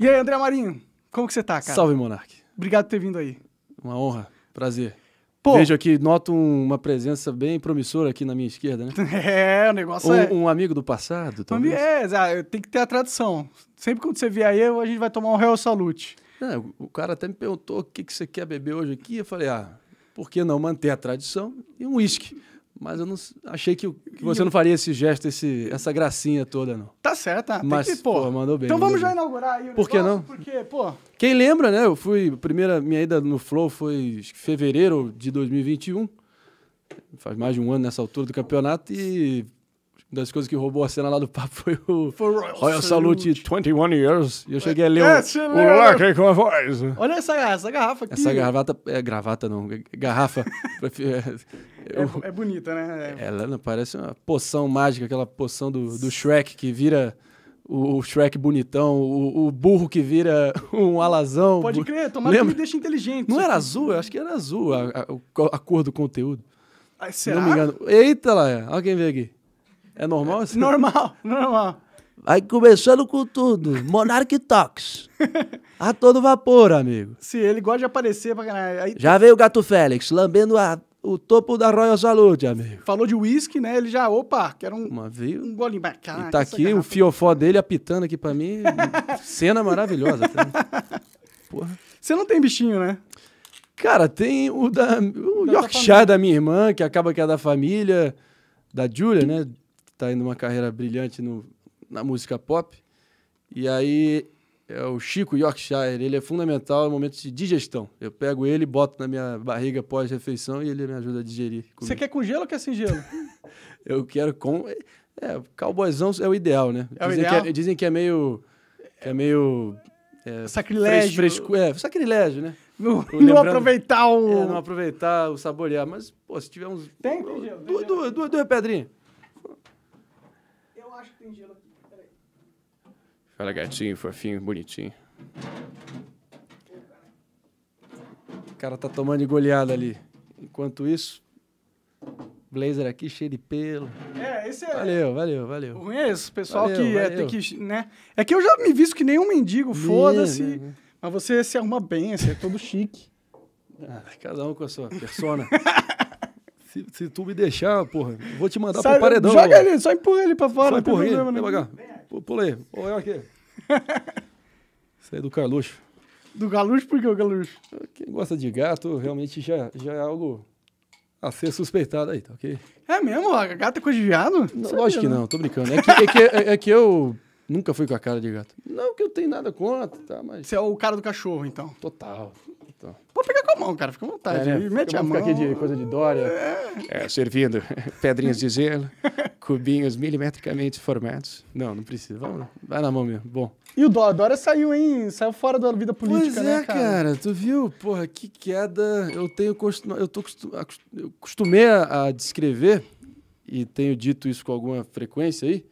E aí, André Marinho, como que você tá, cara? Salve, Monark. Obrigado por ter vindo aí. Uma honra, prazer. Pô, Vejo aqui, noto um, uma presença bem promissora aqui na minha esquerda, né? É, o negócio é- um, é... Um amigo do passado, talvez? É, tem que ter a tradição. Sempre quando você vier aí, a gente vai tomar um Real Salute. É, o cara até me perguntou o que, que você quer beber hoje aqui. Eu falei, ah, por que não manter a tradição e um uísque? Mas eu não achei que, que você eu... não faria esse gesto, esse, essa gracinha toda, não. Tá certo, tá? Mas, que, pô, pô, mandou bem. Então mandou vamos bem. já inaugurar aí o Por que não? Porque, pô... Quem lembra, né? Eu fui... Primeira minha ida no Flow foi fevereiro de 2021. Faz mais de um ano nessa altura do campeonato. E uma das coisas que roubou a cena lá do papo foi o For Royal, Royal Salute. 21 Years. E eu cheguei a ler o, o Lucky com a voz. Olha essa, essa garrafa aqui. Essa gravata... É, gravata não. Garrafa. é, é, é, bonita, né? Ela parece uma poção mágica. Aquela poção do, do Shrek que vira o, Shrek bonitão, o, o, burro que vira um alazão. Pode crer, tomara Lembra? que me deixe inteligente. Não era azul? Eu acho que era azul a, a, a cor do conteúdo. Ah, será? Se não me engano. Eita lá, olha quem veio aqui. É normal isso? Normal, normal. Aí começando com tudo, Monarch Talks. a todo vapor, amigo. Sim, ele gosta de aparecer pra Aí... Já veio o Gato Félix, lambendo a, o topo da Royal Salute, amigo. Falou de uísque, né? Ele já, opa, quero um, Uma, viu? um golinho. bacana. e tá aqui garrafa. o fiofó dele apitando aqui pra mim. cena maravilhosa. Tá? Porra. Você não tem bichinho, né? Cara, tem o da o da Yorkshire da, da minha irmã, que acaba que é da família, da Julia, né? tá indo uma carreira brilhante no, na música pop. E aí é o Chico Yorkshire, ele é fundamental em momentos de digestão. Eu pego ele, boto na minha barriga pós-refeição e ele me ajuda a digerir. Comigo. Você quer com gelo ou quer sem gelo? eu quero com. É, é, cowboyzão é o ideal, né? É o dizem, ideal? Que é, dizem que é meio. Que é meio. É, sacrilégio. Fresco, é, sacrilégio, né? No, não, aproveitar o. É, não aproveitar o saborear. Mas, pô, se tiver uns. Tem, tem gelo. duas pedrinhas prendê-lo aqui. Peraí. Fala gatinho, fofinho, bonitinho. O cara tá tomando goleada ali. Enquanto isso, blazer aqui cheio de pelo. É, esse é. Valeu, valeu, valeu. O ruim é esse, pessoal valeu, que valeu. é, tem que, né? É que eu já me visto que nem um mendigo, foda-se. Mas você se arruma bem, você é todo chique. Ah, cada um com a sua persona. Se, se tu me deixar, porra, vou te mandar Sai, pro paredão. Joga ele, só empurra ele pra fora. Só empurra ele, problema, devagar. Olha aqui. Isso aí é do Carluxo. Do Galuxo? Por que o Galuxo? Quem gosta de gato realmente já, já é algo a ser suspeitado aí, tá ok? É mesmo? A gata é coisa de viado? Não, lógico que né? não, tô brincando. É que, é que, é, é que eu nunca fui com a cara de gato. Não que eu tenho nada contra, tá? Mas. Você é o cara do cachorro, então. Total. Então. Pode pegar com a mão, cara, fica à vontade. É, né? Mete a é mão. aqui de coisa de Dória. É. é servindo pedrinhas de gelo, cubinhos milimetricamente formados. Não, não precisa. Vamos, vai na mão mesmo. Bom. E o Dória, Dória saiu, hein? Saiu fora da vida política, pois né, é, cara? Tu viu? Porra, que queda. Eu tenho costuma... eu tô costum... eu costumei a descrever e tenho dito isso com alguma frequência aí.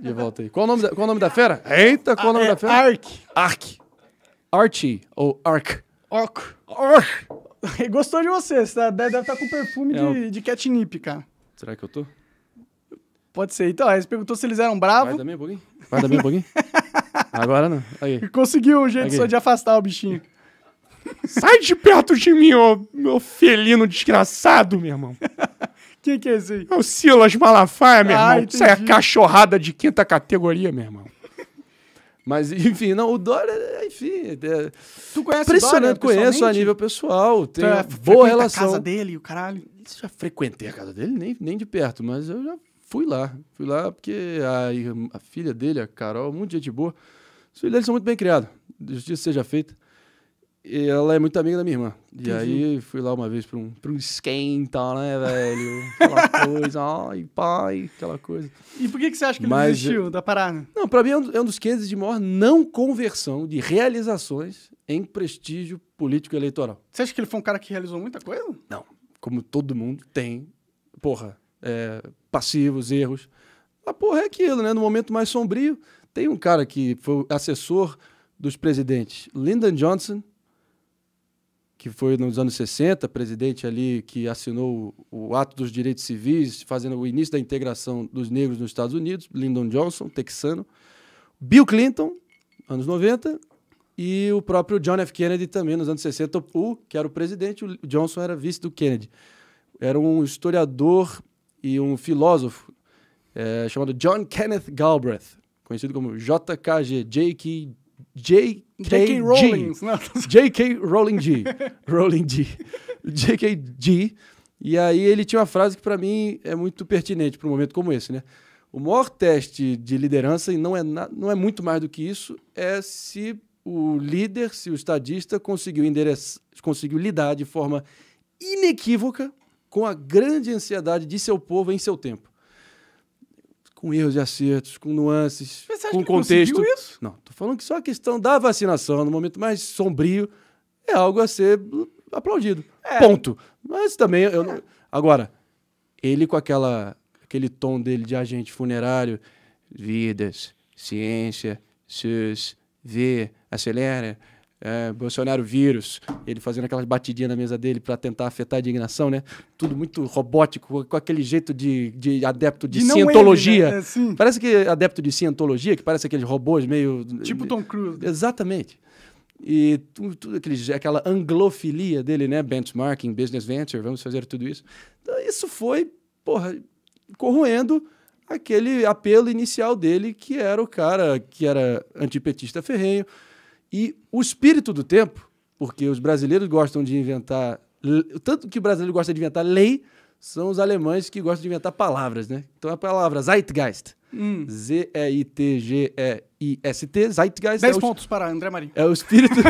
De volta aí. Qual o nome da, qual o nome da fera? Eita, qual o nome ah, é da fera? Ark. Ark. Archie, ou Ark. Ork. Ork. Gostou de você, você tá- deve estar tá com perfume é, de, de catnip, cara. Será que eu tô? Pode ser. Então, aí você perguntou se eles eram bravos. Vai dar meio um pouquinho. Vai dar meio um pouquinho. Agora não. Aí. Conseguiu um jeito só de afastar o bichinho. Sai de perto de mim, ô, meu felino desgraçado, meu irmão. Quem que é esse aí? É o Silas Malafaia, meu ah, irmão. Entendi. Isso é cachorrada de quinta categoria, meu irmão. Mas, enfim, não, o Dória, enfim. É... Tu conhece Impressionante, conheço a nível pessoal. Tenho boa relação. a casa dele, o caralho. Já frequentei a casa dele, nem, nem de perto, mas eu já fui lá. Fui lá porque a, a filha dele, a Carol, muito gente boa. Os filhos dele são muito bem criados. Justiça seja feita. E ela é muito amiga da minha irmã. E aí fui lá uma vez pra um, pra um esquenta, né, velho? Aquela coisa, ai, pai, aquela coisa. E por que, que você acha que ele desistiu eh, da parada? Não, pra mim é um, é um dos cases de maior não conversão de realizações em prestígio político eleitoral. Você acha que ele foi um cara que realizou muita coisa? Não. Como todo mundo tem, porra, é, passivos, erros. A porra, é aquilo, né? No momento mais sombrio, tem um cara que foi assessor dos presidentes Lyndon Johnson que foi nos anos 60, presidente ali que assinou o Ato dos Direitos Civis, fazendo o início da integração dos negros nos Estados Unidos, Lyndon Johnson, texano, Bill Clinton, anos 90, e o próprio John F. Kennedy também, nos anos 60, o, que era o presidente, o Johnson era vice do Kennedy. Era um historiador e um filósofo é, chamado John Kenneth Galbraith, conhecido como JKG, J.K. J.K. Rowling. J.K. Rowling G. Rowling G. J.K. G. E aí ele tinha uma frase que para mim é muito pertinente para um momento como esse, né? O maior teste de liderança, e não é, não é muito mais do que isso, é se o líder, se o estadista conseguiu, endereçar, conseguiu lidar de forma inequívoca com a grande ansiedade de seu povo em seu tempo com erros e acertos, com nuances, Mas com contexto. Isso? Não, tô falando que só a questão da vacinação, no momento mais sombrio, é algo a ser aplaudido. É. Ponto. Mas também eu não... agora ele com aquela aquele tom dele de agente funerário, vidas, ciência, SUS, vê, acelera, é, Bolsonaro vírus, ele fazendo aquelas batidinhas na mesa dele para tentar afetar a indignação, né? Tudo muito robótico, com aquele jeito de, de adepto de, cientologia. né? é, parece que adepto de cientologia, que parece aqueles robôs meio. Tipo Tom Cruise. Exatamente. E tudo, tudo aquele, aquela anglofilia dele, né? Benchmarking, business venture, vamos fazer tudo isso. Então, isso foi, porra, corroendo aquele apelo inicial dele, que era o cara que era antipetista ferrenho e o espírito do tempo, porque os brasileiros gostam de inventar, tanto que o brasileiro gosta de inventar lei, são os alemães que gostam de inventar palavras, né? Então a palavra Zeitgeist Hum. Z-E-I-T-G-E-I-S-T, Zeitgeist. 10 é pontos o... para André Marinho. É o espírito.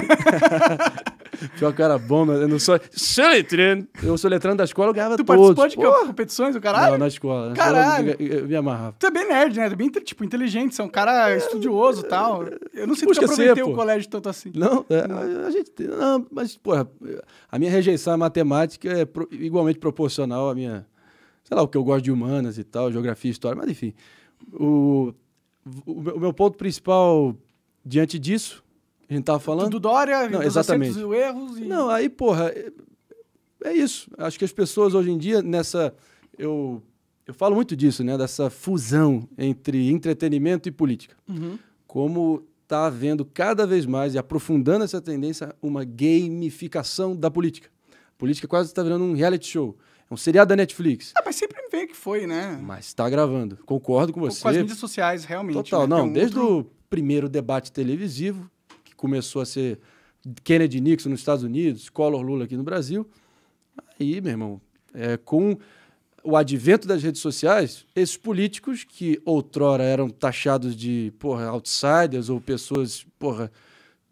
Pior que eu era bom, né? eu não sou. Soletrando. Eu sou letrando da escola, eu ganhava tu todos. Tu participou de Pô. competições, o caralho? Não, na escola. Né? caralho. eu, me amarrava. Tu é bem nerd, né? Tu é bem, tipo, inteligente, você é um cara estudioso e tal. Eu não sei se tu aproveitei o colégio tanto assim. Não, é, não. A, gente. Não, mas, porra, a minha rejeição à matemática é pro, igualmente proporcional à minha. Sei lá, o que eu gosto de humanas e tal, geografia, história, mas enfim. O, o, meu ponto principal diante disso, a gente tava falando. Do Dória, né? não, então, assim, exatamente. os erros. E... Não, aí, porra, é, é isso. Acho que as pessoas hoje em dia, nessa. Eu, eu falo muito disso, né? Dessa fusão entre entretenimento e política. Uhum. Como está havendo cada vez mais e aprofundando essa tendência uma gamificação da política. A política quase está virando um reality show. É um seriado da Netflix. Ah, mas sempre me veio que foi, né? Mas tá gravando. Concordo com você. Com as mídias sociais, realmente. Total, né? não. Um desde outro... o primeiro debate televisivo, que começou a ser Kennedy Nixon nos Estados Unidos, Collor Lula aqui no Brasil. Aí, meu irmão, é, com o advento das redes sociais, esses políticos que outrora eram taxados de porra, outsiders ou pessoas porra,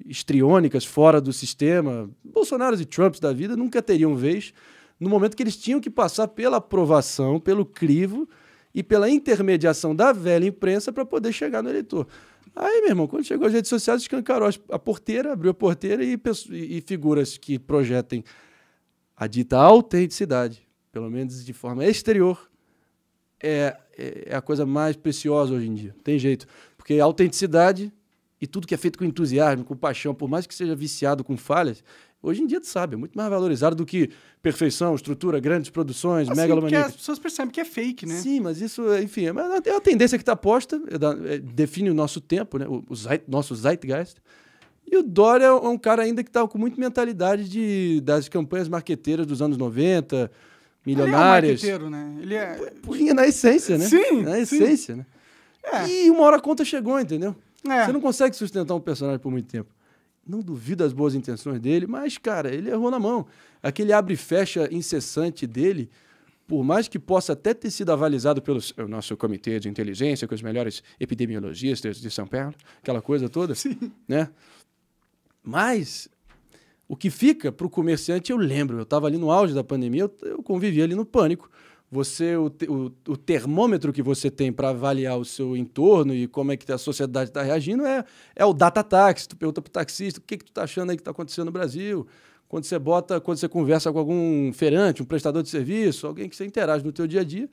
estriônicas, fora do sistema, Bolsonaro e Trumps da vida, nunca teriam vez no momento que eles tinham que passar pela aprovação, pelo crivo e pela intermediação da velha imprensa para poder chegar no eleitor. Aí, meu irmão, quando chegou as redes sociais, escancarou a porteira, abriu a porteira e, e figuras que projetem a dita autenticidade, pelo menos de forma exterior, é, é, é a coisa mais preciosa hoje em dia. Tem jeito. Porque a autenticidade e tudo que é feito com entusiasmo, com paixão, por mais que seja viciado com falhas, Hoje em dia tu sabe, é muito mais valorizado do que perfeição, estrutura, grandes produções, assim, Porque as pessoas percebem que é fake, né? Sim, mas isso, enfim, é uma é tendência que está posta, é é, define o nosso tempo, né? o, o zeit, nosso zeitgeist. E o Dória é um cara ainda que está com muita mentalidade de, das campanhas marqueteiras dos anos 90, milionárias. Ele é um né? Ele é... na essência, né? Sim, Na essência, sim. né? É. E uma hora a conta chegou, entendeu? É. Você não consegue sustentar um personagem por muito tempo. Não duvido das boas intenções dele, mas, cara, ele errou na mão. Aquele abre e fecha incessante dele, por mais que possa até ter sido avalizado pelo nosso comitê de inteligência, com os melhores epidemiologistas de São Paulo, aquela coisa toda, Sim. né? Mas o que fica para o comerciante, eu lembro, eu estava ali no auge da pandemia, eu, eu convivi ali no pânico você o, te, o, o, termômetro que você tem para avaliar o seu entorno e como é que a sociedade está reagindo é, é o data taxi. Tu pergunta para o taxista o que, que tu está achando aí que está acontecendo no Brasil. Quando você bota, quando você conversa com algum feirante, um prestador de serviço, alguém que você interage no teu dia a dia,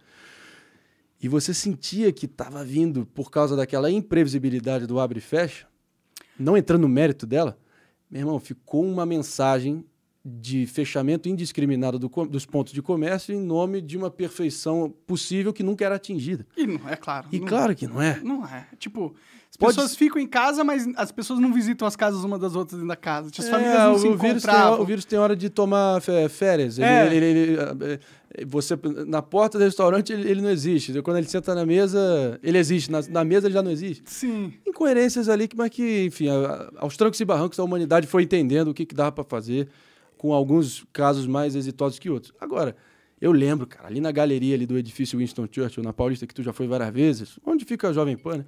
e você sentia que estava vindo por causa daquela imprevisibilidade do abre e fecha, não entrando no mérito dela, meu irmão, ficou uma mensagem de fechamento indiscriminado do, dos pontos de comércio em nome de uma perfeição possível que nunca era atingida. E não é claro. E não, claro que não é. Não é. Tipo, as Pode... pessoas ficam em casa, mas as pessoas não visitam as casas uma das outras dentro da casa. Tipo, as é, famílias não se o vírus, tem, o vírus tem hora de tomar férias. Ele, é. ele, ele, ah, é, você, na porta do restaurante ele, não existe. Quando ele senta na mesa, ele existe. Na, na mesa ele já não existe. Sim. Incoerências ali, mas que, enfim, aos trancos e barrancos a humanidade foi entendendo o que, que dava para fazer com alguns casos mais exitosos que outros. Agora, eu lembro, cara, ali na galeria ali do edifício Winston Churchill, na Paulista, que tu já foi várias vezes, onde fica a Jovem Pan, né?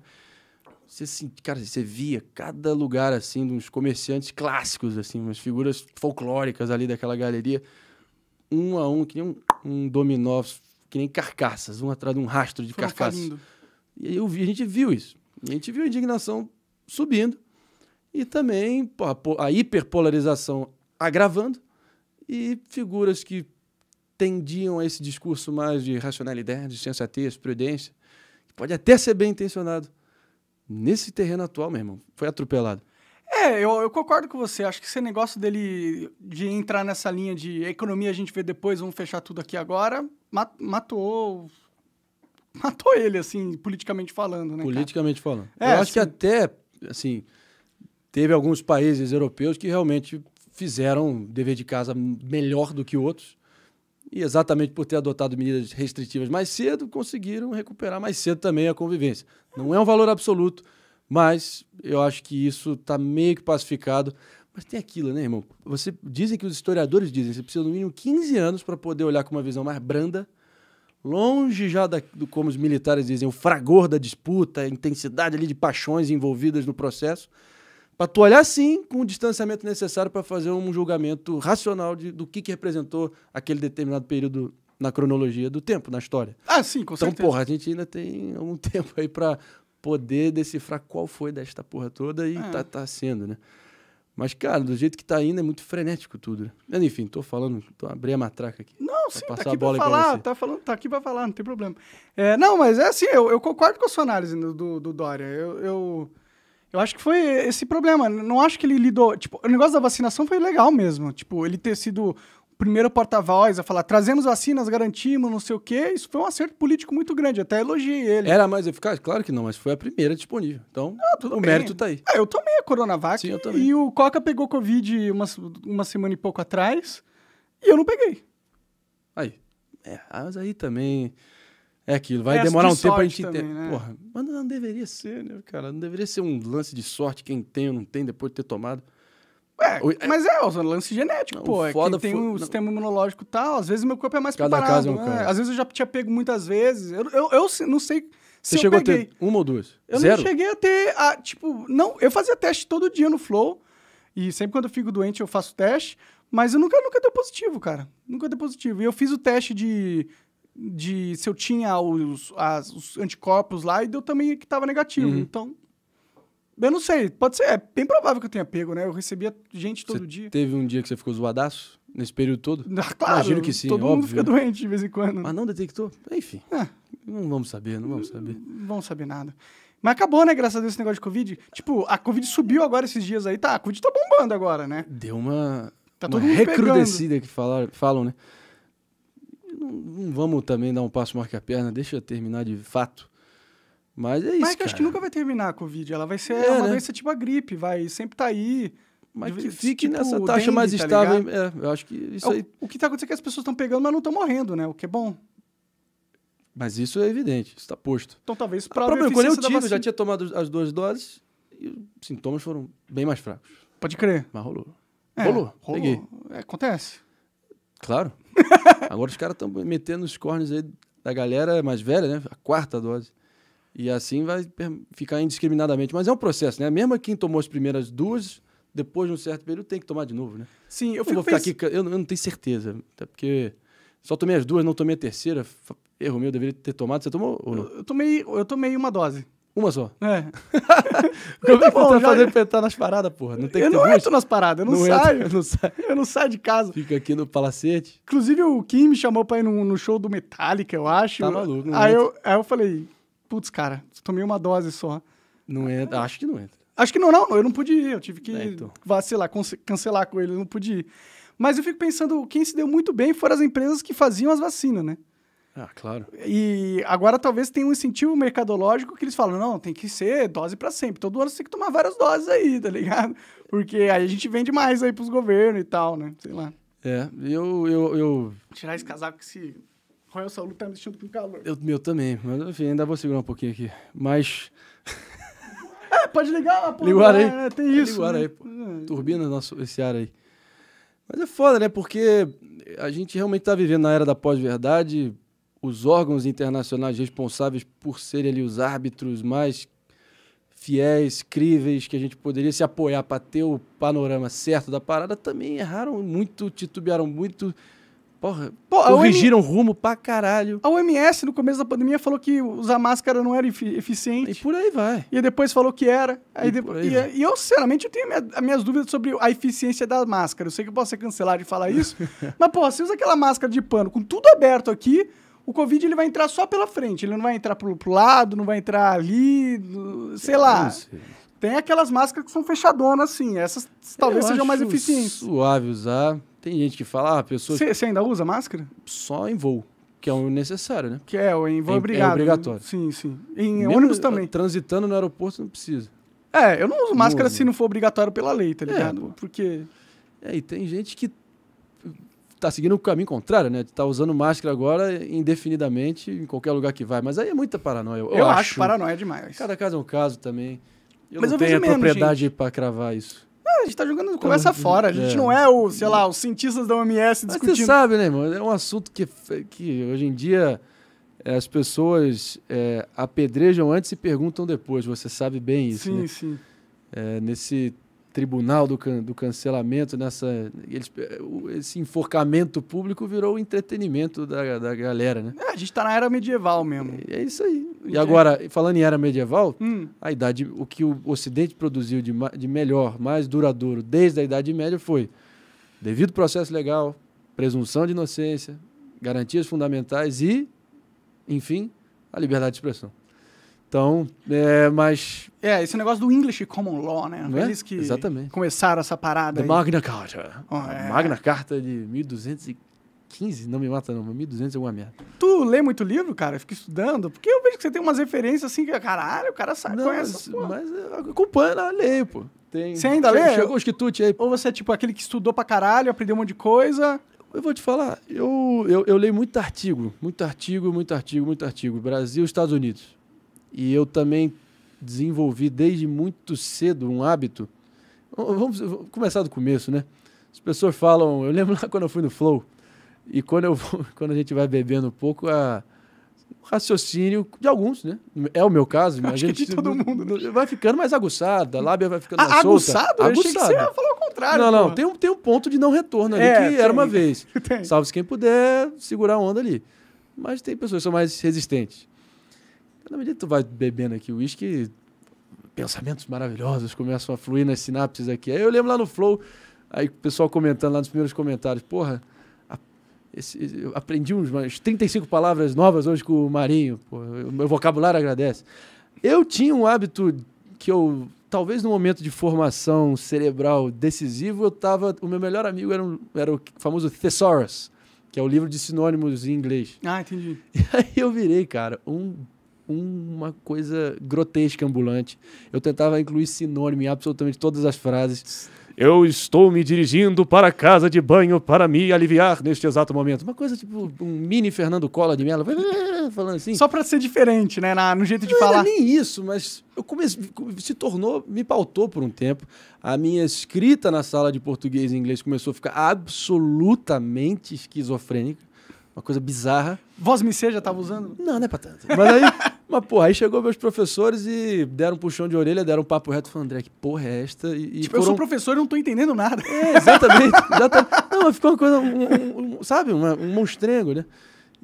Você, assim, cara, você via cada lugar, assim, uns comerciantes clássicos, assim, umas figuras folclóricas ali daquela galeria, um a um, que nem um, um dominó, que nem carcaças, um atrás de um rastro de Foram carcaças. E eu vi, a gente viu isso. E a gente viu a indignação subindo. E também a hiperpolarização agravando e figuras que tendiam a esse discurso mais de racionalidade, de sensatez, prudência, que pode até ser bem intencionado. Nesse terreno atual, meu irmão, foi atropelado. É, eu, eu, concordo com você. Acho que esse negócio dele de entrar nessa linha de economia a gente vê depois, vamos fechar tudo aqui agora, matou. Matou ele, assim, politicamente falando, né? Politicamente cara? falando. É, eu acho assim, que até, assim, teve alguns países europeus que realmente fizeram dever de casa melhor do que outros. E exatamente por ter adotado medidas restritivas mais cedo, conseguiram recuperar mais cedo também a convivência. Não é um valor absoluto, mas eu acho que isso está meio que pacificado. Mas tem aquilo, né, irmão? Você dizem que os historiadores dizem, você precisa no mínimo 15 anos para poder olhar com uma visão mais branda, longe já da, do como os militares dizem, o fragor da disputa, a intensidade ali de paixões envolvidas no processo para tu olhar sim com o distanciamento necessário para fazer um julgamento racional de, do que, que representou aquele determinado período na cronologia do tempo, na história. Ah, sim, com então, certeza. Então, porra, a gente ainda tem algum tempo aí para poder decifrar qual foi desta porra toda e é. tá, tá sendo, né? Mas, cara, do jeito que tá indo é muito frenético tudo. Né? Enfim, tô falando, tô abri a matraca aqui. Não, sim, tá aqui pra falar, tá, falando, tá aqui pra falar, não tem problema. É, não, mas é assim, eu, eu concordo com a sua análise do, do Dória. eu, eu eu acho que foi esse problema. Não acho que ele lidou. Tipo, o negócio da vacinação foi legal mesmo. Tipo, ele ter sido o primeiro porta-voz a falar, trazemos vacinas, garantimos, não sei o quê. Isso foi um acerto político muito grande, até elogiei ele. Era mais eficaz? Claro que não, mas foi a primeira disponível. Então, ah, o mérito tá aí. É, eu tomei a Coronavac Sim, eu também. e o Coca pegou Covid uma, uma semana e pouco atrás e eu não peguei. Aí. É, mas aí também... É aquilo, vai é demorar de um tempo a gente também, ter... né? Porra, mas não deveria ser, né, cara? Não deveria ser um lance de sorte, quem tem ou não tem, depois de ter tomado. É, é mas é, um lance genético, não, pô. É foda tem um sistema imunológico tal, às vezes meu corpo é mais Cada preparado. Caso é um né? Cara. Às vezes eu já tinha pego muitas vezes. Eu, eu, eu não sei se Você chegou peguei. a ter uma ou duas? Eu Zero? não cheguei a ter, a, tipo... Não, eu fazia teste todo dia no Flow. E sempre quando eu fico doente eu faço teste. Mas eu nunca, nunca deu positivo, cara. Nunca deu positivo. E eu fiz o teste de de se eu tinha os, as, os anticorpos lá e deu também que estava negativo. Uhum. Então, eu não sei, pode ser, é bem provável que eu tenha pego, né? Eu recebia gente todo você dia. Teve um dia que você ficou zoadaço? Nesse período todo? Ah, claro, Imagino que sim, todo óbvio. mundo fica né? doente de vez em quando. Mas ah, não detectou? Enfim, é. não vamos saber, não vamos saber. Não vamos saber nada. Mas acabou, né, graças a Deus, esse negócio de Covid. Tipo, a Covid subiu agora esses dias aí, tá? A Covid tá bombando agora, né? Deu uma, tá uma recrudescida pegando. que falaram, falam, né? não, não vamos também dar um passo que a perna, deixa eu terminar de fato. Mas é isso. Mas é que acho que nunca vai terminar a Covid. Ela vai ser é, uma né? doença tipo a gripe, vai sempre tá aí. Mas que fique tipo, nessa taxa dengue, mais tá estável. É, eu acho que isso é, aí. O, o que está acontecendo é que as pessoas estão pegando, mas não estão morrendo, né? O que é bom. Mas isso é evidente, está posto. Então talvez ah, para o problema quando eu tive, já tinha tomado as duas doses e os sintomas foram bem mais fracos. Pode crer. Mas rolou. É, rolou. rolou. É, acontece. Claro. Agora os caras estão metendo os cornes aí da galera mais velha, né? A quarta dose. E assim vai ficar indiscriminadamente. Mas é um processo, né? Mesmo quem tomou as primeiras duas, depois de um certo período, tem que tomar de novo, né? Sim, eu, eu vou ficar pens... aqui. Eu, não tenho certeza. Até porque só tomei as duas, não tomei a terceira. Erro meu, deveria ter tomado. Você tomou ou não? Eu, eu, tomei, eu tomei uma dose. Uma só. É. Como é que bom, tá fazer pra entrar nas paradas, porra? Não tem que Eu não entro nas paradas, eu não, não saio. Entra, eu, não saio. eu não saio de casa. Fica aqui no palacete. Inclusive, o Kim me chamou pra ir no, no show do Metallica, eu acho. Tá maluco, não aí eu, aí eu falei, putz, cara, tomei uma dose só. Não entra, acho que não entra. Acho que não, não, eu não pude ir, eu tive que é, então. vacilar, cancelar com ele, eu não pude ir. Mas eu fico pensando, quem se deu muito bem foram as empresas que faziam as vacinas, né? Ah, claro. E agora talvez tenha um incentivo mercadológico que eles falam: não, tem que ser dose para sempre. Todo ano você tem que tomar várias doses aí, tá ligado? Porque aí a gente vende mais aí pros governos e tal, né? Sei lá. É, eu. eu, eu... Tirar esse casaco que se. Royal Saúde tá me deixando com calor. Eu, meu também, mas enfim, ainda vou segurar um pouquinho aqui. Mas. é, pode ligar, pô. Ligar aí. É, é, tem isso. Ligar né? aí, pô. É. Turbina nosso, esse ar aí. Mas é foda, né? Porque a gente realmente tá vivendo na era da pós-verdade os órgãos internacionais responsáveis por serem ali os árbitros mais fiéis, críveis, que a gente poderia se apoiar para ter o panorama certo da parada, também erraram muito, titubearam muito. Porra, Pô, corrigiram rumo pra caralho. A OMS, no começo da pandemia, falou que usar máscara não era eficiente. E por aí vai. E depois falou que era. Aí e, aí e, é, e eu, sinceramente, eu tenho minha, minhas dúvidas sobre a eficiência da máscara. Eu sei que eu posso ser cancelado de falar isso. mas, pô, você usa aquela máscara de pano com tudo aberto aqui, o Covid ele vai entrar só pela frente, ele não vai entrar pro, pro lado, não vai entrar ali, sei lá. Tem aquelas máscaras que são fechadonas assim, essas talvez Eu sejam mais eficientes. Suave usar. Tem gente que fala, ah, pessoas. Você ainda usa máscara? Só em voo. Que é o necessário, né? Que é, o em voo é, obrigado. É, é obrigatório. Sim, sim. Em Mesmo ônibus também. Transitando no aeroporto não precisa. É, eu não uso máscara não, se não for obrigatório pela lei, tá é. ligado? É, Porque. É, e tem gente que tá seguindo o caminho contrário, né? Tá usando máscara agora indefinidamente em qualquer lugar que vai. Mas aí é muita paranoia. Eu, eu acho. acho paranoia demais. Cada caso é um caso também. Eu mas não eu tenho a menos, propriedade para cravar isso. Não, ah, a gente tá jogando então, conversa então, fora. A gente é. não é o, sei lá, os cientistas da OMS discutindo. Mas você sabe, né, irmão? É um assunto que, que hoje em dia é, as pessoas é, apedrejam antes e perguntam depois. Você sabe bem isso. Sim, né? sim. É, nesse tribunal do, can, do cancelamento, nessa, eles, esse enforcamento público virou o entretenimento da, da galera, né? É, a gente está na era medieval mesmo. É, é isso aí. E agora, falando em era medieval, hum. a idade, o que o Ocidente produziu de, de melhor, mais duradouro, desde a Idade Média foi devido processo legal, presunção de inocência, garantias fundamentais e, enfim, a liberdade de expressão. Então, é, mas. É, esse negócio do English Common Law, né? Não é? Eles é? que Exatamente. começaram essa parada. The aí. Magna Carta. Oh, é. Magna Carta de 1215, não me mata não, 1200 é alguma merda. Tu lê muito livro, cara? Fica estudando? Porque eu vejo que você tem umas referências assim que, caralho, o cara sabe, não, conhece. Mas, acompanha, leio, pô. Tem, você ainda leio? lê? Chegou os quitutes aí. Ou você é tipo aquele que estudou pra caralho, aprendeu um monte de coisa? Eu vou te falar, eu, eu, eu leio muito artigo, muito artigo, muito artigo, muito artigo. Brasil, Estados Unidos. E eu também desenvolvi desde muito cedo um hábito. Vamos, vamos começar do começo, né? As pessoas falam, eu lembro lá quando eu fui no Flow, e quando, eu, quando a gente vai bebendo um pouco, a, o raciocínio de alguns, né? É o meu caso, mas a gente. todo mundo, né? Vai ficando mais aguçada, a lábia vai ficando a, ah, mais aguçado? solta. Aguçado? Eu achei que você o contrário. Não, não, tem um, tem um ponto de não retorno ali, é, que tem, era uma vez. Salve-se quem puder segurar a onda ali. Mas tem pessoas que são mais resistentes. Na medida que tu vai bebendo aqui o uísque, pensamentos maravilhosos começam a fluir nas sinapses aqui. Aí eu lembro lá no Flow, aí o pessoal comentando lá nos primeiros comentários, porra, esse, eu aprendi uns, umas 35 palavras novas hoje com o Marinho, porra, o meu vocabulário agradece. Eu tinha um hábito que eu, talvez no momento de formação cerebral decisivo, eu tava, o meu melhor amigo era, um, era o famoso Thesaurus, que é o livro de sinônimos em inglês. Ah, entendi. E aí eu virei, cara, um uma coisa grotesca ambulante. Eu tentava incluir sinônimo em absolutamente todas as frases. Eu estou me dirigindo para a casa de banho para me aliviar neste exato momento. Uma coisa tipo um mini Fernando Cola de Mello, falando assim. Só para ser diferente, né? Na, no jeito de não falar. nem isso, mas eu comecei, se tornou, me pautou por um tempo. A minha escrita na sala de português e inglês começou a ficar absolutamente esquizofrênica. Uma coisa bizarra. Voz me seja tava usando? Não, não é pra tanto. Mas aí, mas, porra, aí chegou meus professores e deram um puxão de orelha, deram um papo reto, falando, André, que porra é esta? E, e tipo, foram... eu sou professor e não tô entendendo nada. É, exatamente. exatamente. Não, ficou uma coisa, um, um, sabe, um monstrengo, né?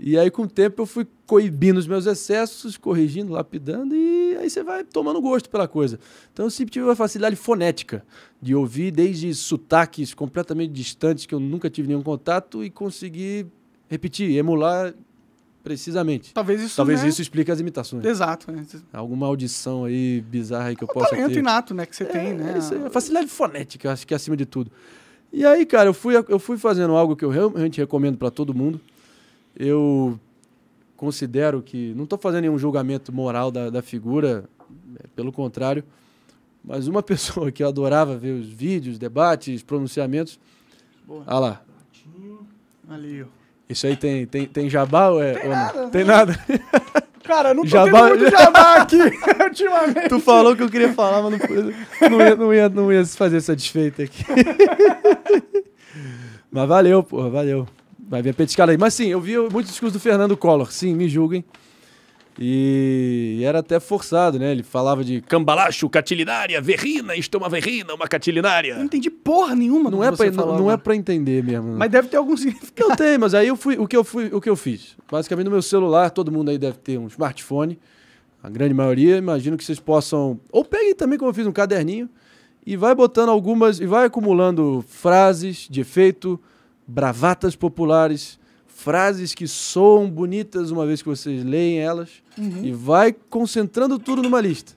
E aí, com o tempo, eu fui coibindo os meus excessos, corrigindo, lapidando, e aí você vai tomando gosto pela coisa. Então, eu sempre tive uma facilidade fonética de ouvir desde sotaques completamente distantes, que eu nunca tive nenhum contato, e conseguir repetir, emular precisamente. Talvez isso Talvez né? isso explique as imitações. Exato. Né? É alguma audição aí bizarra aí que é eu possa ter. talento inato, né, que você é, tem, né? É facilidade fonética, acho que é acima de tudo. E aí, cara, eu fui, eu fui fazendo algo que eu realmente recomendo para todo mundo. Eu considero que não estou fazendo nenhum julgamento moral da, da figura, é, pelo contrário, mas uma pessoa que eu adorava ver os vídeos, debates, pronunciamentos. Boa. Ah lá. Ali, ó. Isso aí tem, tem, tem jabá ou, é, tem ou nada, não? Tem nada. Cara, eu não tô jabá... tendo muito jabá aqui ultimamente. Tu falou que eu queria falar, mas não, não, ia, não, ia, não ia se fazer satisfeito aqui. mas valeu, porra, valeu. Vai vir a petiscada aí. Mas sim, eu vi muito discurso do Fernando Collor. Sim, me julguem. E, era até forçado, né? Ele falava de cambalacho, catilinária, verrina, isto é uma verrina, uma catilinária. Não entendi porra nenhuma não é pra, Não, não é pra entender mesmo. Mas deve ter algum significado. Não tem, mas aí eu fui, o que eu fui, o que eu fiz? Basicamente no meu celular, todo mundo aí deve ter um smartphone, a grande maioria, imagino que vocês possam... Ou peguem também, como eu fiz, um caderninho e vai botando algumas, e vai acumulando frases de efeito, bravatas populares frases que soam bonitas uma vez que vocês leem elas uhum. e vai concentrando tudo numa lista.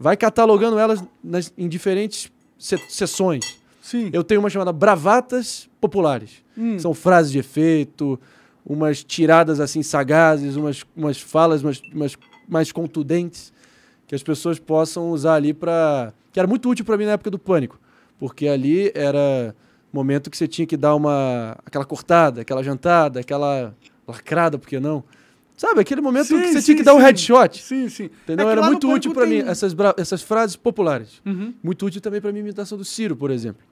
Vai catalogando elas nas, em diferentes se sessões. Sim. Eu tenho uma chamada Bravatas Populares. Hum. São frases de efeito, umas tiradas assim sagazes, umas, umas falas umas, umas mais contundentes que as pessoas possam usar ali para. que era muito útil para mim na época do pânico, porque ali era momento que você tinha que dar uma aquela cortada, aquela jantada, aquela lacrada, por que não? Sabe, aquele momento sim, que você sim, tinha que sim. dar um headshot. Sim, sim. Entendeu? É Era muito útil para tem... mim essas, essas frases populares. Uhum. Muito útil também para mim a imitação do Ciro, por exemplo.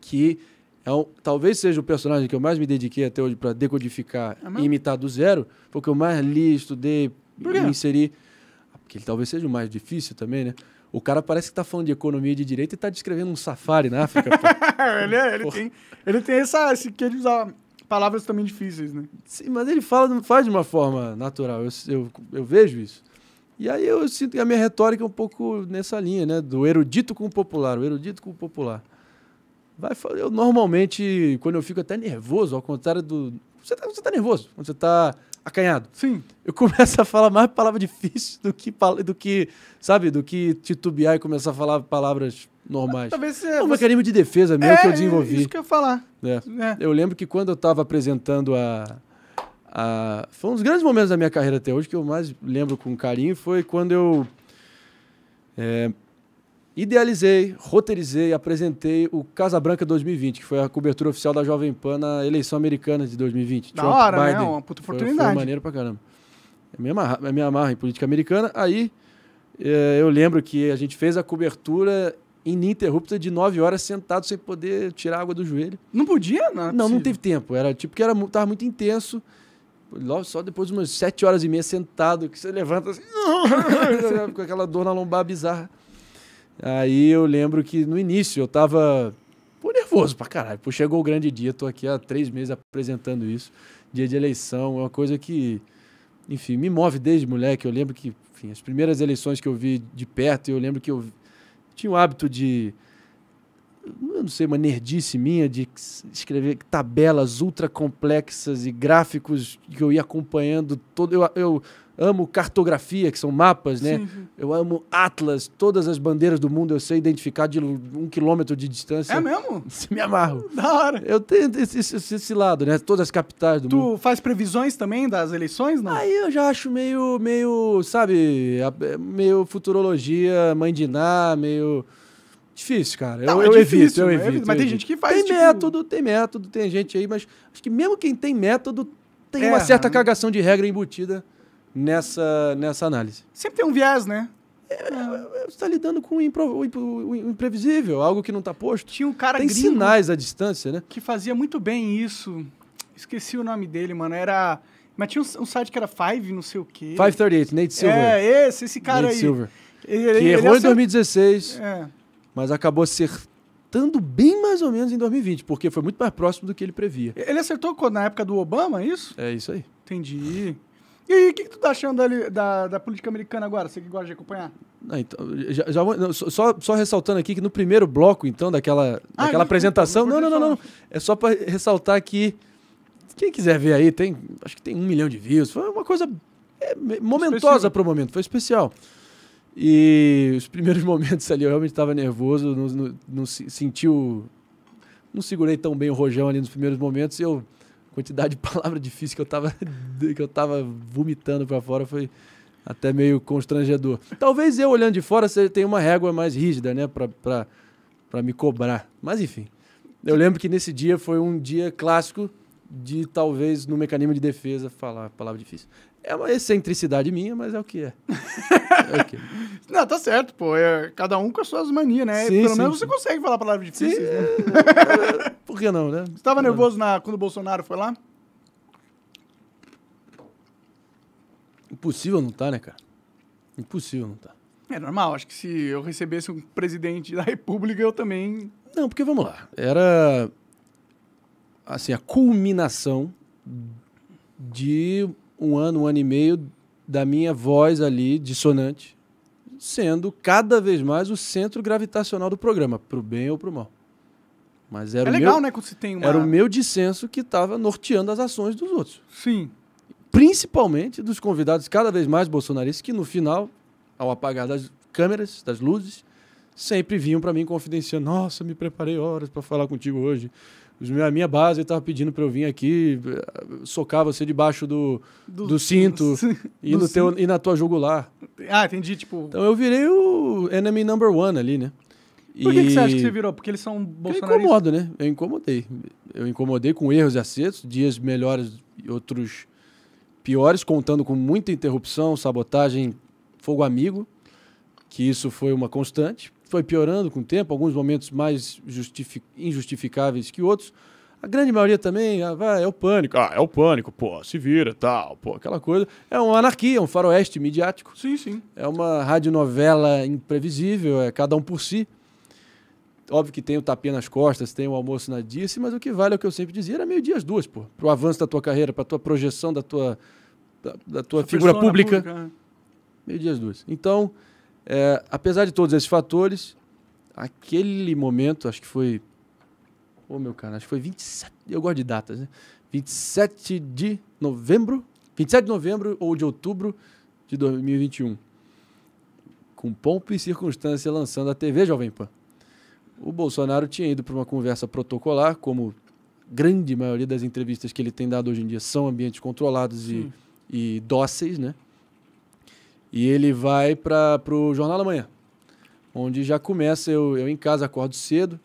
Que é um, talvez seja o personagem que eu mais me dediquei até hoje para decodificar é e imitar do zero, porque eu mais li, estudei, me inseri. Porque ele talvez seja o mais difícil também, né? O cara parece que tá falando de economia de direito e tá descrevendo um safari na África. ele, é, ele tem, ele tem essa, esse quê de usar palavras também difíceis, né? Sim, mas ele fala, faz de uma forma natural. Eu, eu, eu vejo isso. E aí eu sinto que a minha retórica é um pouco nessa linha, né? Do erudito com o popular, o erudito com o popular. Vai, eu normalmente, quando eu fico até nervoso, ao contrário do. Você tá, você tá nervoso. Quando você tá acanhado. Sim. Eu começo a falar mais palavra difícil do que, do que sabe, do que titubear e começar a falar palavras normais. Talvez você, é um você... mecanismo de defesa meu é, que eu é, desenvolvi. é Isso que eu ia falar. É. É. Eu lembro que quando eu estava apresentando a, a. Foi um dos grandes momentos da minha carreira até hoje que eu mais lembro com carinho foi quando eu. É, idealizei, roteirizei, apresentei o Casa Branca 2020, que foi a cobertura oficial da Jovem Pan na eleição americana de 2020. Da Trump, hora, Biden. né? Uma puta oportunidade. Foi, foi maneiro pra caramba. é me amarra, eu é amarra em política americana. Aí eh, eu lembro que a gente fez a cobertura ininterrupta de nove horas sentado sem poder tirar água do joelho. Não podia? Não, é não, não, teve tempo. Era tipo que era, tava muito intenso. Logo, só depois de umas sete horas e meia sentado, que você levanta assim, com aquela dor na lombar bizarra. Aí eu lembro que no início eu tava pô, nervoso pra caralho. Pô, chegou o grande dia, tô aqui há três meses apresentando isso. Dia de eleição, é uma coisa que, enfim, me move desde moleque. Eu lembro que, enfim, as primeiras eleições que eu vi de perto, eu lembro que eu tinha o hábito de eu não sei, uma nerdice minha de escrever tabelas ultra complexas e gráficos que eu ia acompanhando todo. Eu, eu amo cartografia, que são mapas, né? Sim. Eu amo Atlas, todas as bandeiras do mundo eu sei identificar de um quilômetro de distância. É mesmo? Me amarro. Da hora. Eu tenho esse, esse, esse lado, né? Todas as capitais do tu mundo. Tu faz previsões também das eleições, não? Aí eu já acho meio, meio, sabe, meio futurologia, mãe de Ná, meio. Difícil, cara. Não, é eu, é eu difícil, evito, eu evito. Mas, mas tem gente que faz. Tem tipo... método, tem método, tem gente aí, mas acho que mesmo quem tem método tem é, uma certa cagação de regra embutida nessa, nessa análise. Sempre tem um viés, né? É, é, é você está lidando com o, o, imprevisível, algo que não está posto. Tinha um cara Tem sinais à distância, né? Que fazia muito bem isso. Esqueci o nome dele, mano. Era. Mas tinha um, um site que era Five, não sei o quê. 538, Nate é, Silver. É, esse, esse cara Nate aí. Silver. Ele, ele, que errou em 2016, é. mas acabou acertando bem mais ou menos em 2020, porque foi muito mais próximo do que ele previa. Ele acertou na época do Obama, é isso? É isso aí. Entendi. E o que, que, tu tá achando ali, da, da política americana agora? Você que gosta de acompanhar? Não, então, já, já, só, só ressaltando aqui que no primeiro bloco, então, daquela, ah, daquela apresentação. Não, não, não, não, É só para ressaltar que. Quem quiser ver aí, tem. Acho que tem um milhão de views. Foi uma coisa é, momentosa para o momento, foi especial. E os primeiros momentos ali eu realmente estava nervoso, não, não, não sentiu. Não segurei tão bem o rojão ali nos primeiros momentos e eu quantidade de palavra difícil que eu tava, que eu tava vomitando para fora foi até meio constrangedor. Talvez eu olhando de fora você tenha uma régua mais rígida, né, para me cobrar. Mas enfim, eu lembro que nesse dia foi um dia clássico de talvez no mecanismo de defesa falar palavra difícil. É uma excentricidade minha, mas é o que é. é o que é. Não, tá certo, pô. É, cada um com as suas manias, né? Sim, Pelo sim, menos sim. você consegue falar palavras difíceis. Sim. Né? É, por que não, né? Você tava não. nervoso na, quando o Bolsonaro foi lá? Impossível não tá, né, cara? Impossível não tá. É normal, acho que se eu recebesse um presidente da república, eu também... Não, porque vamos lá, era... Assim, a culminação de um ano, um ano e meio da minha voz ali, dissonante, sendo cada vez mais o centro gravitacional do programa, para o bem ou para o mal. Mas era é legal, meu, né, quando se tem uma... Era o meu dissenso que estava norteando as ações dos outros. Sim. Principalmente dos convidados cada vez mais bolsonaristas, que no final, ao apagar das câmeras, das luzes, sempre vinham para mim confidenciando: Nossa, me preparei horas para falar contigo hoje a minha base estava pedindo para eu vir aqui, eh, socar você debaixo do, do, do cinto do, e, no teu, e na tua jugular. Ah, entendi, tipo... Então eu virei o enemy number one ali, né? Por que, e... que você acha que você virou? Porque eles são bolsonaristas? Eu incomodo, né? Eu incomodei. Eu incomodei com erros e acertos, dias melhores e outros piores, contando com muita interrupção, sabotagem, fogo amigo, que isso foi uma constante foi piorando com o tempo, alguns momentos mais injustificáveis que outros. A grande maioria também, ah, vai, é o pânico. Ah, é o pânico, pô, se vira, tal, pô, aquela coisa. É uma anarquia, é um faroeste midiático. Sim, sim. É uma radionovela imprevisível, é cada um por si. Óbvio que tem o tapinha nas costas, tem o almoço na dice, mas o que vale é o que eu sempre dizia, era meio-dia as duas, pô. Pro avanço da tua carreira, pra tua projeção da tua, da, da tua figura pública. pública. É. Meio-dia as duas. Então, é, apesar de todos esses fatores, aquele momento, acho que foi. Ô, meu cara, acho que foi 27. Eu gosto de datas, né? 27 de novembro. 27 de novembro ou de outubro de 2021. Com pompa e circunstância, lançando a TV Jovem Pan. O Bolsonaro tinha ido para uma conversa protocolar, como grande maioria das entrevistas que ele tem dado hoje em dia são ambientes controlados e, e dóceis, né? E ele vai para o Jornal da Manhã, onde já começa, eu, eu em casa acordo cedo.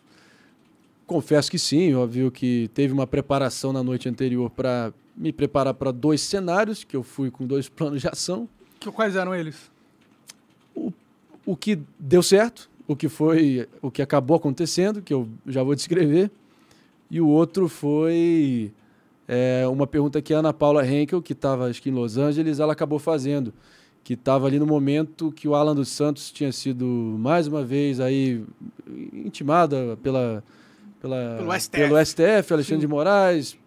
Confesso que sim, óbvio que teve uma preparação na noite anterior para me preparar para dois cenários, que eu fui com dois planos de ação. Que, quais eram eles? O, o que deu certo, o que foi, o que acabou acontecendo, que eu já vou descrever. E o outro foi é, uma pergunta que a Ana Paula Henkel, que estava acho que em Los Angeles, ela acabou fazendo que estava ali no momento que o Alan dos Santos tinha sido mais uma vez aí intimada pela, pela pelo STF, pelo STF Alexandre Sim. de Moraes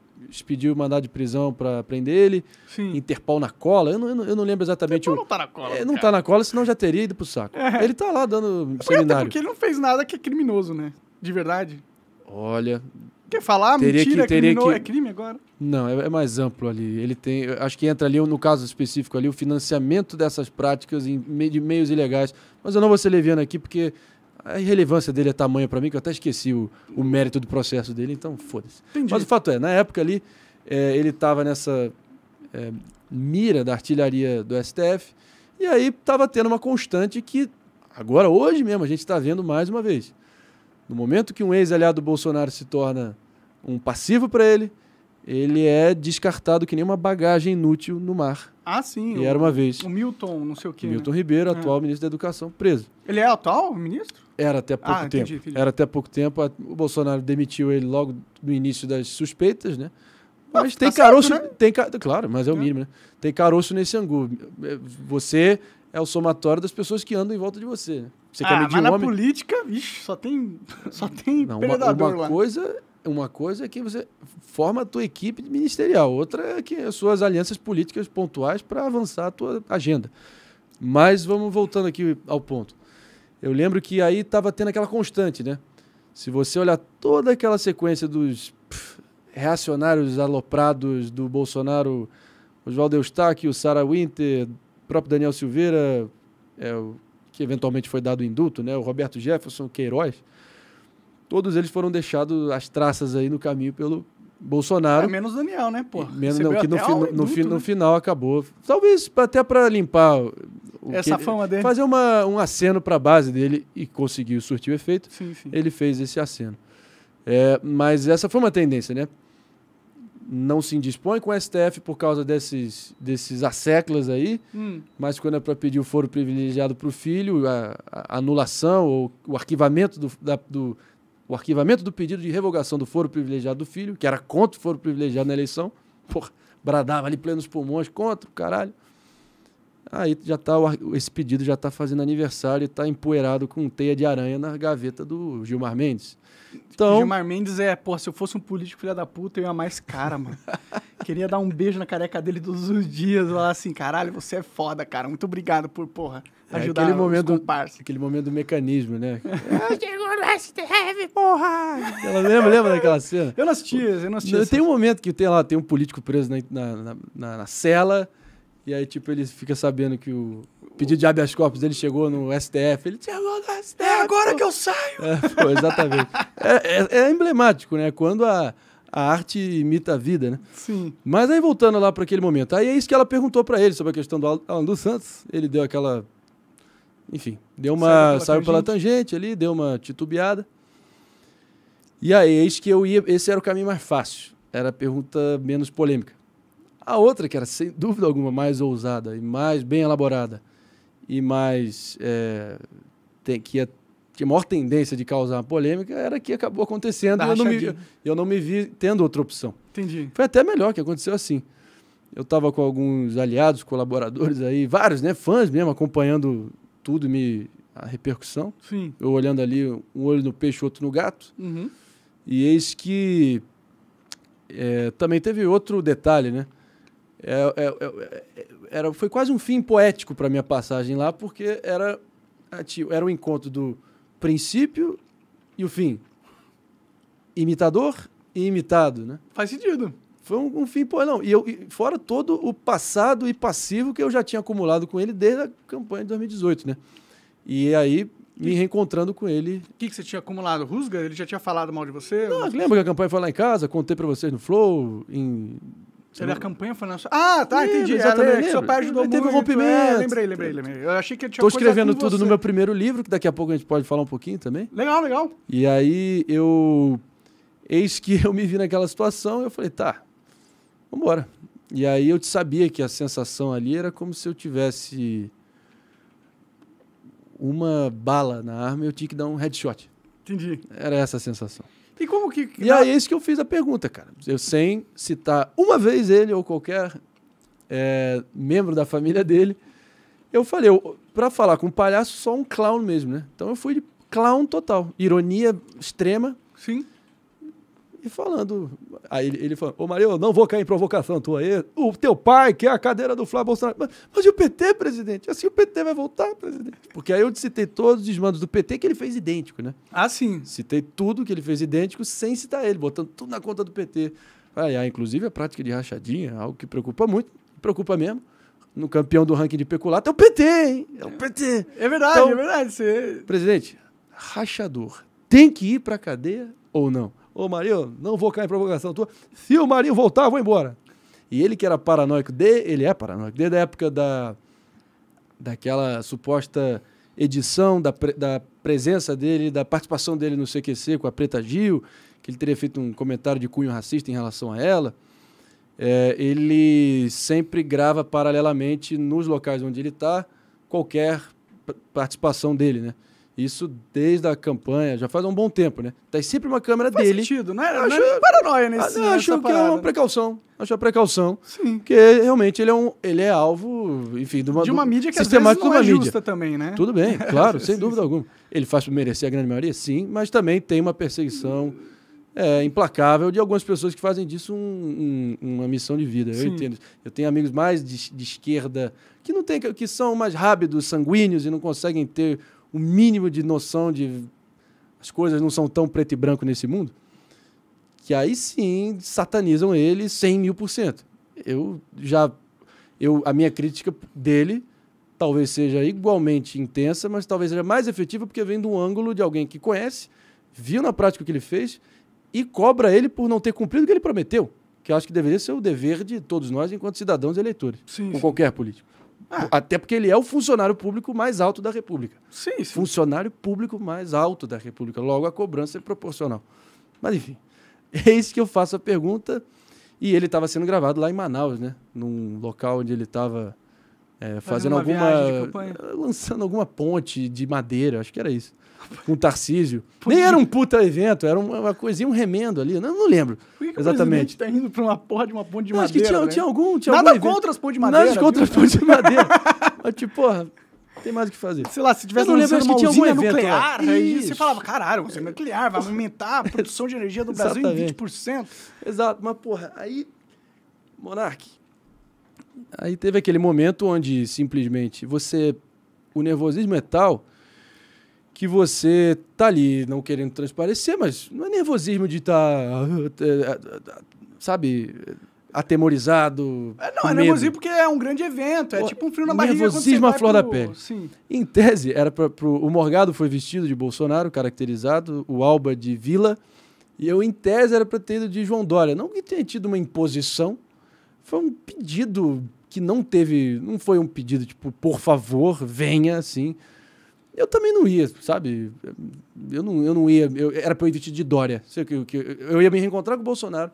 pediu mandado de prisão para prender ele, Sim. Interpol na cola. Eu não, eu não, eu não lembro exatamente. Interpol o... não está na cola. É, não está na cola, senão já teria ido pro saco. É. Ele está lá dando é seminário. Até porque ele não fez nada que é criminoso, né? De verdade. Olha, Quer falar? Teria Mentira, que, é teria que... é crime agora? Não, é, é, mais amplo ali. Ele tem. Acho que entra ali, no caso específico ali, o financiamento dessas práticas em, de meios ilegais. Mas eu não vou ser leviano aqui, porque a irrelevância dele é tamanho para mim, que eu até esqueci o, o mérito do processo dele, então foda-se. Mas o fato é, na época ali, é, ele estava nessa é, mira da artilharia do STF, e aí estava tendo uma constante que, agora hoje mesmo, a gente está vendo mais uma vez. No momento que um ex-aliado do Bolsonaro se torna um passivo para ele, ele é descartado que nem uma bagagem inútil no mar. Ah, sim. E o, era uma vez. O Milton, não sei o quê. Milton né? Ribeiro, é. atual ministro da Educação, preso. Ele é atual ministro? Era até pouco ah, tempo. Entendi, entendi. Era até pouco tempo. O Bolsonaro demitiu ele logo no início das suspeitas, né? Ah, mas ah, tem tá caroço. Certo, né? tem, claro, mas é o é. mínimo, né? Tem caroço nesse angu. É, você é o somatório das pessoas que andam em volta de você. Né? Você ah, quer medir mas um na homem? política, vixe, só tem, só tem não, predador uma, uma lá. coisa uma coisa é que você forma a tua equipe ministerial, outra é que as suas alianças políticas pontuais para avançar a tua agenda. Mas vamos voltando aqui ao ponto. Eu lembro que aí estava tendo aquela constante, né? Se você olhar toda aquela sequência dos pff, reacionários aloprados do Bolsonaro, João Eustáquio, o Sarah Winter, o próprio Daniel Silveira, é, que eventualmente foi dado o induto, né? O Roberto Jefferson, Queiroz Todos eles foram deixados as traças aí no caminho pelo Bolsonaro. É menos Daniel, né, pô? Menos não, que no, fi, no, no, né? fi, no, final acabou. Talvez até para limpar essa fama dele. Fazer uma, um aceno para a base dele e conseguiu surtir o efeito. Sim, sim. Ele fez esse aceno. É, mas essa foi uma tendência, né? Não se indispõe com o STF por causa desses, desses asseclas aí, hum. mas quando é para pedir o foro privilegiado para o filho, a, a, anulação ou o arquivamento do, da, do o arquivamento do pedido de revogação do foro privilegiado do filho, que era contra o foro privilegiado na eleição, porra, bradava ali plenos pulmões contra o caralho. Aí já tá, esse pedido já está fazendo aniversário e está empoeirado com teia de aranha na gaveta do Gilmar Mendes. Então... Gilmar Mendes é, pô, se eu fosse um político filha da puta, eu ia mais cara, mano. Queria dar um beijo na careca dele todos os dias, lá assim, caralho, você é foda, cara. Muito obrigado por, porra, é ajudar é aquele momento, comparsa. Aquele momento do mecanismo, né? eu chegou na STF, porra! Ela lembra, lembra daquela cena? Eu não assisti, eu não assisti. Tem um momento que tem lá, tem um político preso na, na, na, na cela e aí, tipo, ele fica sabendo que o pedido de habeas corpus ele chegou no STF. Ele chegou no STF. É agora pô. que eu saio! É, pô, exatamente. é, é, é, emblemático, né? Quando a, a arte imita a vida, né? Sim. Mas aí, voltando lá para aquele momento. Aí é isso que ela perguntou para ele sobre a questão do Alan dos Santos. Ele deu aquela. Enfim, deu uma. Saiu pela, saiu pela tangente ali, deu uma titubeada. E aí, eis que eu ia. Esse era o caminho mais fácil. Era a pergunta menos polêmica. A outra, que era sem dúvida alguma mais ousada e mais bem elaborada e mais. É, tem, que ia, tinha maior tendência de causar polêmica, era que acabou acontecendo tá e eu não, me, eu não me vi tendo outra opção. Entendi. Foi até melhor que aconteceu assim. Eu estava com alguns aliados, colaboradores aí, vários, né? Fãs mesmo, acompanhando tudo, me, a repercussão. Sim. Eu olhando ali, um olho no peixe, outro no gato. Uhum. E eis que é, também teve outro detalhe, né? É é, é, é, era, foi quase um fim poético para minha passagem lá, porque era, era um encontro do princípio e o fim. Imitador e imitado, né? Faz sentido. Foi um, um fim poético. Não, e eu, fora todo o passado e passivo que eu já tinha acumulado com ele desde a campanha de 2018, né? E aí, me reencontrando com ele. O que, que você tinha acumulado? Rusga? Ele já tinha falado mal de você? Não, lembra que a campanha foi lá em casa, contei para vocês no Flow, em você vê, a campanha foi na sua. Ah, tá, entendi. É, exatamente. É, seu pai ajudou muito. Teve um é, rompimento. É, lembrei, lembrei, lembrei. Eu achei que ele tinha Tô escrevendo tudo você. no meu primeiro livro, que daqui a pouco a gente pode falar um pouquinho também. Legal, legal. E aí eu. Eis que eu me vi naquela situação e eu falei, tá, vamos embora. E aí eu sabia que a sensação ali era como se eu tivesse uma bala na arma e eu tinha que dar um headshot. Entendi. Era essa a sensação. E como que. E aí é isso que eu fiz a pergunta, cara. Eu sem citar uma vez ele ou qualquer é, membro da família dele, eu falei, para falar com palhaço, só um clown mesmo, né? Então eu fui de clown total. Ironia extrema. Sim e falando. Aí ele, ele falou: Ô Mario, não vou cair em provocação tua aí. O teu pai quer é a cadeira do Flávio Bolsonaro. Mas, mas e o PT, presidente? Assim o PT vai voltar, presidente. Porque aí eu citei todos os desmandos do PT que ele fez idêntico, né? Ah, sim. Citei tudo que ele fez idêntico sem citar ele, botando tudo na conta do PT. Aí, aí inclusive a prática de rachadinha, algo que preocupa muito, preocupa mesmo no campeão do ranking de peculato é o PT, hein? É o PT. É verdade, então, é verdade. Você... Presidente, rachador tem que ir para cadeia ou não? Ô Marinho, não vou cair em provocação tua. Se o Marinho voltar, eu vou embora. E ele que era paranoico, de, ele é paranoico, desde a época da, daquela suposta edição da, da presença dele, da participação dele no CQC com a Preta Gil, que ele teria feito um comentário de cunho racista em relação a ela. É, ele sempre grava paralelamente nos locais onde ele está qualquer participação dele, né? Isso desde a campanha, já faz um bom tempo, né? Tem tá sempre uma câmera faz dele. sentido, não né? era, acho, não é paranoia nesse ah, não, Acho que parada. é uma precaução. Acho uma precaução. Sim. Porque realmente ele é, um, ele é alvo, enfim, de uma, de uma mídia que às vezes não é justa mídia. também, né? Tudo bem, é, claro, sem dúvida alguma. Ele faz por merecer a grande maioria, sim, mas também tem uma perseguição é, implacável de algumas pessoas que fazem disso um, um, uma missão de vida. Sim. Eu entendo. Eu tenho amigos mais de, de esquerda que não tem, que são mais rápidos, sanguíneos e não conseguem ter o mínimo de noção de as coisas não são tão preto e branco nesse mundo, que aí sim satanizam ele 100 mil por cento. Eu já. Eu, a minha crítica dele talvez seja igualmente intensa, mas talvez seja mais efetiva porque vem do ângulo de alguém que conhece, viu na prática o que ele fez e cobra ele por não ter cumprido o que ele prometeu, que eu acho que deveria ser o dever de todos nós enquanto cidadãos e eleitores, sim, com sim. qualquer político. Ah. Até porque ele é o funcionário público mais alto da República. Sim, sim. Funcionário público mais alto da República. Logo, a cobrança é proporcional. Mas, enfim, é isso que eu faço a pergunta. E ele estava sendo gravado lá em Manaus, né? Num local onde ele estava é, fazendo, fazendo alguma. Lançando alguma ponte de madeira, acho que era isso com o Tarcísio. Nem era um puta evento, era uma, uma coisinha, um remendo ali. Não, não lembro. Por que, que exatamente. está indo para uma porra de uma ponte de não, madeira? Acho que tinha, né? tinha algum. Tinha Nada algum contra as pontes de madeira. Nada viu? contra as pontes de madeira. Mas, tipo, porra, tem mais o que fazer. Sei lá, se tivesse eu não lembro, uma que tinha algum evento, nuclear, aí você falava, caralho, você é nuclear, vai aumentar a produção de energia do Brasil em 20%. Exato, mas porra, aí, Monark, aí teve aquele momento onde simplesmente você, o nervosismo é tal que você tá ali não querendo transparecer, mas não é nervosismo de estar, tá, sabe, atemorizado. É, não, é medo. nervosismo porque é um grande evento, é o, tipo um frio na barriga. Nervosismo à flor pro... da pele. Sim. Em tese, era pra, pro, o Morgado foi vestido de Bolsonaro, caracterizado, o Alba de Vila, e eu, em tese, era para ter ido de João Dória. Não que tenha tido uma imposição, foi um pedido que não teve, não foi um pedido tipo, por favor, venha, assim eu também não ia, sabe? Eu não, eu não ia. Eu, era pra eu ir vestido de Dória. Sei que, que, eu ia me reencontrar com o Bolsonaro.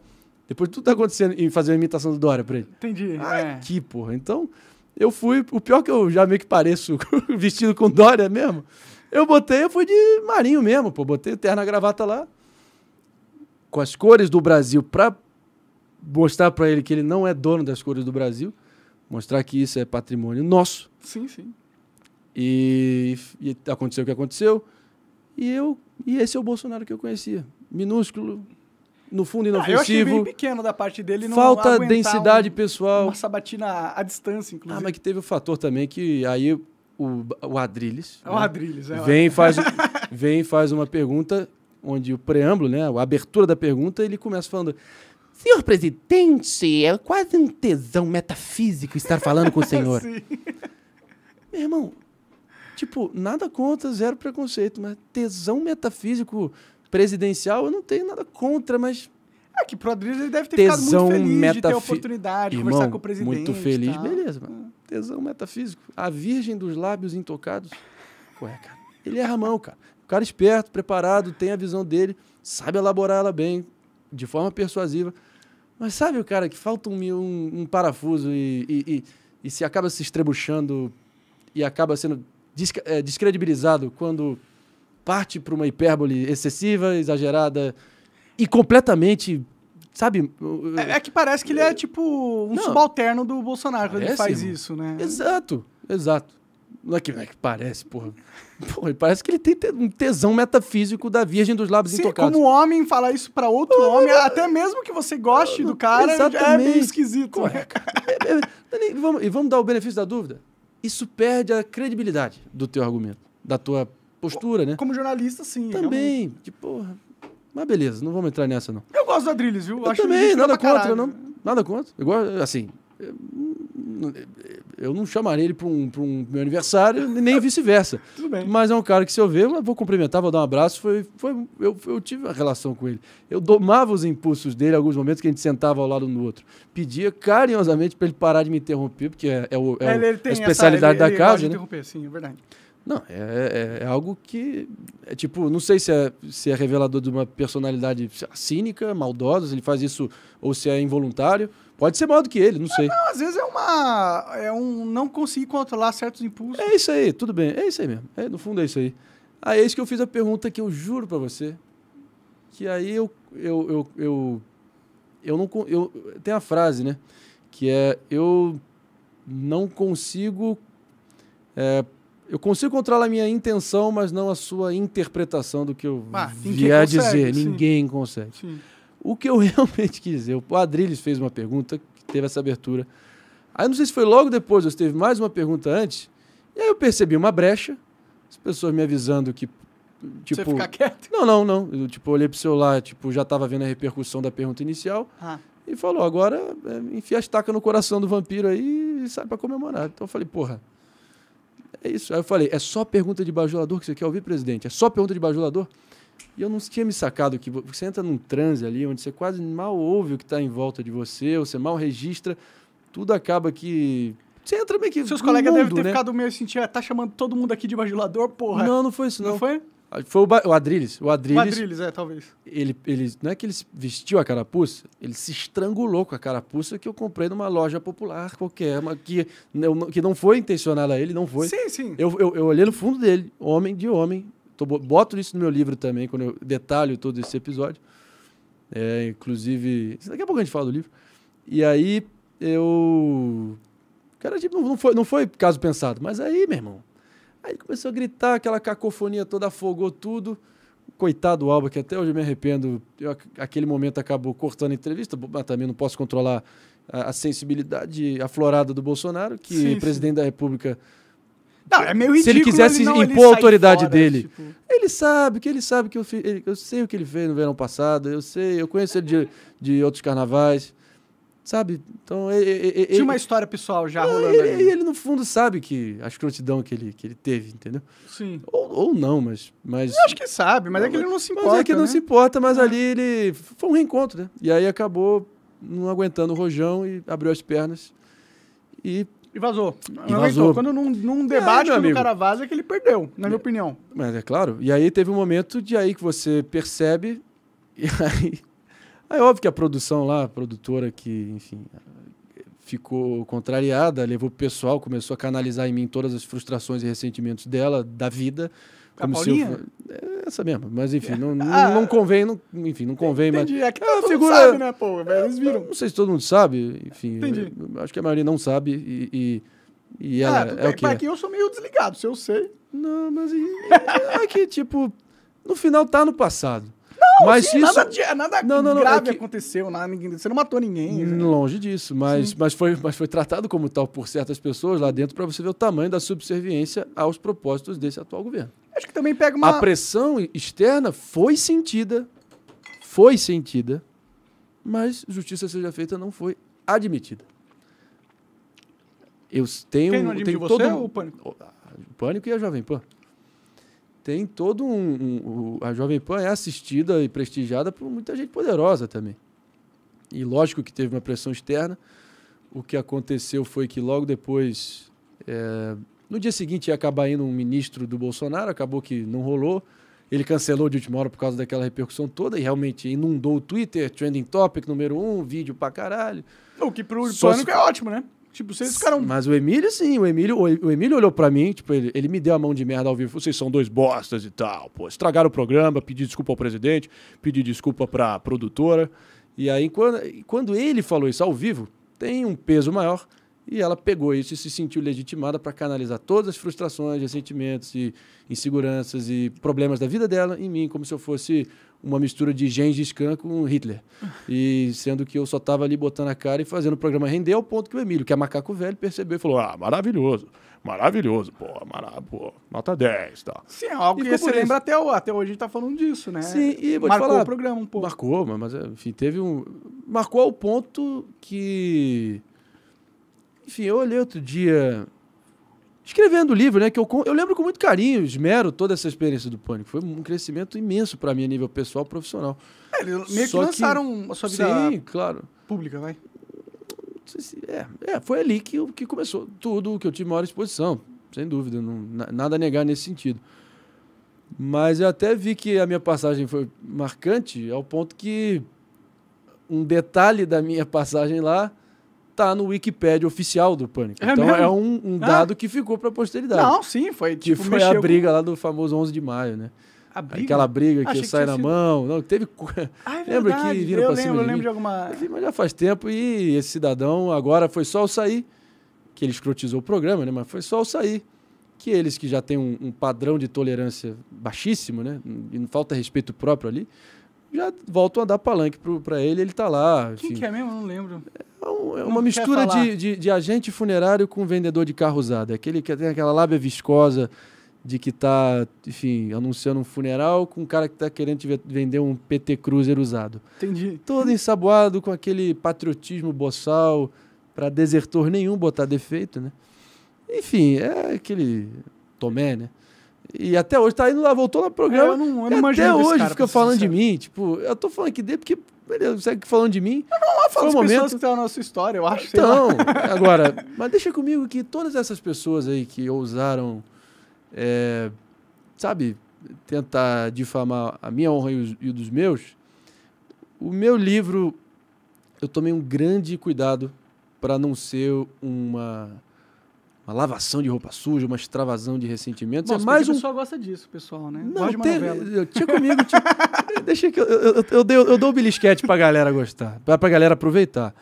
Depois de tudo tá acontecendo e fazer uma imitação do Dória pra ele. Entendi. Aqui, é. que porra. Então, eu fui. O pior que eu já meio que pareço vestido com Dória mesmo. Eu botei, eu fui de marinho mesmo, pô. Botei terna gravata lá. Com as cores do Brasil pra mostrar pra ele que ele não é dono das cores do Brasil. Mostrar que isso é patrimônio nosso. Sim, sim. E, e, aconteceu o que aconteceu. E eu e esse é o Bolsonaro que eu conhecia. Minúsculo, no fundo inofensivo. Ah, eu achei bem pequeno da parte dele. Falta densidade um, pessoal. Uma sabatina à distância, ah, inclusive. Ah, mas que teve o um fator também que aí o, o Adrilles... É o né? Adrilles, é. Vem e faz, vem, faz uma pergunta onde o preâmbulo, né, a abertura da pergunta, ele começa falando... Senhor presidente, é quase um tesão metafísico estar falando com o senhor. Meu irmão, Tipo, nada contra, zero preconceito, mas tesão metafísico presidencial, eu não tenho nada contra, mas. É que pro Adriano ele deve ter tesão ficado muito feliz metafi... de ter a oportunidade de Irmão, conversar com o presidente. Muito feliz, tá? beleza, é. mano. Tesão metafísico. A virgem dos lábios intocados. Ué, cara. Ele erra é a mão, cara. O cara é esperto, preparado, tem a visão dele, sabe elaborar ela bem, de forma persuasiva. Mas sabe o cara que falta um, um, um parafuso e, e, e, e se acaba se estrebuchando e acaba sendo é, descredibilizado quando parte para uma hipérbole excessiva, exagerada e completamente sabe? É, é, que parece que ele é tipo um não, subalterno do Bolsonaro quando ele faz isso, né? Exato, exato. Não é que, não é que parece, porra. porra. Parece que ele tem um tesão metafísico da Virgem dos Lábios Sim, Intocados. como homem falar isso para outro ah, homem, até mesmo que você goste do cara, exatamente. é meio esquisito. Né? É, e é, é, vamos, e vamos dar o benefício da dúvida? isso perde a credibilidade do teu argumento, da tua postura, né? Como jornalista, sim. Também, realmente. porra. Mas beleza, não vamos entrar nessa, não. Eu gosto da Adrilles, viu? Eu Acho também, é nada contra, caralho. não. Nada contra. Eu gosto, assim, eu não chamaria ele para um, um meu aniversário, nem vice-versa. Mas é um cara que se eu ver, eu vou cumprimentar, vou dar um abraço. Foi, foi, eu, eu tive a relação com ele. Eu domava os impulsos dele alguns momentos que a gente sentava ao lado um do outro. Pedia carinhosamente para ele parar de me interromper, porque é, é, o, é ele, é, ele a especialidade essa, ele, da casa. Ele né? interromper, sim, é verdade. Não, é, é, é, é, algo que. É tipo, não sei se é, se é revelador de uma personalidade cínica, maldosa, se ele faz isso ou se é involuntário, Pode ser maior do que ele, não sei. Não, às vezes é uma. É um não conseguir controlar certos impulsos. É isso aí, tudo bem. É isso aí mesmo. É, no fundo é isso aí. Aí é isso que eu fiz a pergunta que eu juro para você. Que aí eu. Eu, eu, eu, eu não. Eu, tem a frase, né? Que é. Eu não consigo. É, eu consigo controlar a minha intenção, mas não a sua interpretação do que eu ah, vier a dizer. Sim. Ninguém consegue. Sim. O que eu realmente quis dizer, o Adriles fez uma pergunta que teve essa abertura. Aí não sei se foi logo depois ou se teve mais uma pergunta antes. E aí eu percebi uma brecha, as pessoas me avisando que. Tipo, Você ficar quieto? Não, não, não. Eu, tipo, olhei pro celular, tipo, já estava vendo a repercussão da pergunta inicial. Ah. E falou, agora é, enfia as tacas no coração do vampiro aí e sai para comemorar. Então eu falei, porra, é isso. Aí eu falei, é só pergunta de bajulador que você quer ouvir, presidente? É só pergunta de bajulador? E eu não tinha me sacado que você entra num transe ali onde você quase mal ouve o que está em volta de você, você mal registra, tudo acaba que. Você entra meio que. Seus colegas mundo, devem ter né? ficado meio sentindo, assim, tá chamando todo mundo aqui de bajulador, porra. Não, não foi isso, não. Não foi? Ah, foi o, o Adrilles. O Adrilles. O Adrilles, é, talvez. Ele, ele, não é que ele vestiu a carapuça, ele se estrangulou com a carapuça que eu comprei numa loja popular qualquer, uma, que, né, que não foi intencional a ele, não foi. Sim, sim. Eu, eu, eu olhei no fundo dele, homem de homem, Tô, boto isso no meu livro também, quando eu detalho todo esse episódio. É, inclusive. Daqui a pouco a gente fala do livro. E aí eu. Cara, tipo, não, não, foi, não foi caso pensado, mas aí, meu irmão. Aí começou a gritar, aquela cacofonia toda afogou tudo. Coitado do Alba, que até hoje eu me arrependo. Eu, aquele momento acabou cortando a entrevista, mas também não posso controlar a, a sensibilidade aflorada do Bolsonaro, que sim, presidente sim. da República não, é meio ridículo. Se ele quisesse ele não, impor ele a autoridade fora, dele. Tipo... Ele sabe que ele sabe que eu, ele, eu sei o que ele fez no verão passado, eu sei, eu conheço ele de, de outros carnavais. Sabe? Então, ele, ele, Tinha uma história pessoal já rolando né? ele, Ele, no fundo, sabe que a escrotidão que ele, que ele teve, entendeu? Sim. Ou, ou não, mas, mas... Eu acho que sabe, mas é que ele não se é né? importa, Mas é que né? não se importa, mas ali ele... Foi um reencontro, né? E aí acabou não aguentando o rojão e abriu as pernas. E e vazou. E vazou. Quando num, num debate, é, o cara vaza, é que ele perdeu, na minha opinião. Mas é claro. E aí teve um momento de aí que você percebe. E aí. Aí, é óbvio que a produção lá, a produtora que, enfim, ficou contrariada, levou o pessoal, começou a canalizar em mim todas as frustrações e ressentimentos dela, da vida. Como a Paulinha? Eu... É essa mesmo mas enfim, não, ah, não convém, não, enfim, não convém, entendi. mas... É que é todo mundo sabe, né, pô? Eles é, viram. Não sei se todo mundo sabe, enfim, entendi. acho que a maioria não sabe e... e, e ah, ela ah, é, o que é. eu sou meio desligado, se eu sei. Não, mas é, é que, tipo, no final tá no passado. Não, mas sim, isso... nada, nada não, não, não, grave é que... aconteceu, nada, ninguém, você não matou ninguém. Né? Longe disso, mas, mas, foi, mas foi tratado como tal por certas pessoas lá dentro para você ver o tamanho da subserviência aos propósitos desse atual governo. Acho que também pega uma. A pressão externa foi sentida, foi sentida, mas justiça seja feita não foi admitida. Eu tenho. Quem não admitiu você todo... ou é o Pânico? O Pânico e a Jovem Pan. Tem todo um, um, um. A Jovem Pan é assistida e prestigiada por muita gente poderosa também. E lógico que teve uma pressão externa. O que aconteceu foi que logo depois. É no dia seguinte ia acabar indo um ministro do Bolsonaro, acabou que não rolou. Ele cancelou de última hora por causa daquela repercussão toda e realmente inundou o Twitter, trending topic número um, vídeo pra caralho. O que pro Só pânico se... é ótimo, né? Tipo, vocês ficaram. Mas o Emílio, sim, o Emílio, o Emílio olhou para mim, tipo, ele, ele me deu a mão de merda ao vivo. Vocês são dois bostas e tal, pô. Estragaram o programa, pedi desculpa ao presidente, pedi desculpa pra produtora. E aí, quando, quando ele falou isso ao vivo, tem um peso maior e ela pegou isso e se sentiu legitimada para canalizar todas as frustrações, ressentimentos e inseguranças e problemas da vida dela em mim, como se eu fosse uma mistura de Gengis Khan com Hitler. E sendo que eu só estava ali botando a cara e fazendo o programa render ao ponto que o Emílio, que é macaco velho, percebeu e falou: Ah, maravilhoso, maravilhoso, pô, maravilhoso, nota 10 Tá. Sim, é algo e que você lembra até, até hoje a gente está falando disso, né? Sim, e vou Marcou falar, o programa um pouco. Marcou, mas enfim, teve um. Marcou ao ponto que enfim, eu olhei outro dia, escrevendo o livro, né? Que eu, eu lembro com muito carinho, esmero, toda essa experiência do Pânico. Foi um crescimento imenso para mim a nível pessoal e profissional. É, meio Só que lançaram que, a sua vida sim, claro. pública, vai. é, é, foi ali que, que começou tudo, que eu tive maior exposição, sem dúvida. Não, nada a negar nesse sentido. Mas eu até vi que a minha passagem foi marcante ao ponto que um detalhe da minha passagem lá tá no Wikipedia oficial do Pânico. É então mesmo? é um, um ah. dado ah. que ficou pra posteridade. Não, sim, foi tipo, Que foi a briga com... lá do famoso 11 de maio, né? Briga? Aquela briga que sai na sido... mão. Não, teve. Ah, é lembra que viram eu lembro, cima. Eu lembro de, de alguma. Mas já faz tempo e esse cidadão agora foi só o sair, que ele escrotizou o programa, né? Mas foi só o sair. Que eles que já têm um, um padrão de tolerância baixíssimo, né? E não falta respeito próprio ali já voltam a dar palanque para ele, ele tá lá. Enfim. Quem que é mesmo? Não lembro. É, um, é uma mistura de, de, de, agente funerário com vendedor de carro usado. É aquele que tem aquela lábia viscosa de que tá, enfim, anunciando um funeral com um cara que tá querendo te vender um PT Cruiser usado. Entendi. Todo ensaboado com aquele patriotismo boçal para desertor nenhum botar defeito, né? Enfim, é aquele Tomé, né? E até hoje tá indo lá, voltou no programa. É, eu não, eu não até hoje cara, fica falando de mim. Tipo, eu tô falando aqui dele porque, beleza, segue falando de mim. Mas vamos lá falar um pessoas momento. que estão a nossa história, eu acho. Então, agora, mas deixa comigo que todas essas pessoas aí que ousaram, é, sabe, tentar difamar a minha honra e os, e dos meus, o meu livro, eu tomei um grande cuidado para não ser uma uma lavação de roupa suja, uma extravasão de ressentimentos. Bom, é mais um... O pessoal gosta disso, pessoal, né? Não, Gosta tem... de Tinha comigo, tinha... deixa que eu, eu, eu, eu dou o bilisquete pra galera gostar, pra, pra galera aproveitar.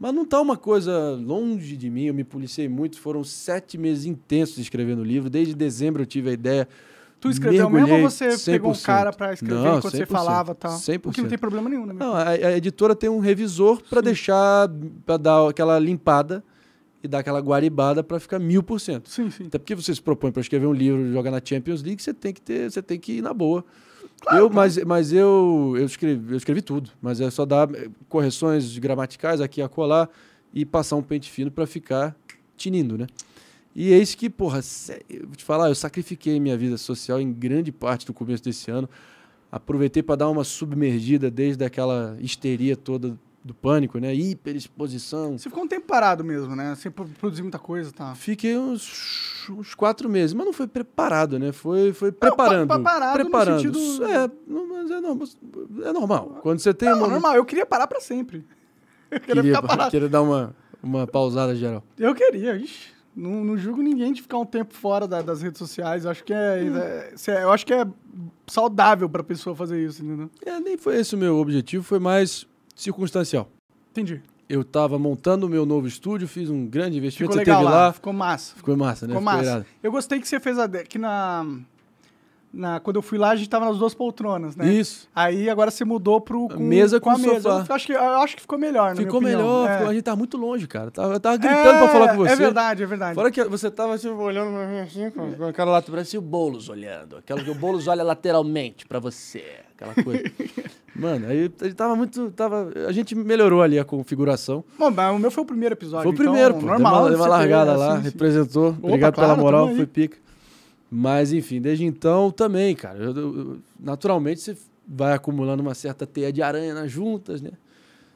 Mas não tá uma coisa longe de mim, eu me policiei muito, foram sete meses intensos escrevendo o livro, desde dezembro eu tive a ideia... Tu escreveu mesmo ou você 100%. pegou um cara para escrever não, enquanto 100%, você falava tal? Tá? 100%. Porque não tem problema nenhum, né? Não, a, a editora tem um revisor para deixar, para dar aquela limpada, e dá aquela guaribada para ficar mil por cento. Sim, sim. Até porque você se propõe para escrever um livro, jogar na Champions League, você tem que ter, você tem que ir na boa. Claro, eu, mas, mas eu, eu escrevi, eu escrevi tudo, mas é só dar eh, correções gramaticais aqui e acolá e passar um pente fino para ficar tinindo, né? E é isso que, porra, vou te falar, eu sacrifiquei minha vida social em grande parte do começo desse ano. Aproveitei para dar uma submergida desde aquela histeria toda do pânico, né? Hiper exposição. Você ficou um tempo parado mesmo, né? Sem produzir muita coisa, tá? Fiquei uns, uns quatro meses, mas não foi preparado, né? Foi, foi preparando. Não, pa, pa, preparando. Sentido... É, não, mas é, normal. é normal. Quando você tem. Não, uma... normal. Eu queria parar para sempre. Eu queria, queria ficar parado. Queria dar uma, uma pausada geral. Eu queria, ixi. Não, não julgo ninguém de ficar um tempo fora da, das redes sociais. Eu acho que é, hum. é eu acho que é saudável para pessoa fazer isso, entendeu? É, nem foi esse o meu objetivo, foi mais circunstancial. Entendi. Eu estava montando o meu novo estúdio, fiz um grande investimento. Ficou legal lá, lá, Ficou massa. Ficou massa, né? Ficou, ficou massa. Irado. Eu gostei que você fez aqui na na, quando eu fui lá, a gente tava nas duas poltronas, né? Isso. Aí agora você mudou pro. Com, mesa com, com a mesa. Eu acho, que, eu acho que ficou melhor, né? Ficou melhor, é. ficou, a gente tava tá muito longe, cara. Tá, eu tava gritando é, pra falar com é, é você. É verdade, é verdade. Fora que você tava tipo, olhando pra mim assim, com aquela lá do o Boulos olhando. Aquela que o Boulos olha lateralmente pra você. Aquela coisa. Mano, aí a gente tava muito. Tava, a gente melhorou ali a configuração. Bom, mas o meu foi o primeiro episódio. Foi o primeiro, então, pô. Normal. Deu uma, deu uma largada lá, assim, representou. Obrigado claro, pela moral, foi pica. Mas, enfim, desde então também, cara. Eu, eu, naturalmente você vai acumulando uma certa teia de aranha nas juntas, né?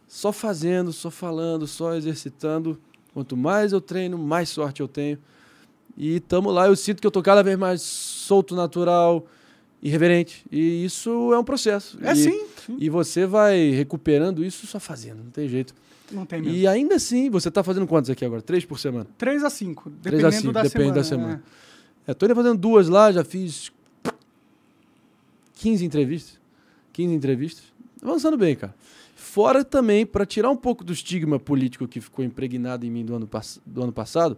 Só fazendo, só falando, só exercitando. Quanto mais eu treino, mais sorte eu tenho. E tamo lá, eu sinto que eu tô cada vez mais solto, natural, irreverente. E isso é um processo. É e, sim, sim. E você vai recuperando isso só fazendo, não tem jeito. Não tem mesmo. E ainda assim, você tá fazendo quantos aqui agora? Três por semana? Três a cinco, dependendo Três a cinco, da depende semana, da semana. É. Estou é, ainda fazendo duas lá, já fiz 15 entrevistas. 15 entrevistas. Avançando bem, cara. Fora também, para tirar um pouco do estigma político que ficou impregnado em mim do ano, do ano passado,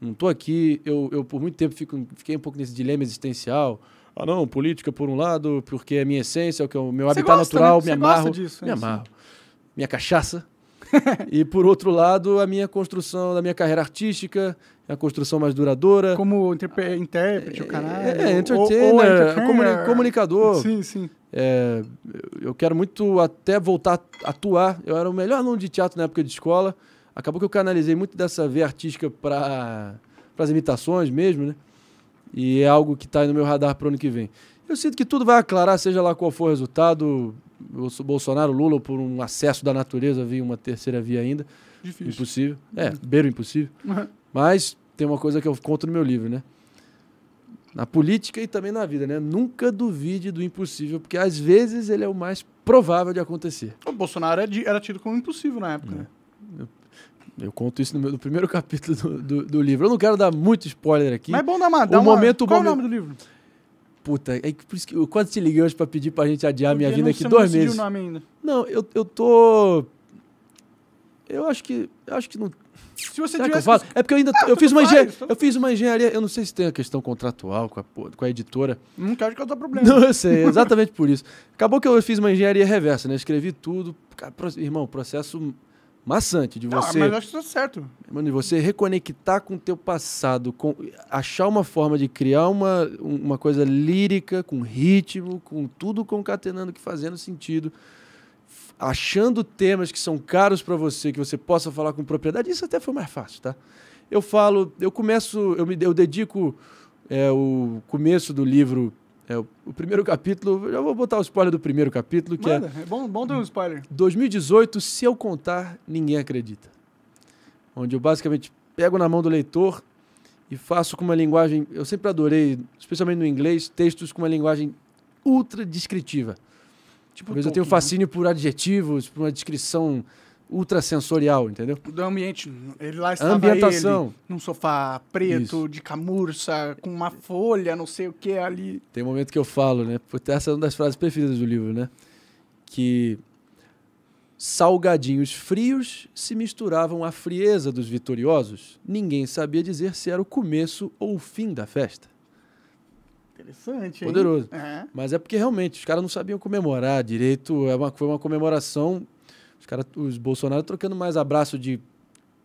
não estou aqui, eu, eu, por muito tempo fico, fiquei um pouco nesse dilema existencial. Ah, não, política por um lado, porque é minha essência, é o que é o meu habitat natural, né? me amarro. Disso, me é amarro. Assim. Minha cachaça, e por outro lado, a minha construção da minha carreira artística, a construção mais duradoura. Como intérprete, o canal. É, é, é entertainer, ou, ou entertainer. Comuni comunicador. Sim, sim. É, eu quero muito até voltar a atuar. Eu era o melhor aluno de teatro na época de escola. Acabou que eu canalizei muito dessa veia artística para as imitações mesmo, né? E é algo que está no meu radar para o ano que vem. Eu sinto que tudo vai aclarar, seja lá qual for o resultado. Bolsonaro, Lula, por um acesso da natureza, havia uma terceira via ainda. Difícil. Impossível. É, uhum. beiro impossível. Uhum. Mas tem uma coisa que eu conto no meu livro, né? Na política e também na vida, né? Nunca duvide do impossível, porque às vezes ele é o mais provável de acontecer. O Bolsonaro é era tido como impossível na época, é. né? Eu, conto isso no, meu, no primeiro capítulo do, do, do, livro. Eu não quero dar muito spoiler aqui. Mas é bom dar uma... Dar é o momento, Qual o nome do livro? puta, é por isso que eu quase te liguei hoje para pedir pra gente adiar Porque minha vida aqui dois meses. O nome ainda. Não, eu, eu tô. Eu acho que. Eu acho que não. Se você Será É porque eu ainda. Ah, eu, fiz uma faz, então eu fiz uma engenharia. Eu não sei se tem a questão contratual com a, com a editora. Não quero eu causar problema. Não, eu sei, é exatamente por isso. Acabou que eu fiz uma engenharia reversa, né? Escrevi tudo. Cara, pro... Irmão, processo maçante de você. Ah, mas eu acho que tá certo. Mano, de você reconectar com o teu passado, com achar uma forma de criar uma, uma coisa lírica, com ritmo, com tudo concatenando que fazendo sentido. Achando temas que são caros para você, que você possa falar com propriedade, isso até foi mais fácil, tá? Eu falo, eu começo, eu me eu dedico é, o começo do livro é, o, o primeiro capítulo, já vou botar o spoiler do primeiro capítulo, que é Manda, é. É bom, bom ter um spoiler. 2018, se eu contar, ninguém acredita. Onde eu basicamente pego na mão do leitor e faço com uma linguagem. Eu sempre adorei, especialmente no inglês, textos com uma linguagem ultra descritiva. Tipo, Talvez eu tenho né? fascínio por adjetivos, por uma descrição ultrasensorial, entendeu? Do ambiente. Ele lá estava Ambientação. Ele, num sofá preto, Isso. de camurça, com uma folha, não sei o que ali. Tem um momento que eu falo, né? Porque essa é uma das frases preferidas do livro, né? Que salgadinhos frios se misturavam à frieza dos vitoriosos. Ninguém sabia dizer se era o começo ou o fim da festa. Interessante, Poderoso. É. Mas é porque realmente os caras não sabiam comemorar direito. É uma, foi uma comemoração os, cara, os Bolsonaro trocando mais abraço de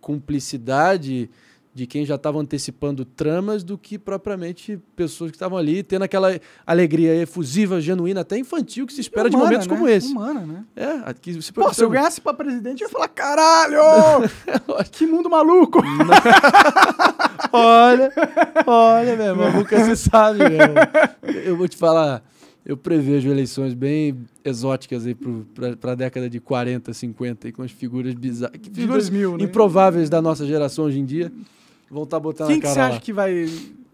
cumplicidade de quem já estava antecipando tramas do que propriamente pessoas que estavam ali tendo aquela alegria efusiva, genuína, até infantil que se espera humana, de momentos né? como esse. Humana, né? É, aqui se Pô, se eu ganhasse para presidente, eu ia falar: caralho! que mundo maluco! olha, olha, meu irmão, nunca se sabe, meu. Eu vou te falar eu prevejo eleições bem exóticas aí para a década de 40, 50, com as figuras bizarras. Figuras 2000, né? improváveis né? da nossa geração hoje em dia. Vão estar tá botando Quem na cara. Quem você acha lá. que vai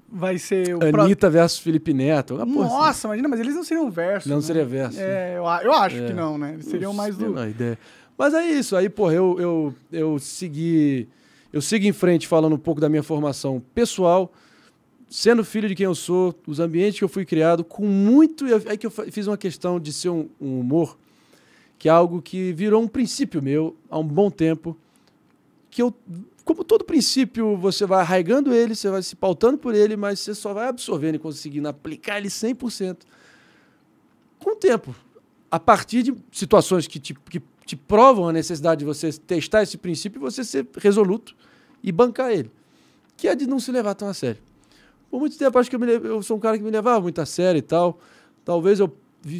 vai ser o. Anitta pro... versus Felipe Neto. Ah, Nossa, assim. imagina, mas eles não seriam versos? Não né? seria verso. É, né? eu, eu acho é. que não, né? Eles seriam mais do. ideia. Mas é isso. Aí, porra, eu, eu, eu segui. Eu sigo em frente falando um pouco da minha formação pessoal sendo filho de quem eu sou, os ambientes que eu fui criado, com muito. É que eu fiz uma questão de ser um, um humor, que é algo que virou um princípio meu há um bom tempo, que eu. Como todo princípio, você vai arraigando ele, você vai se pautando por ele, mas você só vai absorvendo e conseguindo aplicar ele 100% com o tempo. A partir de situações que te, que te provam a necessidade de você testar esse princípio, você ser resoluto e bancar ele. Que é de não se levar tão a sério por muito tempo acho que eu, me, eu sou um cara que me levava muito a sério e tal. Talvez eu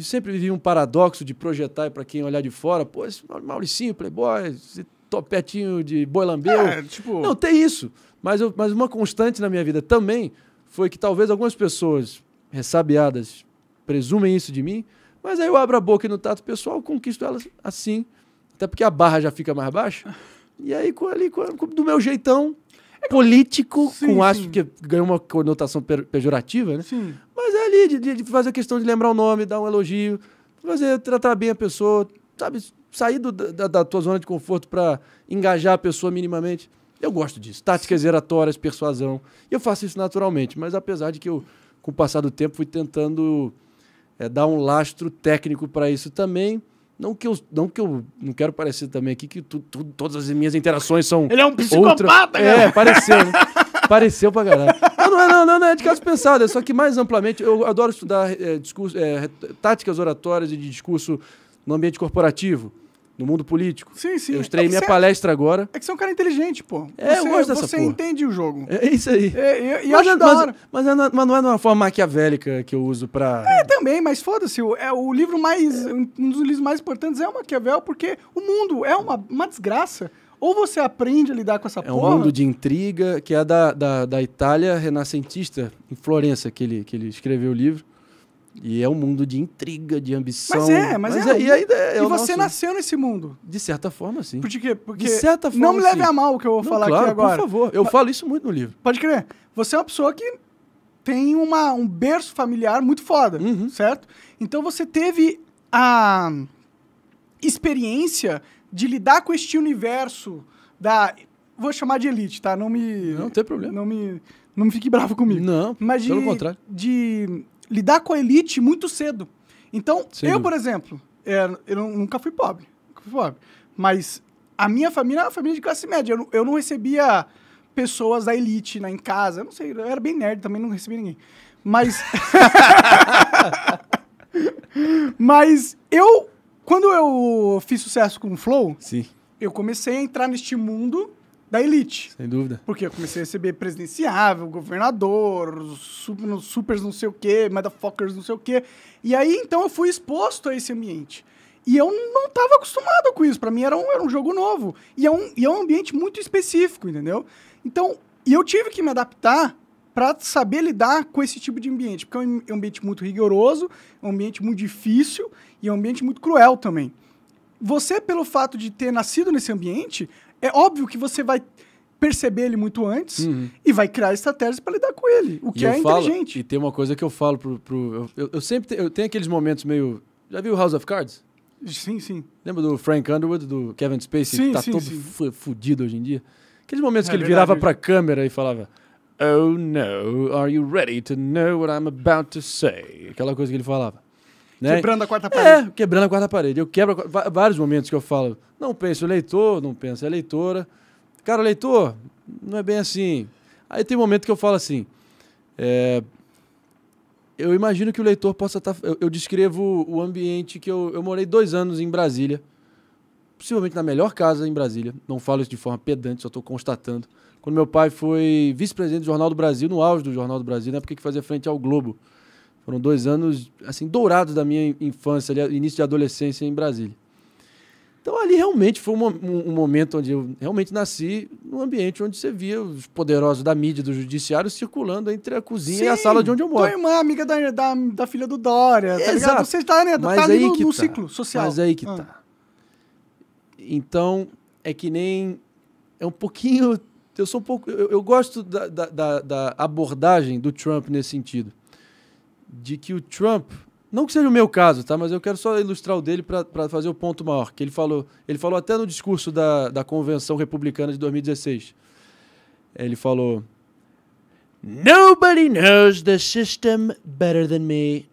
sempre vivi um paradoxo de projetar para quem olhar de fora, pô, esse Mauricinho, playboy, esse topetinho de boi lambeu. É, tipo... Não, tem isso. Mas, eu, mas uma constante na minha vida também foi que talvez algumas pessoas ressabiadas presumem isso de mim, mas aí eu abro a boca e no tato pessoal conquisto elas assim, até porque a barra já fica mais baixa. E aí, com, ali, com, do meu jeitão, é político, sim, com acho que ganhou uma conotação pejorativa, né? Sim. Mas é ali, de, de fazer a questão de lembrar o nome, dar um elogio, fazer, tratar bem a pessoa, sabe? Sair do, da, da tua zona de conforto para engajar a pessoa minimamente. Eu gosto disso. Táticas eratórias, persuasão. Eu faço isso naturalmente, mas apesar de que eu, com o passar do tempo, fui tentando é, dar um lastro técnico para isso também. Não que eu não, que eu não quero parecer também aqui que tu, tu, todas as minhas interações são. Ele é um psicopata, outra... É, pareceu, né? pareceu pra caralho. Não, não, é, não, não, não, é de caso pensado. É só que mais amplamente, eu adoro estudar é, discurso, é, táticas oratórias e de discurso no ambiente corporativo. No mundo político. Sim, sim. Eu estrei é minha palestra é... agora. É que você é um cara inteligente, pô. É, você, eu gosto dessa Você porra. entende o jogo. É isso aí. É, eu, eu mas, acho é mas, mas, é na, mas não é de uma forma maquiavélica que eu uso pra... É, também, mas foda-se. É o livro mais... Um dos livros mais importantes é o Maquiavel, porque o mundo é uma, uma desgraça. Ou você aprende a lidar com essa é porra... É um mundo de intriga, que é da, da, da Itália renascentista, em Florença, que ele, que ele escreveu o livro. E é um mundo de intriga, de ambição. Mas é, mas, mas é. é, e, aí, é e você nosso... nasceu nesse mundo. De certa forma, sim. Por quê? Porque de certa forma, não me leve sim. a mal o que eu vou não, falar claro, aqui agora. por favor. Eu pa... falo isso muito no livro. Pode crer. Você é uma pessoa que tem uma, um berço familiar muito foda, uhum. certo? Então você teve a experiência de lidar com este universo da... Vou chamar de elite, tá? Não me... Não, tem problema. Não me... Não me fique bravo comigo. Não, Mas de, pelo contrário. De lidar com a elite muito cedo. Então, Sim. eu, por exemplo, é, eu nunca fui pobre. Nunca fui pobre. Mas a minha família era é uma família de classe média. Eu, eu não recebia pessoas da elite né, em casa. Eu não sei, eu era bem nerd, também não recebia ninguém. Mas. Mas eu. Quando eu fiz sucesso com o Flow, Sim. eu comecei a entrar neste mundo da elite. Sem dúvida. Porque eu comecei a receber presidenciável, governador, super, supers não sei o quê, motherfuckers não sei o quê. E aí, então, eu fui exposto a esse ambiente. E eu não estava acostumado com isso. Para mim era um, era um jogo novo. E é um, e é um ambiente muito específico, entendeu? Então, e eu tive que me adaptar para saber lidar com esse tipo de ambiente. Porque é um ambiente muito rigoroso, é um ambiente muito difícil e é um ambiente muito cruel também. Você, pelo fato de ter nascido nesse ambiente, é óbvio que você vai perceber ele muito antes uhum. e vai criar estratégias para lidar com ele, o que é falo, inteligente. E tem uma coisa que eu falo pro. pro eu, eu, sempre te, eu tenho aqueles momentos meio. Já viu House of Cards? Sim, sim. Lembra do Frank Underwood, do Kevin Spacey, sim, que tá sim, todo sim. fudido hoje em dia? Aqueles momentos é que ele verdade. virava pra câmera e falava. Oh no, are you ready to know what I'm about to say? Aquela coisa que ele falava. Né? Quebrando a quarta é, parede. É, quebrando a quarta parede. Eu quebro a... vários momentos que eu falo, não penso eleitor, não penso eleitora. Cara, eleitor, não é bem assim. Aí tem momento que eu falo assim, é... eu imagino que o leitor possa estar... Tá, eu, eu descrevo o ambiente que eu... Eu morei dois anos em Brasília, possivelmente na melhor casa em Brasília. Não falo isso de forma pedante, só estou constatando. Quando meu pai foi vice-presidente do Jornal do Brasil, no auge do Jornal do Brasil, na época que fazia frente ao Globo. Foram dois anos, assim, dourados da minha infância, início de adolescência em Brasília. Então ali realmente foi um, um, um, momento onde eu realmente nasci num ambiente onde você via os poderosos da mídia, do judiciário circulando entre a cozinha Sim, e a sala de onde eu moro. Tua irmã, amiga da, da, da filha do Dória, tá ligado? Você tá, né, tá no, no tá. ciclo social. Mas aí que ah. tá. Então, é que nem... É um pouquinho... Eu sou um pouco... Eu, eu gosto da, da, da abordagem do Trump nesse sentido de que o Trump, não que seja o meu caso, tá? Mas eu quero só ilustrar o dele para fazer o ponto maior, que ele falou, ele falou até no discurso da, da convenção republicana de 2016. Ele falou: Nobody knows the system better than me.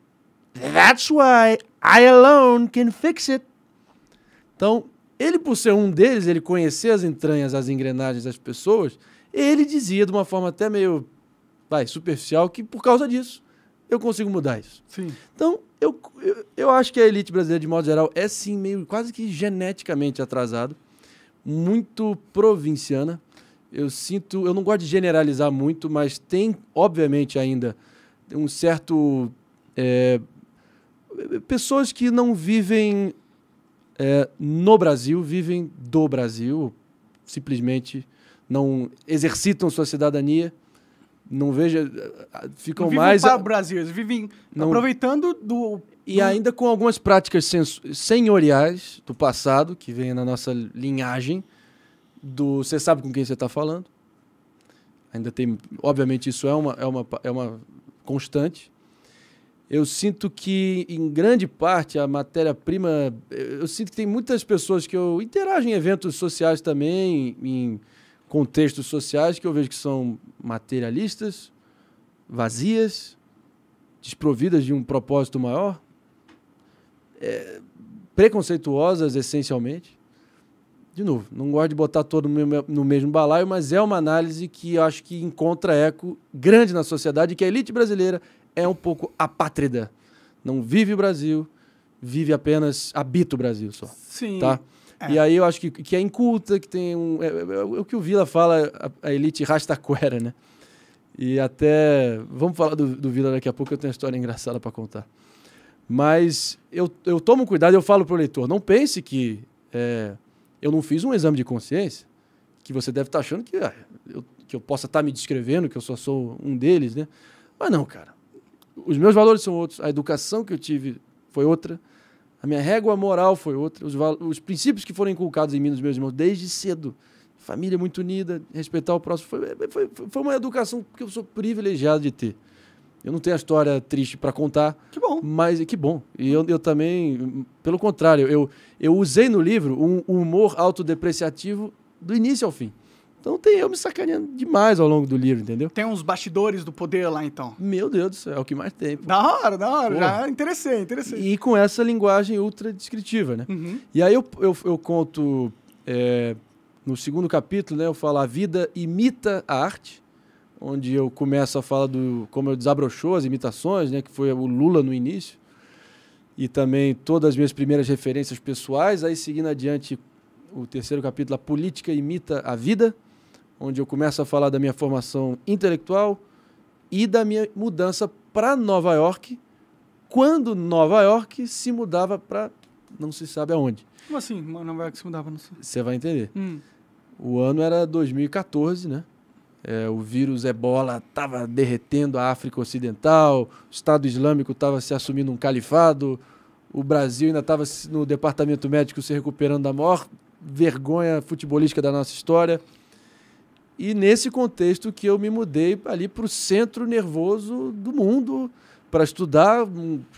That's why I alone can fix it. Então, ele por ser um deles, ele conhecer as entranhas, as engrenagens das pessoas, ele dizia de uma forma até meio vai, superficial que por causa disso eu consigo mudar isso. Sim. Então, eu, eu, eu, acho que a elite brasileira, de modo geral, é sim meio quase que geneticamente atrasado, muito provinciana. Eu sinto, eu não gosto de generalizar muito, mas tem, obviamente, ainda um certo. É, pessoas que não vivem é, no Brasil, vivem do Brasil, simplesmente não exercitam sua cidadania não veja. Eh, eh, ficam vivem mais. Para o Brasil, eles vivem não... aproveitando do. E ainda com algumas práticas senhoriais do passado, que vem na nossa linhagem, do você sabe com quem você está falando. Ainda tem. Obviamente, isso é uma, é uma, é uma constante. Eu sinto que, em grande parte, a matéria-prima. Eh, eu sinto que tem muitas pessoas que eu interajo em eventos sociais também, em contextos sociais que eu vejo que são materialistas, vazias, desprovidas de um propósito maior, é, preconceituosas essencialmente. De novo, não gosto de botar todo no mesmo balaio, mas é uma análise que eu acho que encontra eco grande na sociedade, que a elite brasileira é um pouco apátrida. Não vive o Brasil, vive apenas, habita o Brasil só. Sim. Tá? É. E aí eu acho que, que é inculta, que tem um. É é, é, é, o que o Vila fala, a, a elite rastaquera, né? E até. Vamos falar do, do Vila daqui a pouco, eu tenho uma história engraçada para contar. Mas eu, eu tomo cuidado, eu falo pro leitor: não pense que é, eu não fiz um exame de consciência, que você deve estar tá achando que, ah, eu, que eu possa estar tá me descrevendo, que eu só sou um deles, né? Mas não, cara. Os meus valores são outros, a educação que eu tive foi outra a minha régua moral foi outra. Os, os princípios que foram inculcados em mim nos meus irmãos desde cedo. Família muito unida, respeitar o próximo. Foi, é, foi, foi uma educação que eu sou privilegiado de ter. Eu não tenho a história triste para contar. Que bom. Mas que bom. E eu, eu também, pelo contrário, eu, eu usei no livro um humor autodepreciativo do início ao fim. Então tem eu me sacaneando demais ao longo do livro, entendeu? Tem uns bastidores do poder lá, então. Meu Deus do céu, é o que mais tem. Pô. Da hora, da hora. Pô. Já interessei, interessei. E com essa linguagem ultra descritiva, né? Uhum. E aí eu, eu, eu conto, é, no segundo capítulo, né? Eu falo a vida imita a arte, onde eu começo a falar do como eu desabrochou as imitações, né? Que foi o Lula no início. E também todas as minhas primeiras referências pessoais. Aí seguindo adiante, o terceiro capítulo, a política imita a vida onde eu começo a falar da minha formação intelectual e da minha mudança para Nova York, quando Nova York se mudava para não se sabe aonde. Como assim? Nova York se mudava? Você vai entender. Hum. O ano era 2014, né? É, o vírus ebola estava derretendo a África Ocidental, o Estado Islâmico estava se assumindo um califado, o Brasil ainda estava no departamento médico se recuperando da maior vergonha futebolística da nossa história. E nesse contexto que eu me mudei ali para o centro nervoso do mundo para estudar,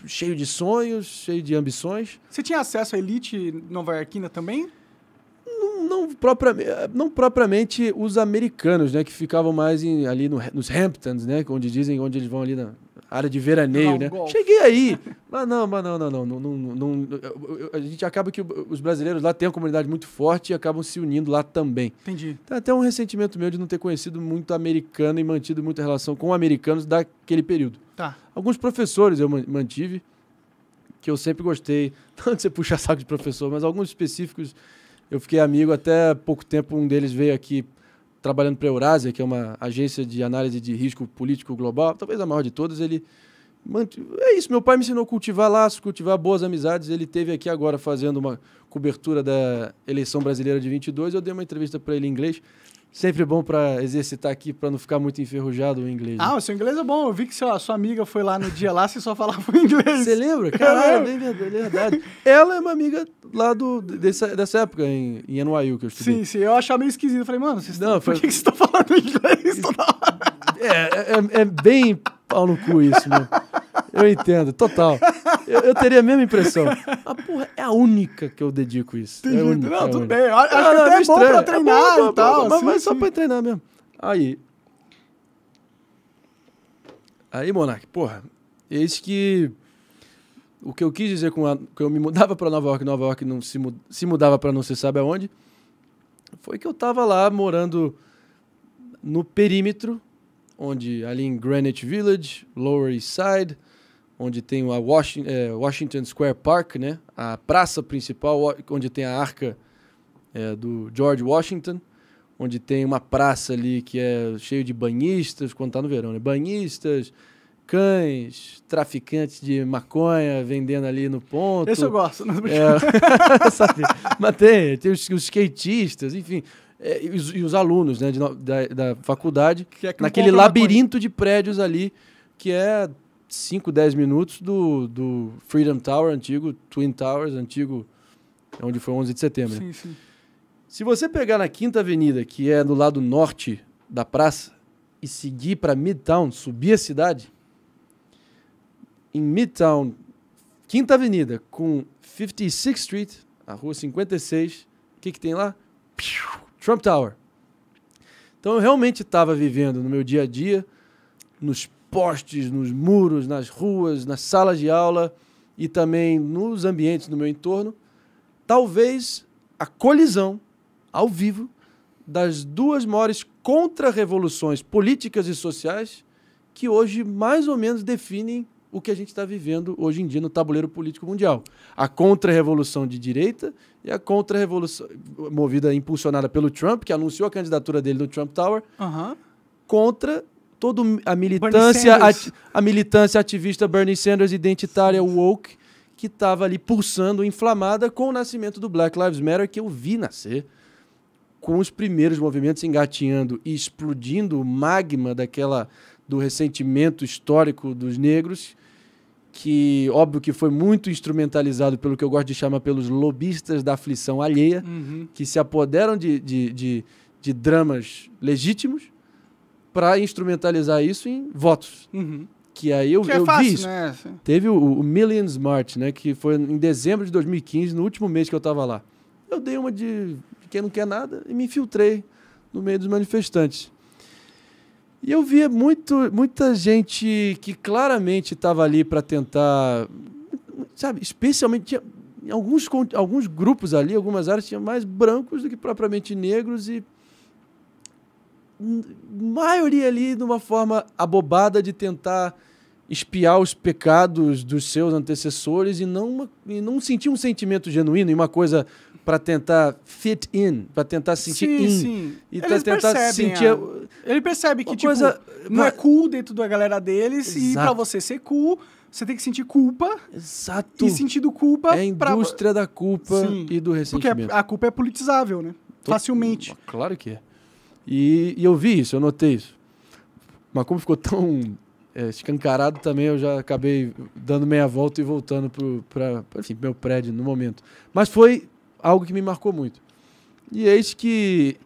cheio de sonhos, cheio de ambições. Você tinha acesso à elite nova-iorquina também? Não, não, propriamente, não propriamente os americanos, né, que ficavam mais em, ali no, nos Hamptons, né, onde dizem, onde eles vão ali na, área de veraneio, né? Cheguei aí, mas não, mas não, não, não, não, não, não a gente acaba que os brasileiros lá têm uma comunidade muito forte e acabam se unindo lá também. Entendi. Tem tá até um ressentimento meu de não ter conhecido muito americano e mantido muita relação com americanos daquele período. Tá. Alguns professores eu mantive, que eu sempre gostei, não de você puxar saco de professor, mas alguns específicos eu fiquei amigo até pouco tempo, um deles veio aqui trabalhando para a Eurásia, que é uma agência de análise de risco político global, talvez a maior de todas, ele. É isso, meu pai me ensinou a cultivar laços, cultivar boas amizades. Ele teve aqui agora fazendo uma cobertura da eleição brasileira de 22. Eu dei uma entrevista para ele em inglês. Sempre bom para exercitar aqui, para não ficar muito enferrujado o inglês. Ah, né? o seu inglês é bom. Eu vi que sua a sua amiga foi lá no dia lá, você só falava inglês. Você lembra? Caralho, é verdade. Ela é uma amiga lá do, dessa, dessa época, em, em NYU, que eu estudei. Sim, sim. Eu achava meio esquisito. Eu falei, mano, vocês não, foi... por que, que vocês estão falando inglês toda hora? É, é, é bem pau no cu isso, né? Eu entendo, total. Eu, eu, teria a mesma impressão. A porra, é a única que eu dedico isso. Tem é única, não, é tudo bem. Acho não, que até é bom pra treinar é bom, e é tal. É mas, sim, mas só pra treinar mesmo. Aí. Aí, Monark, porra, eis que o que eu quis dizer com a, que eu me mudava para Nova York, Nova York não se, mud, se mudava para não se sabe aonde, foi que eu tava lá morando no perímetro, onde ali em Greenwich Village, Lower East Side, onde tem a é, Washington, Square Park, né? a praça principal, onde tem a arca é, do George Washington, onde tem uma praça ali que é cheio de banhistas, quando tá no verão, né? banhistas, cães, traficantes de maconha vendendo ali no ponto. Esse eu gosto. Não é, sabe? Mas tem, tem os, os skatistas, enfim. É, e, os, e, os, alunos né, de, da, da faculdade, é naquele labirinto de prédios ali, que é 5, 10 minutos do, do Freedom Tower antigo, Twin Towers antigo, é onde foi 11 de setembro. Né? Sim, sim. Se você pegar na Quinta Avenida, que é do lado norte da praça, e seguir para Midtown, subir a cidade, em Midtown, Quinta Avenida, com 56th Street, a rua 56, o que, que tem lá? Trump Tower. Então eu realmente estava vivendo no meu dia a dia, nos postes, nos muros, nas ruas, nas salas de aula e também nos ambientes do meu entorno, talvez a colisão ao vivo das duas maiores contra-revoluções políticas e sociais que hoje mais ou menos definem o que a gente está vivendo hoje em dia no tabuleiro político mundial. A contra-revolução de direita e a contra-revolução movida, impulsionada pelo Trump, que anunciou a candidatura dele no Trump Tower, uhum. contra toda a militância, a, a, militância ativista Bernie Sanders identitária woke que estava ali pulsando, inflamada com o nascimento do Black Lives Matter que eu vi nascer, com os primeiros movimentos engatinhando e explodindo o magma daquela do ressentimento histórico dos negros, que óbvio que foi muito instrumentalizado pelo que eu gosto de chamar pelos lobistas da aflição alheia, uhum. que se apoderam de, de, de, de dramas legítimos para instrumentalizar isso em votos. Uhum. Que aí eu, que é eu fácil, vi isso. Né? Teve o, o Million Smart, né? Que foi em dezembro de 2015, no último mês que eu estava lá. Eu dei uma de quem não quer nada e me infiltrei no meio dos manifestantes. E eu via muito, muita gente que claramente estava ali para tentar, sabe, especialmente tinha, alguns, alguns grupos ali, algumas áreas tinha mais brancos do que propriamente negros e maioria ali numa forma abobada de tentar espiar os pecados dos seus antecessores e não, e não sentir um sentimento genuíno e uma coisa para tentar fit in, para tentar sentir sim, in. Sim. E Eles tentar sentir. A... Ele percebe que tipo, coisa... tipo, não é cool dentro da galera deles Exato. e para você ser cool, você tem que sentir culpa. Exato. E sentido culpa. É a indústria pra... da culpa sim. e do ressentimento. Porque a culpa é politizável, né? Facilmente. Claro que é. E, e eu vi isso, eu notei isso. Mas como ficou tão é, escancarado também, eu já acabei dando meia volta e voltando para o meu prédio no momento. Mas foi algo que me marcou muito. E eis que,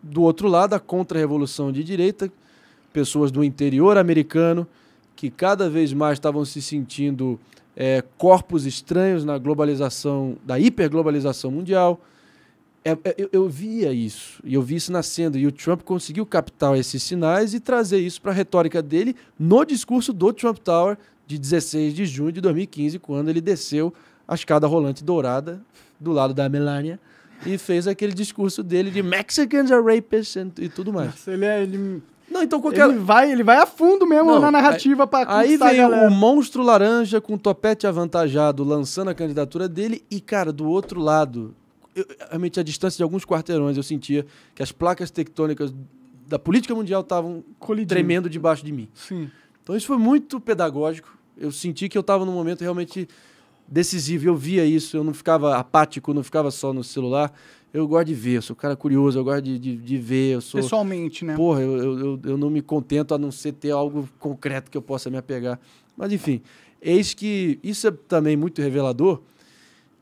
do outro lado, a contra-revolução de direita, pessoas do interior americano, que cada vez mais estavam se sentindo é, corpos estranhos na globalização, da hiperglobalização mundial, é, é, eu, eu, via isso, e eu vi isso nascendo. E o Trump conseguiu captar esses sinais e trazer isso para a retórica dele no discurso do Trump Tower de 16 de junho de 2015, quando ele desceu a escada rolante dourada do lado da Melania e fez aquele discurso dele de Mexicans are rapists e tudo mais. Nossa, ele é. Ele... Não, então qualquer... Ele vai, ele vai a fundo mesmo Não, na narrativa para Aí vem o monstro laranja com o topete avantajado lançando a candidatura dele e, cara, do outro lado realmente a distância de alguns quarteirões eu sentia que as placas tectônicas da política mundial estavam tremendo debaixo de mim. Sim. Então isso foi muito pedagógico. Eu senti que eu estava num momento realmente decisivo. Eu via isso, eu não ficava apático, não ficava só no celular. Eu gosto de ver, eu sou um cara curioso, eu gosto de, de, de ver. Eu sou, Pessoalmente, né? Porra, eu, eu, eu não me contento a não ser ter algo concreto que eu possa me apegar. Mas enfim, eis que isso é também muito revelador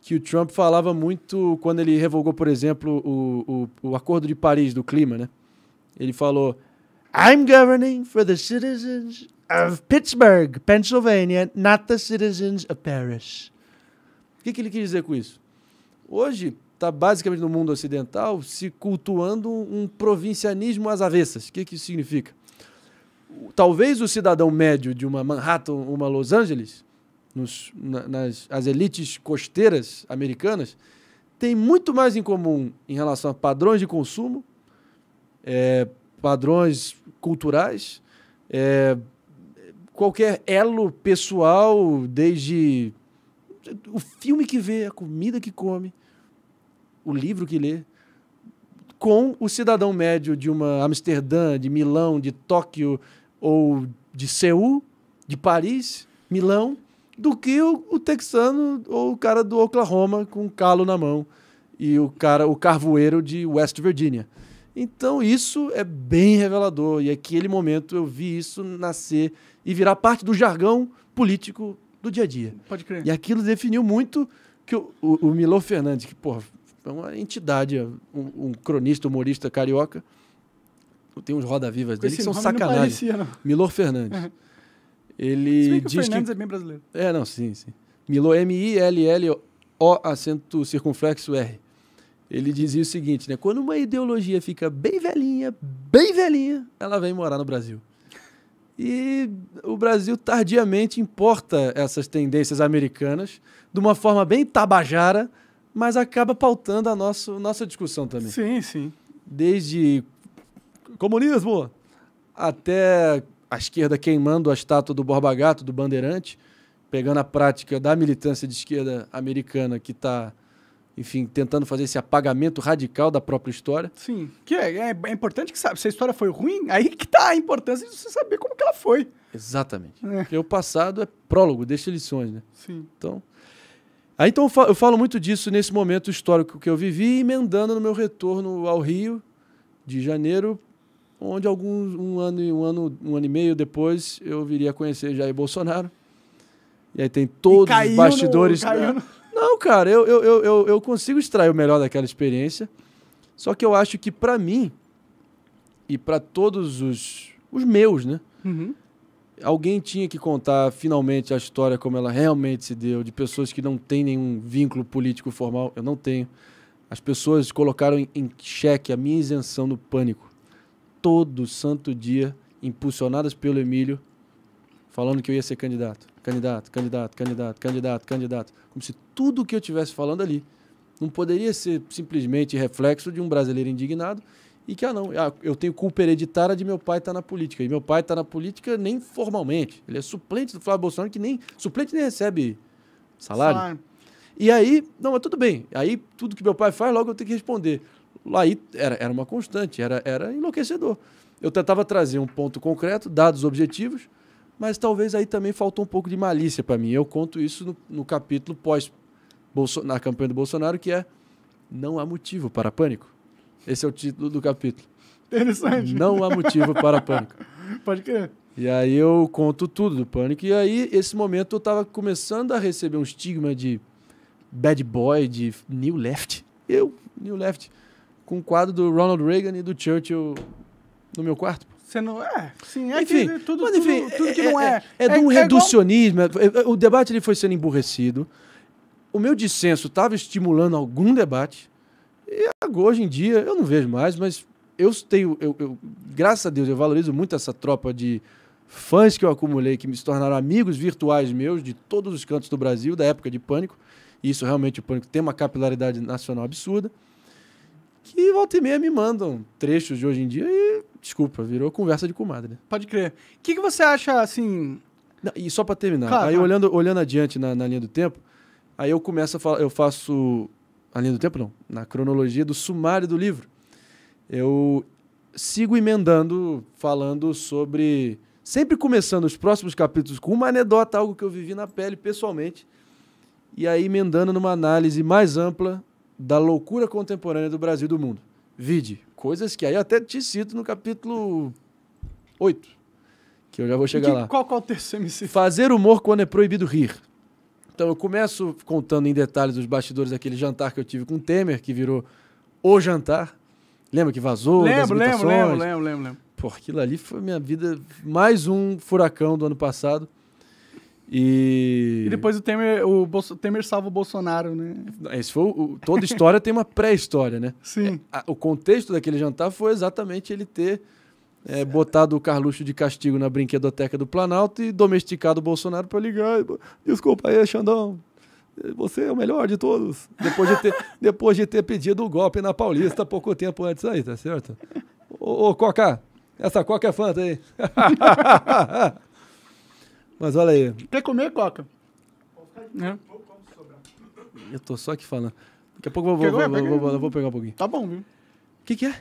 que o Trump falava muito quando ele revogou, por exemplo, o, o, o Acordo de Paris do clima, né? Ele falou: I'm governing for the citizens of Pittsburgh, Pennsylvania, not the citizens of Paris. O que, que ele quis dizer com isso? Hoje, está basicamente no mundo ocidental se cultuando um provincianismo às avessas. O que, que isso significa? Talvez o cidadão médio de uma Manhattan, uma Los Angeles, nos, na, nas as elites costeiras americanas, tem muito mais em comum em relação a padrões de consumo, é, padrões culturais, é, qualquer elo pessoal, desde o filme que vê, a comida que come, o livro que lê, com o cidadão médio de uma Amsterdã, de Milão, de Tóquio ou de Seul, de Paris, Milão, do que o, o texano ou o cara do Oklahoma com um calo na mão e o cara, o carvoeiro de West Virginia. Então isso é bem revelador e aquele momento eu vi isso nascer e virar parte do jargão político do dia a dia. Pode crer. E aquilo definiu muito que o, o, o Milo Fernandes, que porra, é uma entidade, um, um cronista, humorista carioca, tem uns roda-vivas dele que são sacanagem. Não parecia, não. Milor Fernandes. Uhum. Ele Se bem que diz o Fernandes que... é bem brasileiro. É, não, sim, sim. Milo, M-I-L-L-O, acento circunflexo R. Ele dizia o seguinte, né? Quando uma ideologia fica bem velhinha, bem velhinha, ela vem morar no Brasil. E o Brasil tardiamente importa essas tendências americanas de uma forma bem tabajara, mas acaba pautando a nosso, nossa discussão também. Sim, sim. Desde comunismo até a esquerda queimando a estátua do Borba Gato, do Bandeirante, pegando a prática da militância de esquerda americana que está enfim, tentando fazer esse apagamento radical da própria história. Sim, que é, é, é, importante que sabe, se a história foi ruim, aí que tá a importância de você saber como que ela foi. Exatamente. É. Porque o passado é prólogo, deixa lições, né? Sim. Então, aí então eu falo, eu falo muito disso nesse momento histórico que eu vivi, emendando no meu retorno ao Rio de Janeiro onde alguns um ano um ano um ano e meio depois eu viria a conhecer Jair Bolsonaro e aí tem todos os bastidores no, caiu é. no... não cara eu, eu, eu, eu consigo extrair o melhor daquela experiência só que eu acho que para mim e para todos os os meus né uhum. alguém tinha que contar finalmente a história como ela realmente se deu de pessoas que não têm nenhum vínculo político formal eu não tenho as pessoas colocaram em, em xeque a minha isenção do pânico todo santo dia, impulsionadas pelo Emílio, falando que eu ia ser candidato, candidato, candidato, candidato, candidato, candidato. Como se tudo o que eu tivesse falando ali não poderia ser simplesmente reflexo de um brasileiro indignado e que, ah, não, ah, eu tenho culpa hereditária de meu pai estar tá na política. E meu pai está na política nem formalmente. Ele é suplente do Flávio Bolsonaro, que nem. Suplente nem recebe salário. salário. E aí, não, mas tudo bem. Aí tudo que meu pai faz, logo eu tenho que responder. Aí era, era uma constante, era, era enlouquecedor. Eu tentava trazer um ponto concreto, dados objetivos, mas talvez aí também faltou um pouco de malícia para mim. Eu conto isso no, no capítulo pós Bolso na campanha do Bolsonaro, que é Não há motivo para pânico. Esse é o título do capítulo. Interessante. Não há motivo para pânico. Pode crer. E aí eu conto tudo do pânico. E aí, esse momento, eu estava começando a receber um estigma de bad boy, de new left. Eu, new left com o quadro do Ronald Reagan e do Churchill no meu quarto. Você não é, sim, é enfim, que, tudo, mas, enfim, tudo, tudo que é, não é. É, é de é um reducionismo. Igual... É, o debate ele foi sendo emburrecido. O meu dissenso estava estimulando algum debate. E agora, hoje em dia, eu não vejo mais, mas eu tenho. Eu, eu, graças a Deus, eu valorizo muito essa tropa de fãs que eu acumulei, que me tornaram amigos virtuais meus de todos os cantos do Brasil, da época de pânico. E isso realmente, o pânico tem uma capilaridade nacional absurda que volta e meia me mandam trechos de hoje em dia e, desculpa, virou conversa de comadre. Pode crer. O que, que você acha, assim... Não, e só para terminar, claro, aí olhando, olhando adiante na, na, linha do tempo, aí eu começo a falar, eu faço... Na linha do tempo, não. Na cronologia do sumário do livro. Eu sigo emendando, falando sobre... Sempre começando os próximos capítulos com uma anedota, algo que eu vivi na pele pessoalmente, e aí emendando numa análise mais ampla da loucura contemporânea do Brasil e do mundo. Vide, coisas que aí até te cito no capítulo 8, que eu já vou chegar De lá. Qual, qual terceiro MC? Fazer humor quando é proibido rir. Então eu começo contando em detalhes os bastidores daquele jantar que eu tive com o Temer, que virou o jantar. Lembra que vazou? Lembro, lembro, lembro, lembro, lembro. Pô, aquilo ali foi minha vida, mais um furacão do ano passado. E... e depois o Temer, o Bolso, Temer salva o Bolsonaro, né? Esse foi o, toda história tem uma pré-história, né? Sim. É, a, o contexto daquele jantar foi exatamente ele ter é, botado o Carluxo de castigo na brinquedoteca do Planalto e domesticado o Bolsonaro para ligar. Desculpa aí, Xandão. Você é o melhor de todos. Depois de ter, depois de ter pedido o golpe na Paulista pouco tempo antes aí, tá certo? Ô, ô Coca, essa Coca é fanta aí. Mas olha aí. Quer comer, Coca? É. Eu tô só aqui falando. Daqui a pouco eu vou, vou, vou, vou, vou pegar um pouquinho. Tá bom, viu? O que, que é?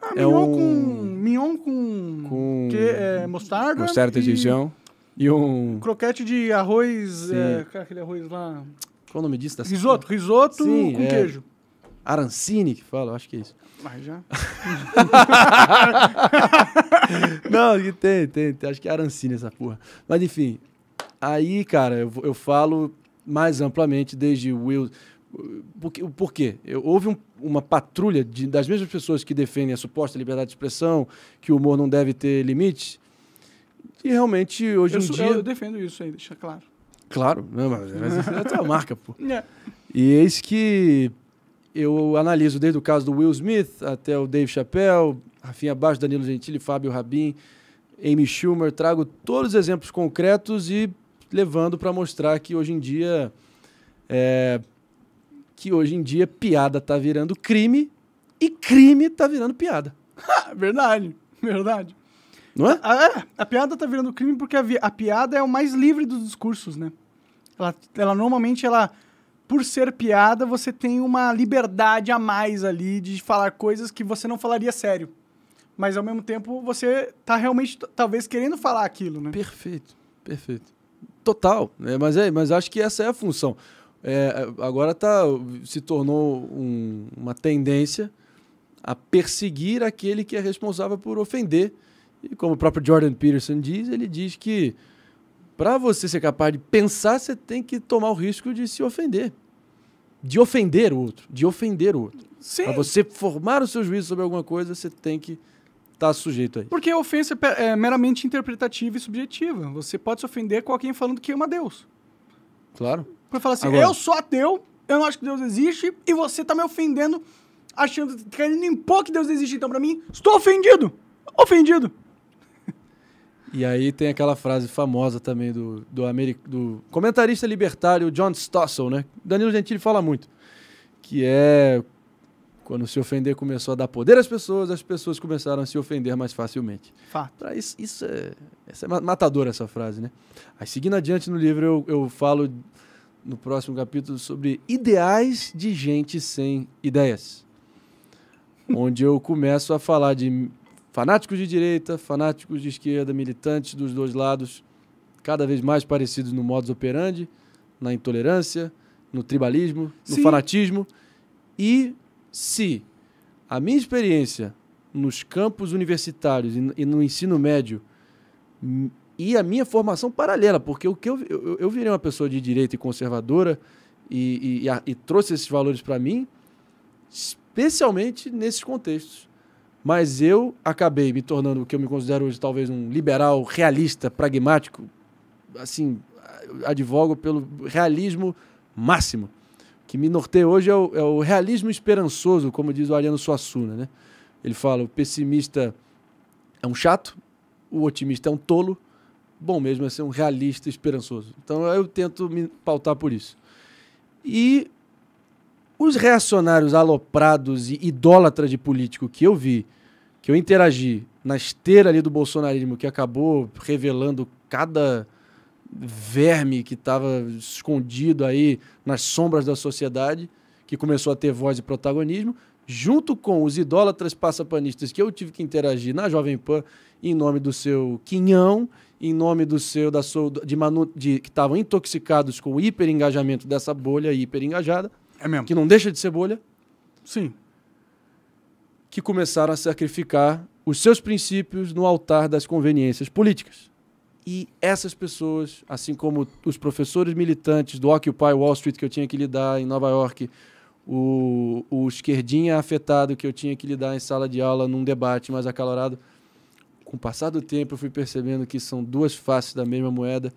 Ah, é mignon um... com. Mignon com. com... Que, é, mostarda. Mostarda e... de região. E um. Croquete de arroz. É, aquele arroz lá. Qual o nome disso? Risoto. Risoto Sim, com é... queijo. arancini que fala, acho que é isso mas já? não, tem, tem, tem, Acho que é Arancine essa porra. Mas enfim, aí, cara, eu, eu falo mais amplamente desde Will. Por, por quê? Eu, houve um, uma patrulha de, das mesmas pessoas que defendem a suposta liberdade de expressão, que o humor não deve ter limite. E realmente, hoje eu, em dia. Eu, eu defendo isso aí, deixa claro. Claro, não, mas, mas é até uma marca, pô. É. E eis que eu analiso desde o caso do Will Smith até o Dave Chappelle, Rafinha Baixo, Danilo Gentili, Fábio Rabin, Amy Schumer, trago todos os exemplos concretos e levando para mostrar que hoje em dia é, que hoje em dia piada está virando crime e crime está virando piada. verdade, verdade. Não é? A, a, é, a piada está virando crime porque a, a, piada é o mais livre dos discursos, né? Ela, ela normalmente ela por ser piada, você tem uma liberdade a mais ali de falar coisas que você não falaria sério. Mas ao mesmo tempo, você tá realmente, talvez, querendo falar aquilo, né? Perfeito, perfeito. Total. Né? mas, é, mas acho que essa é a função. É, agora tá, se tornou um, uma tendência a perseguir aquele que é responsável por ofender. E como o próprio Jordan Peterson diz, ele diz que para você ser capaz de pensar, você tem que tomar o risco de se ofender. De ofender o outro. De ofender o outro. Para você formar o seu juízo sobre alguma coisa, você tem que estar tá sujeito aí. Porque a ofensa é, é meramente interpretativa e subjetiva. Você pode se ofender com alguém falando que ama Deus. Claro. Para falar assim, Agora... eu sou ateu, eu não acho que Deus existe, e você está me ofendendo, achando, querendo impor que Deus existe. Então, para mim, estou ofendido. Ofendido. E aí tem aquela frase famosa também do, do, Ameri do comentarista libertário John Stossel, né? Danilo Gentili fala muito. Que é quando se ofender começou a dar poder às pessoas, as pessoas começaram a se ofender mais facilmente. Fato. Isso, isso é, essa é matadora essa frase, né? Aí seguindo adiante no livro, eu, eu falo no próximo capítulo sobre ideais de gente sem ideias. onde eu começo a falar de fanáticos de direita, fanáticos de esquerda, militantes dos dois lados, cada vez mais parecidos no modus operandi, na intolerância, no tribalismo, Sim. no fanatismo. E se a minha experiência nos campos universitários e no ensino médio e a minha formação paralela, porque o que eu, eu, eu virei uma pessoa de direita e conservadora e, e, e, a, e trouxe esses valores para mim, especialmente nesses contextos mas eu acabei me tornando o que eu me considero hoje talvez um liberal, realista, pragmático. Assim, advogo pelo realismo máximo. O que me norteia hoje é o, é o realismo esperançoso, como diz o Ariano Suassuna, né? Ele fala: o pessimista é um chato, o otimista é um tolo, bom mesmo é ser um realista esperançoso. Então eu tento me pautar por isso. E os reacionários aloprados e idólatras de político que eu vi, que eu interagi na esteira ali do bolsonarismo, que acabou revelando cada verme que estava escondido aí nas sombras da sociedade, que começou a ter voz e protagonismo, junto com os idólatras passapanistas que eu tive que interagir na Jovem Pan em nome do seu quinhão, em nome do seu da sua de, Manu, de que estavam intoxicados com o hiperengajamento dessa bolha hiperengajada. É mesmo. Que não deixa de ser bolha. Sim. Que começaram a sacrificar os seus princípios no altar das conveniências políticas. E essas pessoas, assim como os professores militantes do Occupy Wall Street que eu tinha que lidar em Nova York, o, o esquerdinha afetado que eu tinha que lidar em sala de aula num debate mais acalorado, com o passar do tempo eu fui percebendo que são duas faces da mesma moeda.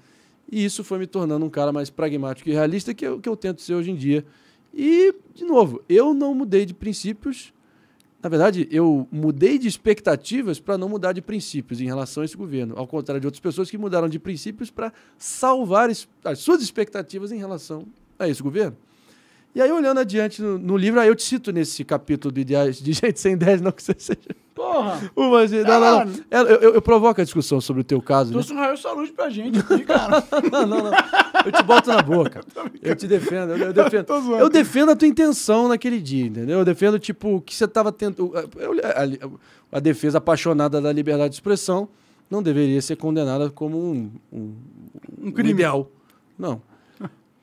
E isso foi me tornando um cara mais pragmático e realista que o que eu tento ser hoje em dia. E, de novo, eu não mudei de princípios. Na verdade, eu mudei de expectativas para não mudar de princípios em relação a esse governo, ao contrário de outras pessoas que mudaram de princípios para salvar as suas expectativas em relação a esse governo. E aí, olhando adiante no, no livro, aí eu te cito nesse capítulo de, de Gente Sem 10, não que você seja Porra! Uma, não, não, não. Eu, eu, eu, provoco a discussão sobre o teu caso. Né? Trouxe né? um raio saúde pra gente aqui, cara. não, não, não. Eu te boto na boca. Eu te defendo. Eu, eu defendo. eu defendo a tua intenção naquele dia, entendeu? Eu defendo, tipo, o que você tava tentando. A, a, defesa apaixonada da liberdade de expressão não deveria ser condenada como um. Um, um, um Não.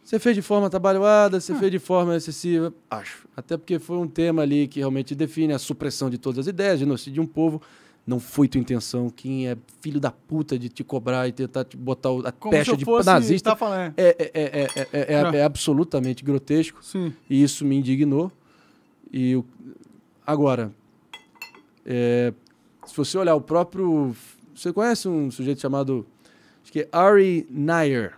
Você fez de forma trabalhada, você fez de forma excessiva, acho. Até porque foi um tema ali que realmente define a supressão de todas as ideias, genocídio de um povo. Não foi tua intenção. Quem é filho da puta de te cobrar e tentar te botar a Como pecha de nazista tá é, é, é, é, absolutamente grotesco. Sim. E isso me indignou. E eu... agora, se você olhar o próprio, você conhece um sujeito chamado acho que é Ari Nair?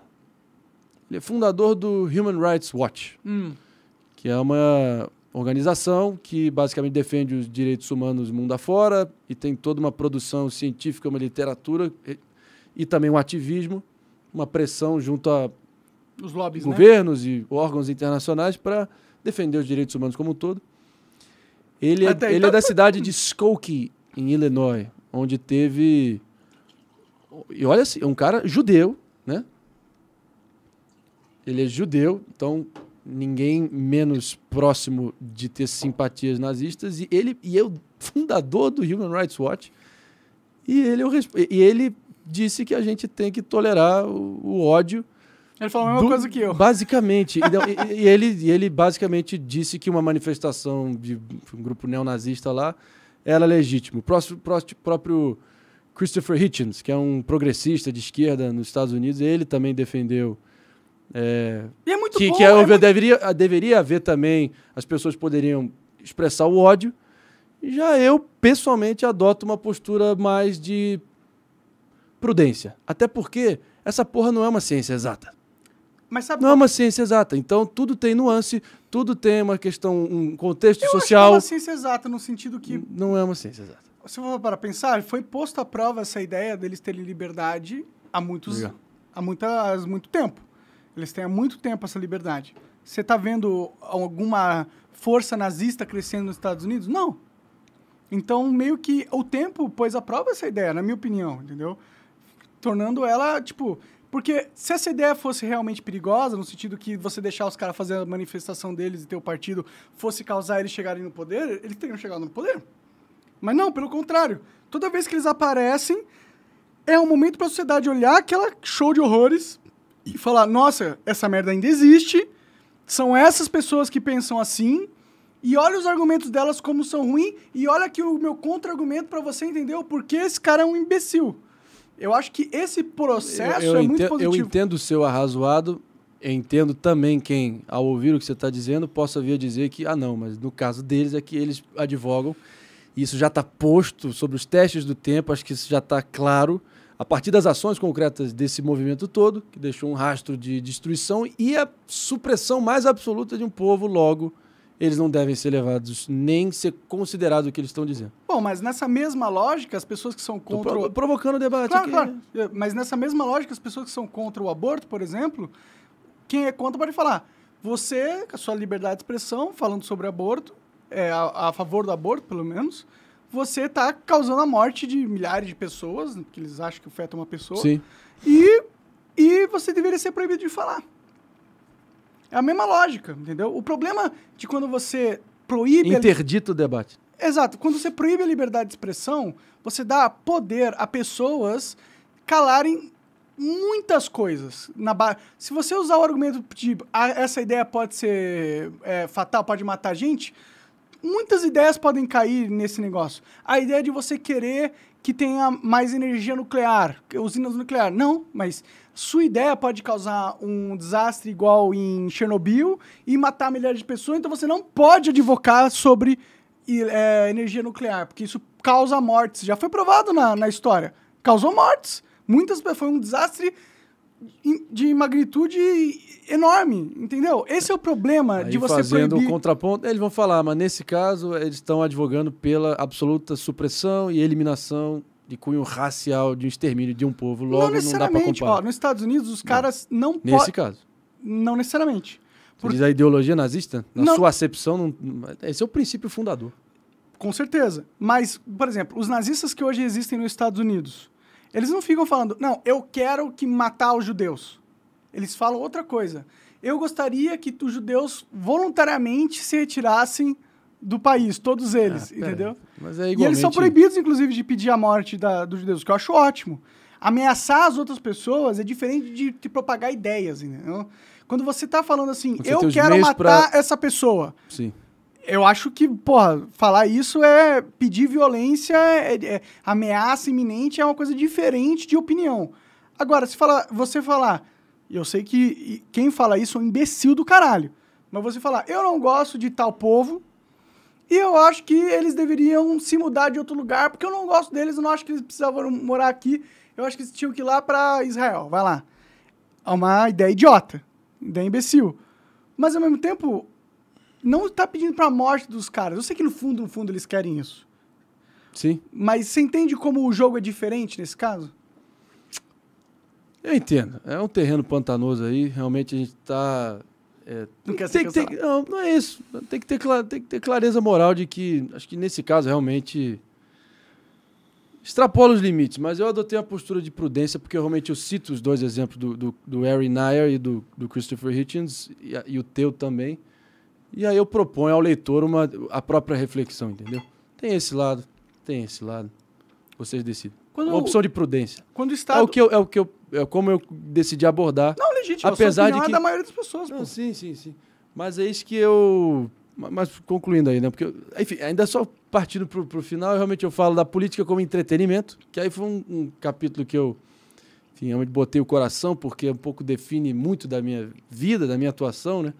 Ele é fundador do Human Rights Watch, hum. que é uma organização que basicamente defende os direitos humanos mundo afora e tem toda uma produção científica, uma literatura e, e também um ativismo, uma pressão junto a lobbies, né? governos né? e órgãos internacionais para defender os direitos humanos como um todo. Ele, é, ele é então da cidade de Skokie, em Illinois, onde teve. E olha assim, é um cara judeu, né? ele é judeu, então ninguém menos próximo de ter simpatias nazistas. E ele e eu é fundador do Human Rights Watch. E ele, é e ele disse que a gente tem que tolerar o, o ódio. Ele falou a mesma do, coisa que eu. Basicamente. Então, e, e, ele, ele basicamente disse que uma manifestação de um grupo neonazista lá era é legítimo. O próximo, próximo, próprio Christopher Hitchens, que é um progressista de esquerda nos Estados Unidos, ele também defendeu é, e é muito que, bom. Que é, é muito... deveria, deveria haver também, as pessoas poderiam expressar o ódio. Já eu, pessoalmente, adoto uma postura mais de prudência. Até porque essa porra não é uma ciência exata. Mas sabe não é uma ciência exata. Então, tudo tem nuance, tudo tem uma questão, um contexto eu social. Não é uma ciência exata, no sentido que. Não é uma ciência exata. Se for para pensar, foi posto à prova essa ideia deles terem liberdade há muitos. Legal. há muitas, muito tempo. Eles têm há muito tempo essa liberdade. Você está vendo alguma força nazista crescendo nos Estados Unidos? Não. Então, meio que o tempo pôs à prova essa ideia, na minha opinião, entendeu? Tornando ela, tipo. Porque se essa ideia fosse realmente perigosa, no sentido que você deixar os caras fazendo a manifestação deles e ter o partido fosse causar eles chegarem no poder, eles teriam chegado no poder. Mas não, pelo contrário. Toda vez que eles aparecem, é um momento para a sociedade olhar aquela show de horrores e falar: nossa, essa merda ainda existe, são essas pessoas que pensam assim, e olha os argumentos delas como são ruins, e olha aqui o meu contra-argumento para você entender o porquê esse cara é um imbecil. Eu acho que esse processo eu, eu é muito entendo, positivo. Eu entendo o seu arrazoado, entendo também quem, ao ouvir o que você está dizendo, possa vir a dizer que, ah, não, mas no caso deles é que eles advogam, isso já está posto sobre os testes do tempo, acho que isso já está claro a partir das ações concretas desse movimento todo, que deixou um rastro de destruição e a supressão mais absoluta de um povo, logo, eles não devem ser levados nem ser considerados o que eles estão dizendo. Bom, mas nessa mesma lógica, as pessoas que são contra. Tô provocando o debate claro, aqui. Claro. Mas nessa mesma lógica, as pessoas que são contra o aborto, por exemplo, quem é contra pode falar. Você, com a sua liberdade de expressão, falando sobre aborto, é, a, a favor do aborto, pelo menos, você tá causando a morte de milhares de pessoas, porque eles acham que o feto é uma pessoa. Sim. E, e você deveria ser proibido de falar. É a mesma lógica, entendeu? O problema de quando você proíbe. Interdito o debate. Exato. Quando você proíbe a liberdade de expressão, você dá poder a pessoas calarem muitas coisas. na ba... Se você usar o argumento de ah, essa ideia pode ser é, fatal, pode matar gente muitas ideias podem cair nesse negócio. A ideia de você querer que tenha mais energia nuclear, usinas nucleares. Não, mas sua ideia pode causar um desastre igual em Chernobyl e matar milhares de pessoas, então você não pode advocar sobre é, energia nuclear, porque isso causa mortes. Já foi provado na, na história. Causou mortes. Muitas foi um desastre de magnitude enorme, entendeu? Esse é o problema Aí de você fazendo proibir... um contraponto, eles vão falar, mas nesse caso eles estão advogando pela absoluta supressão e eliminação de cunho racial de um extermínio de um povo. Logo, não necessariamente. Não ó, nos Estados Unidos os caras não, não podem... Nesse caso. Não necessariamente. Por... Diz a ideologia nazista? Na não. sua acepção, não... esse é o princípio fundador. Com certeza. Mas, por exemplo, os nazistas que hoje existem nos Estados Unidos eles não ficam falando, não, eu quero que matar os judeus. Eles falam outra coisa. Eu gostaria que os judeus voluntariamente se retirassem do país, todos ah, eles, ah, entendeu? Mas é igualmente... E eles são proibidos, inclusive, de pedir a morte da, dos judeus, que eu acho ótimo. Ameaçar as outras pessoas é diferente de, te propagar ideias, entendeu? Quando você está falando assim, você eu quero matar pra... essa pessoa. Sim eu acho que, porra, falar isso é pedir violência, é, é, ameaça iminente é uma coisa diferente de opinião. Agora, se fala, você falar, eu sei que quem fala isso é um imbecil do caralho, mas você falar, eu não gosto de tal povo e eu acho que eles deveriam se mudar de outro lugar porque eu não gosto deles, eu não acho que eles precisavam morar aqui, eu acho que eles tinham que ir lá para Israel, vai lá. É uma ideia idiota, ideia imbecil. Mas ao mesmo tempo, não está pedindo para a morte dos caras. Eu sei que no fundo, no fundo, eles querem isso. Sim. Mas você entende como o jogo é diferente nesse caso? Eu entendo. É um terreno pantanoso aí. Realmente a gente está. É, não quer ser tem, tem, não, não é isso. Tem que, ter, tem que ter clareza moral de que. Acho que nesse caso realmente. Extrapola os limites, mas eu adotei uma postura de prudência, porque realmente eu cito os dois exemplos do, do, do Harry Nair e do, do Christopher Hitchens, e, e o teu também. E aí eu proponho ao leitor uma, a própria reflexão, entendeu? Tem esse lado, tem esse lado. Vocês decidem. Quando uma opção de prudência. Quando está Estado... É o que eu, é o que eu, é como eu decidi abordar. Não, legítimo. Apesar de é que... é da maioria das pessoas. Não, pô. sim, sim, sim. Mas é isso que eu... Mas concluindo aí, né? Porque, enfim, ainda só partindo pro, pro final, realmente eu falo da política como entretenimento, que aí foi um, um capítulo que eu, enfim, realmente botei o coração, porque um pouco define muito da minha vida, da minha atuação, né?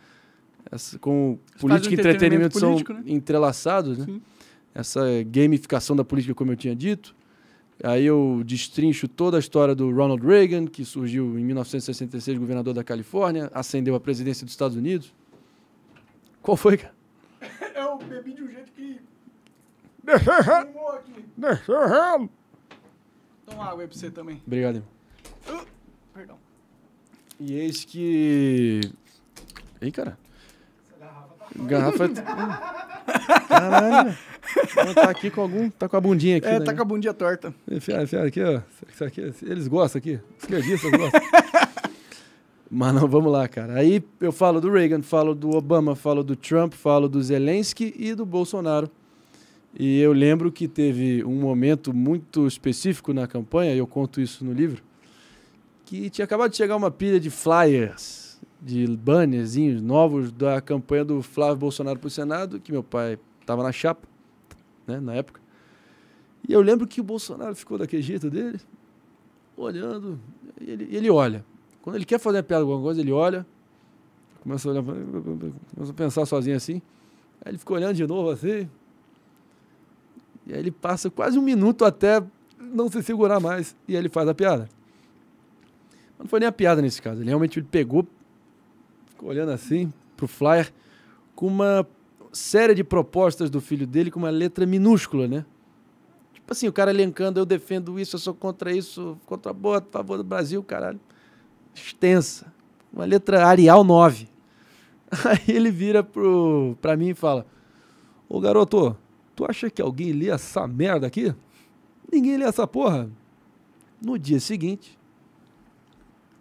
com Os política e entretenimento, político, são né? entrelaçados, né? Sim. Essa gamificação da política, como eu tinha dito. Aí eu destrincho toda a história do Ronald Reagan, que surgiu em 1966, governador da Califórnia, ascendeu à presidência dos Estados Unidos. Qual foi, cara? Eu bebi de um jeito que. Deixa errado! Deixa errado! Toma água aí pra você também. Obrigado, Uh, perdão. E eis que. Ei, cara. Garrafa. É Caralho. tá aqui com algum. Tá com a bundinha aqui. É, né? tá com a bundinha torta. Enfiaram, aqui, ó. Isso aqui, eles gostam aqui. Esquerdistas gostam. Mas não, vamos lá, cara. Aí eu falo do Reagan, falo do Obama, falo do Trump, falo do Zelensky e do Bolsonaro. E eu lembro que teve um momento muito específico na campanha, eu conto isso no livro, que tinha acabado de chegar uma pilha de flyers de bannerzinhos novos da campanha do Flávio Bolsonaro para o Senado, que meu pai estava na chapa, né, na época. E eu lembro que o Bolsonaro ficou daquele jeito dele, olhando, ele, ele olha. Quando ele quer fazer uma piada alguma coisa, ele olha, começa a, olhar, começa a pensar sozinho assim. Aí ele ficou olhando de novo assim. E aí ele passa quase um minuto até não se segurar mais. E aí ele faz a piada. Mas não foi nem a piada nesse caso. Ele realmente ele pegou olhando assim pro flyer, com uma série de propostas do filho dele com uma letra minúscula, né? Tipo assim, o cara elencando, eu defendo isso, eu sou contra isso, contra a bota, a favor do Brasil, caralho. Extensa. Uma letra Arial 9. Aí ele vira pro, pra mim e fala: Ô garoto, tu acha que alguém lê essa merda aqui? Ninguém lê essa porra. No dia seguinte,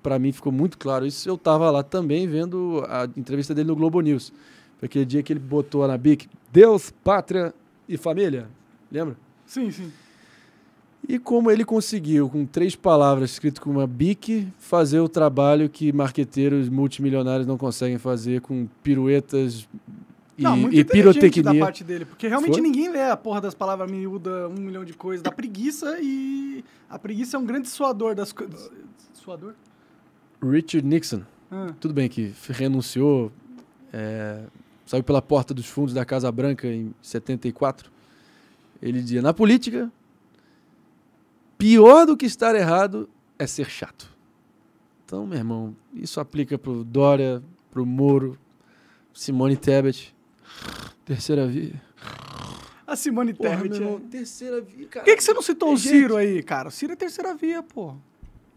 para mim ficou muito claro isso. Eu estava lá também vendo a entrevista dele no Globo News. Foi aquele dia que ele botou a Bic Deus, Pátria e Família. Lembra? Sim, sim. E como ele conseguiu, com três palavras escritas com uma bique, fazer o trabalho que marqueteiros multimilionários não conseguem fazer com piruetas e, não, muito e pirotecnia. da parte dele, porque realmente Foi? ninguém lê a porra das palavras miúda, um milhão de coisas, da preguiça e a preguiça é um grande suador das coisas. Suador? Richard Nixon. Ah. Tudo bem que renunciou, é, saiu pela porta dos fundos da Casa Branca em 74. Ele dizia: na política, pior do que estar errado é ser chato. Então, meu irmão, isso aplica pro Dória, pro Moro, Simone Tebet, terceira via. A Simone Tebet. é... terceira via, cara. Por que, que você não citou é o Ciro gente... aí, cara? O Ciro é terceira via, pô.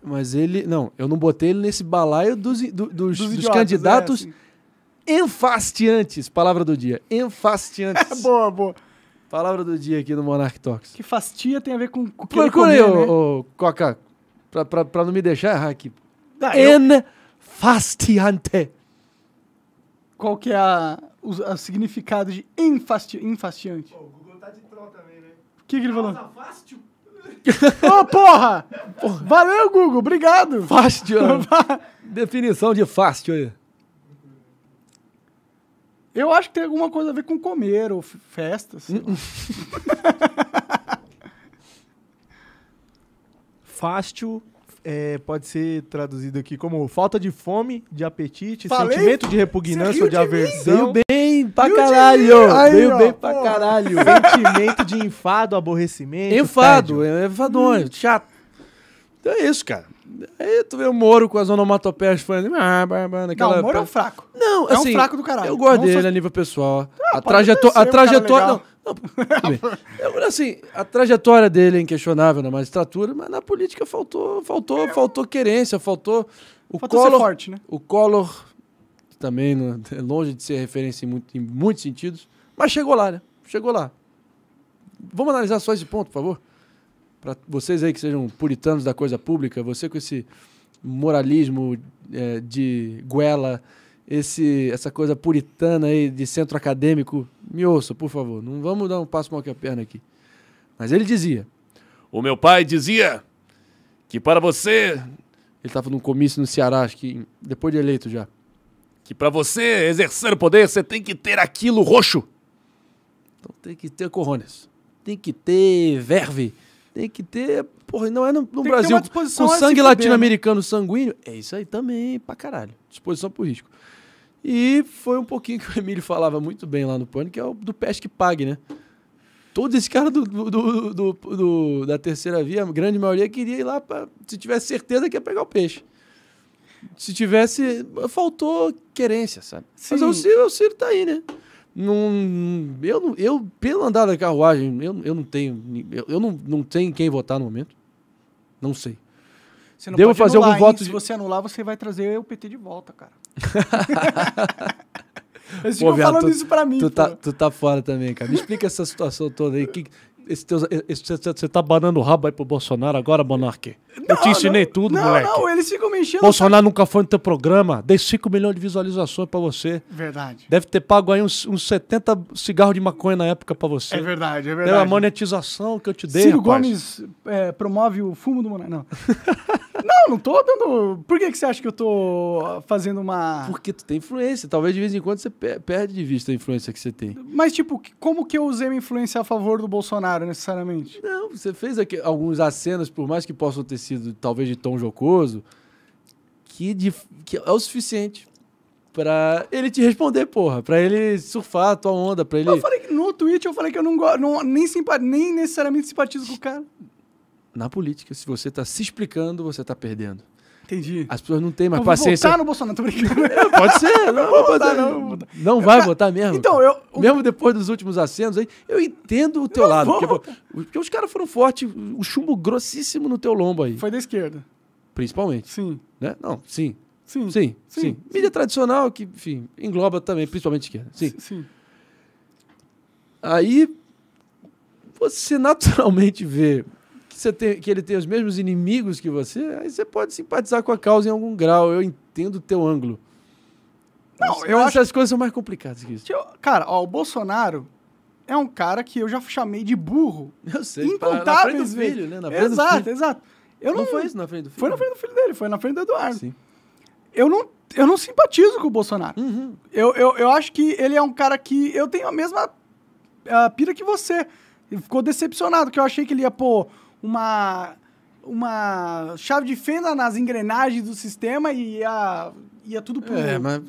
Mas ele. Não, eu não botei ele nesse balaio dos, do, dos, dos, dos candidatos é assim. enfastiantes. Palavra do dia. É, enfastiantes. É, boa, boa. Palavra do dia aqui no Monarch Talks. Que fastia tem a ver com o que Procura aí, né? o Coca, pra, pra, pra não me deixar errar aqui. Ah, enfastiante. Qual que é a, o, a significado de enfasti, enfastiante? Oh, o Google tá de troll também, né? O que, que ele falou? Afastio Ô, oh, porra! porra! Valeu, Google, obrigado! Fácil. Definição de fácil aí. Eu acho que tem alguma coisa a ver com comer ou festas. fácil é, pode ser traduzido aqui como falta de fome, de apetite, Falei? sentimento de repugnância ou de, de aversão. Veio bem pra caralho! Aí, veio ó, bem pra caralho! sentimento de enfado, aborrecimento. Enfado, é enfadonho, hum. chato. Então é isso, cara. Aí tu vê o Moro com as onomatopeias falando. Ah, naquela... Não, o Moro é um fraco. Não, assim, é um assim, fraco do caralho. Eu gosto dele só... a nível pessoal. Ah, a, trajeto... a trajetória. Um a trajetória. Eu, é, assim, a trajetória dele é inquestionável na magistratura, mas na política faltou, faltou, é. faltou querência, faltou o faltou Collor, forte, né? O Collor também é longe de ser referência em, muito, em muitos sentidos, mas chegou lá, né? Chegou lá. Vamos analisar só esse ponto, por favor? Para vocês aí que sejam puritanos da coisa pública, você com esse moralismo é, de goela esse, essa coisa puritana aí de centro acadêmico, me ouça, por favor. Não vamos dar um passo mal que a perna aqui. Mas ele dizia: O meu pai dizia que para você. Ele estava num comício no Ceará, acho que depois de eleito já. Que para você exercer o poder, você tem que ter aquilo roxo. Então tem que ter corrones. Tem que ter verve. Tem que ter. Porra, não é no, no Brasil. Com sangue né? latino-americano sanguíneo. É isso aí também, pra caralho. Disposição pro risco. E foi um pouquinho que o Emílio falava muito bem lá no Pânico, que é o do Peste que Pague, né? Todos esse cara do, do, do, do, da terceira via, a grande maioria queria ir lá pra, se tivesse certeza que ia pegar o peixe. Se tivesse. Faltou querência, sabe? Sim. Mas o Ciro, o Ciro tá aí, né? Não, eu, eu, pelo andar da carruagem, eu, eu não tenho. Eu, eu não, não tenho quem votar no momento. Não sei. Você não Devo fazer algum voto. De... Se você anular, você vai trazer o PT de volta, cara. Eles ficam falando tu, isso pra mim. Tu tá, tu tá, fora também, cara. Me explica essa situação toda aí. Que, esse você tá banando o rabo aí pro Bolsonaro agora, Monarque? Eu te ensinei não, tudo, não, moleque. Não, eles ficam me enchendo. Bolsonaro nunca foi no teu programa. Dei 5 milhões de visualizações pra você. Verdade. Deve ter pago aí uns, uns 70 cigarros de maconha na época pra você. É verdade, é verdade. Pela monetização que eu te dei, Ciro rapaz. Gomes é, promove o fumo do Monarque. Não. não, não tô dando... Por que, que você acha que eu tô fazendo uma... Porque tu tem influência. Talvez de vez em quando você perde de vista a influência que você tem. Mas, tipo, como que eu usei minha influência a favor do Bolsonaro? necessariamente. Não, você fez aqui alguns acenos, por mais que possam ter sido talvez de tom jocoso, que, de, que é o suficiente pra ele te responder, porra. Pra ele surfar a tua onda, pra ele... Eu falei que no tweet eu falei que eu não gosto, nem, nem necessariamente simpatizo com o cara. Na política, se você tá se explicando, você tá perdendo. Entendi. As pessoas não têm mais eu paciência. Vou votar no Bolsonaro, tô brincando. É, pode ser. Não, vou votar, não. Não, vai votar mesmo. Então, eu. Mesmo depois dos últimos acenos aí, eu entendo o teu eu lado. Porque, porque, os caras foram fortes, o chumbo grossíssimo no teu lombo aí. Foi da esquerda. Principalmente. Sim. Né? Não, sim. Sim. Sim. Sim. sim. sim. Mídia tradicional, que, enfim, engloba também, principalmente esquerda. Sim. Sim. Aí. Você naturalmente vê você tem, que ele tem os mesmos inimigos que você, aí você pode simpatizar com a causa em algum grau. Eu entendo o teu ângulo. Não, eu acho... que Essas coisas são mais complicadas que isso. Cara, ó, o Bolsonaro é um cara que eu já chamei de burro. Eu sei. Incontáveis vezes. Filho, né? na frente exato, do filho. exato. Eu não, não foi isso na frente do filho? Foi na frente do filho dele, foi na frente do Eduardo. Sim. Eu não, eu não simpatizo com o Bolsonaro. Uhum. Eu, eu, eu acho que ele é um cara que... Eu tenho a mesma a ah, pira que você. Ele ficou decepcionado, que eu achei que ele ia, pô uma, uma chave de fenda nas engrenagens do sistema e ia, ia tudo por É, mas...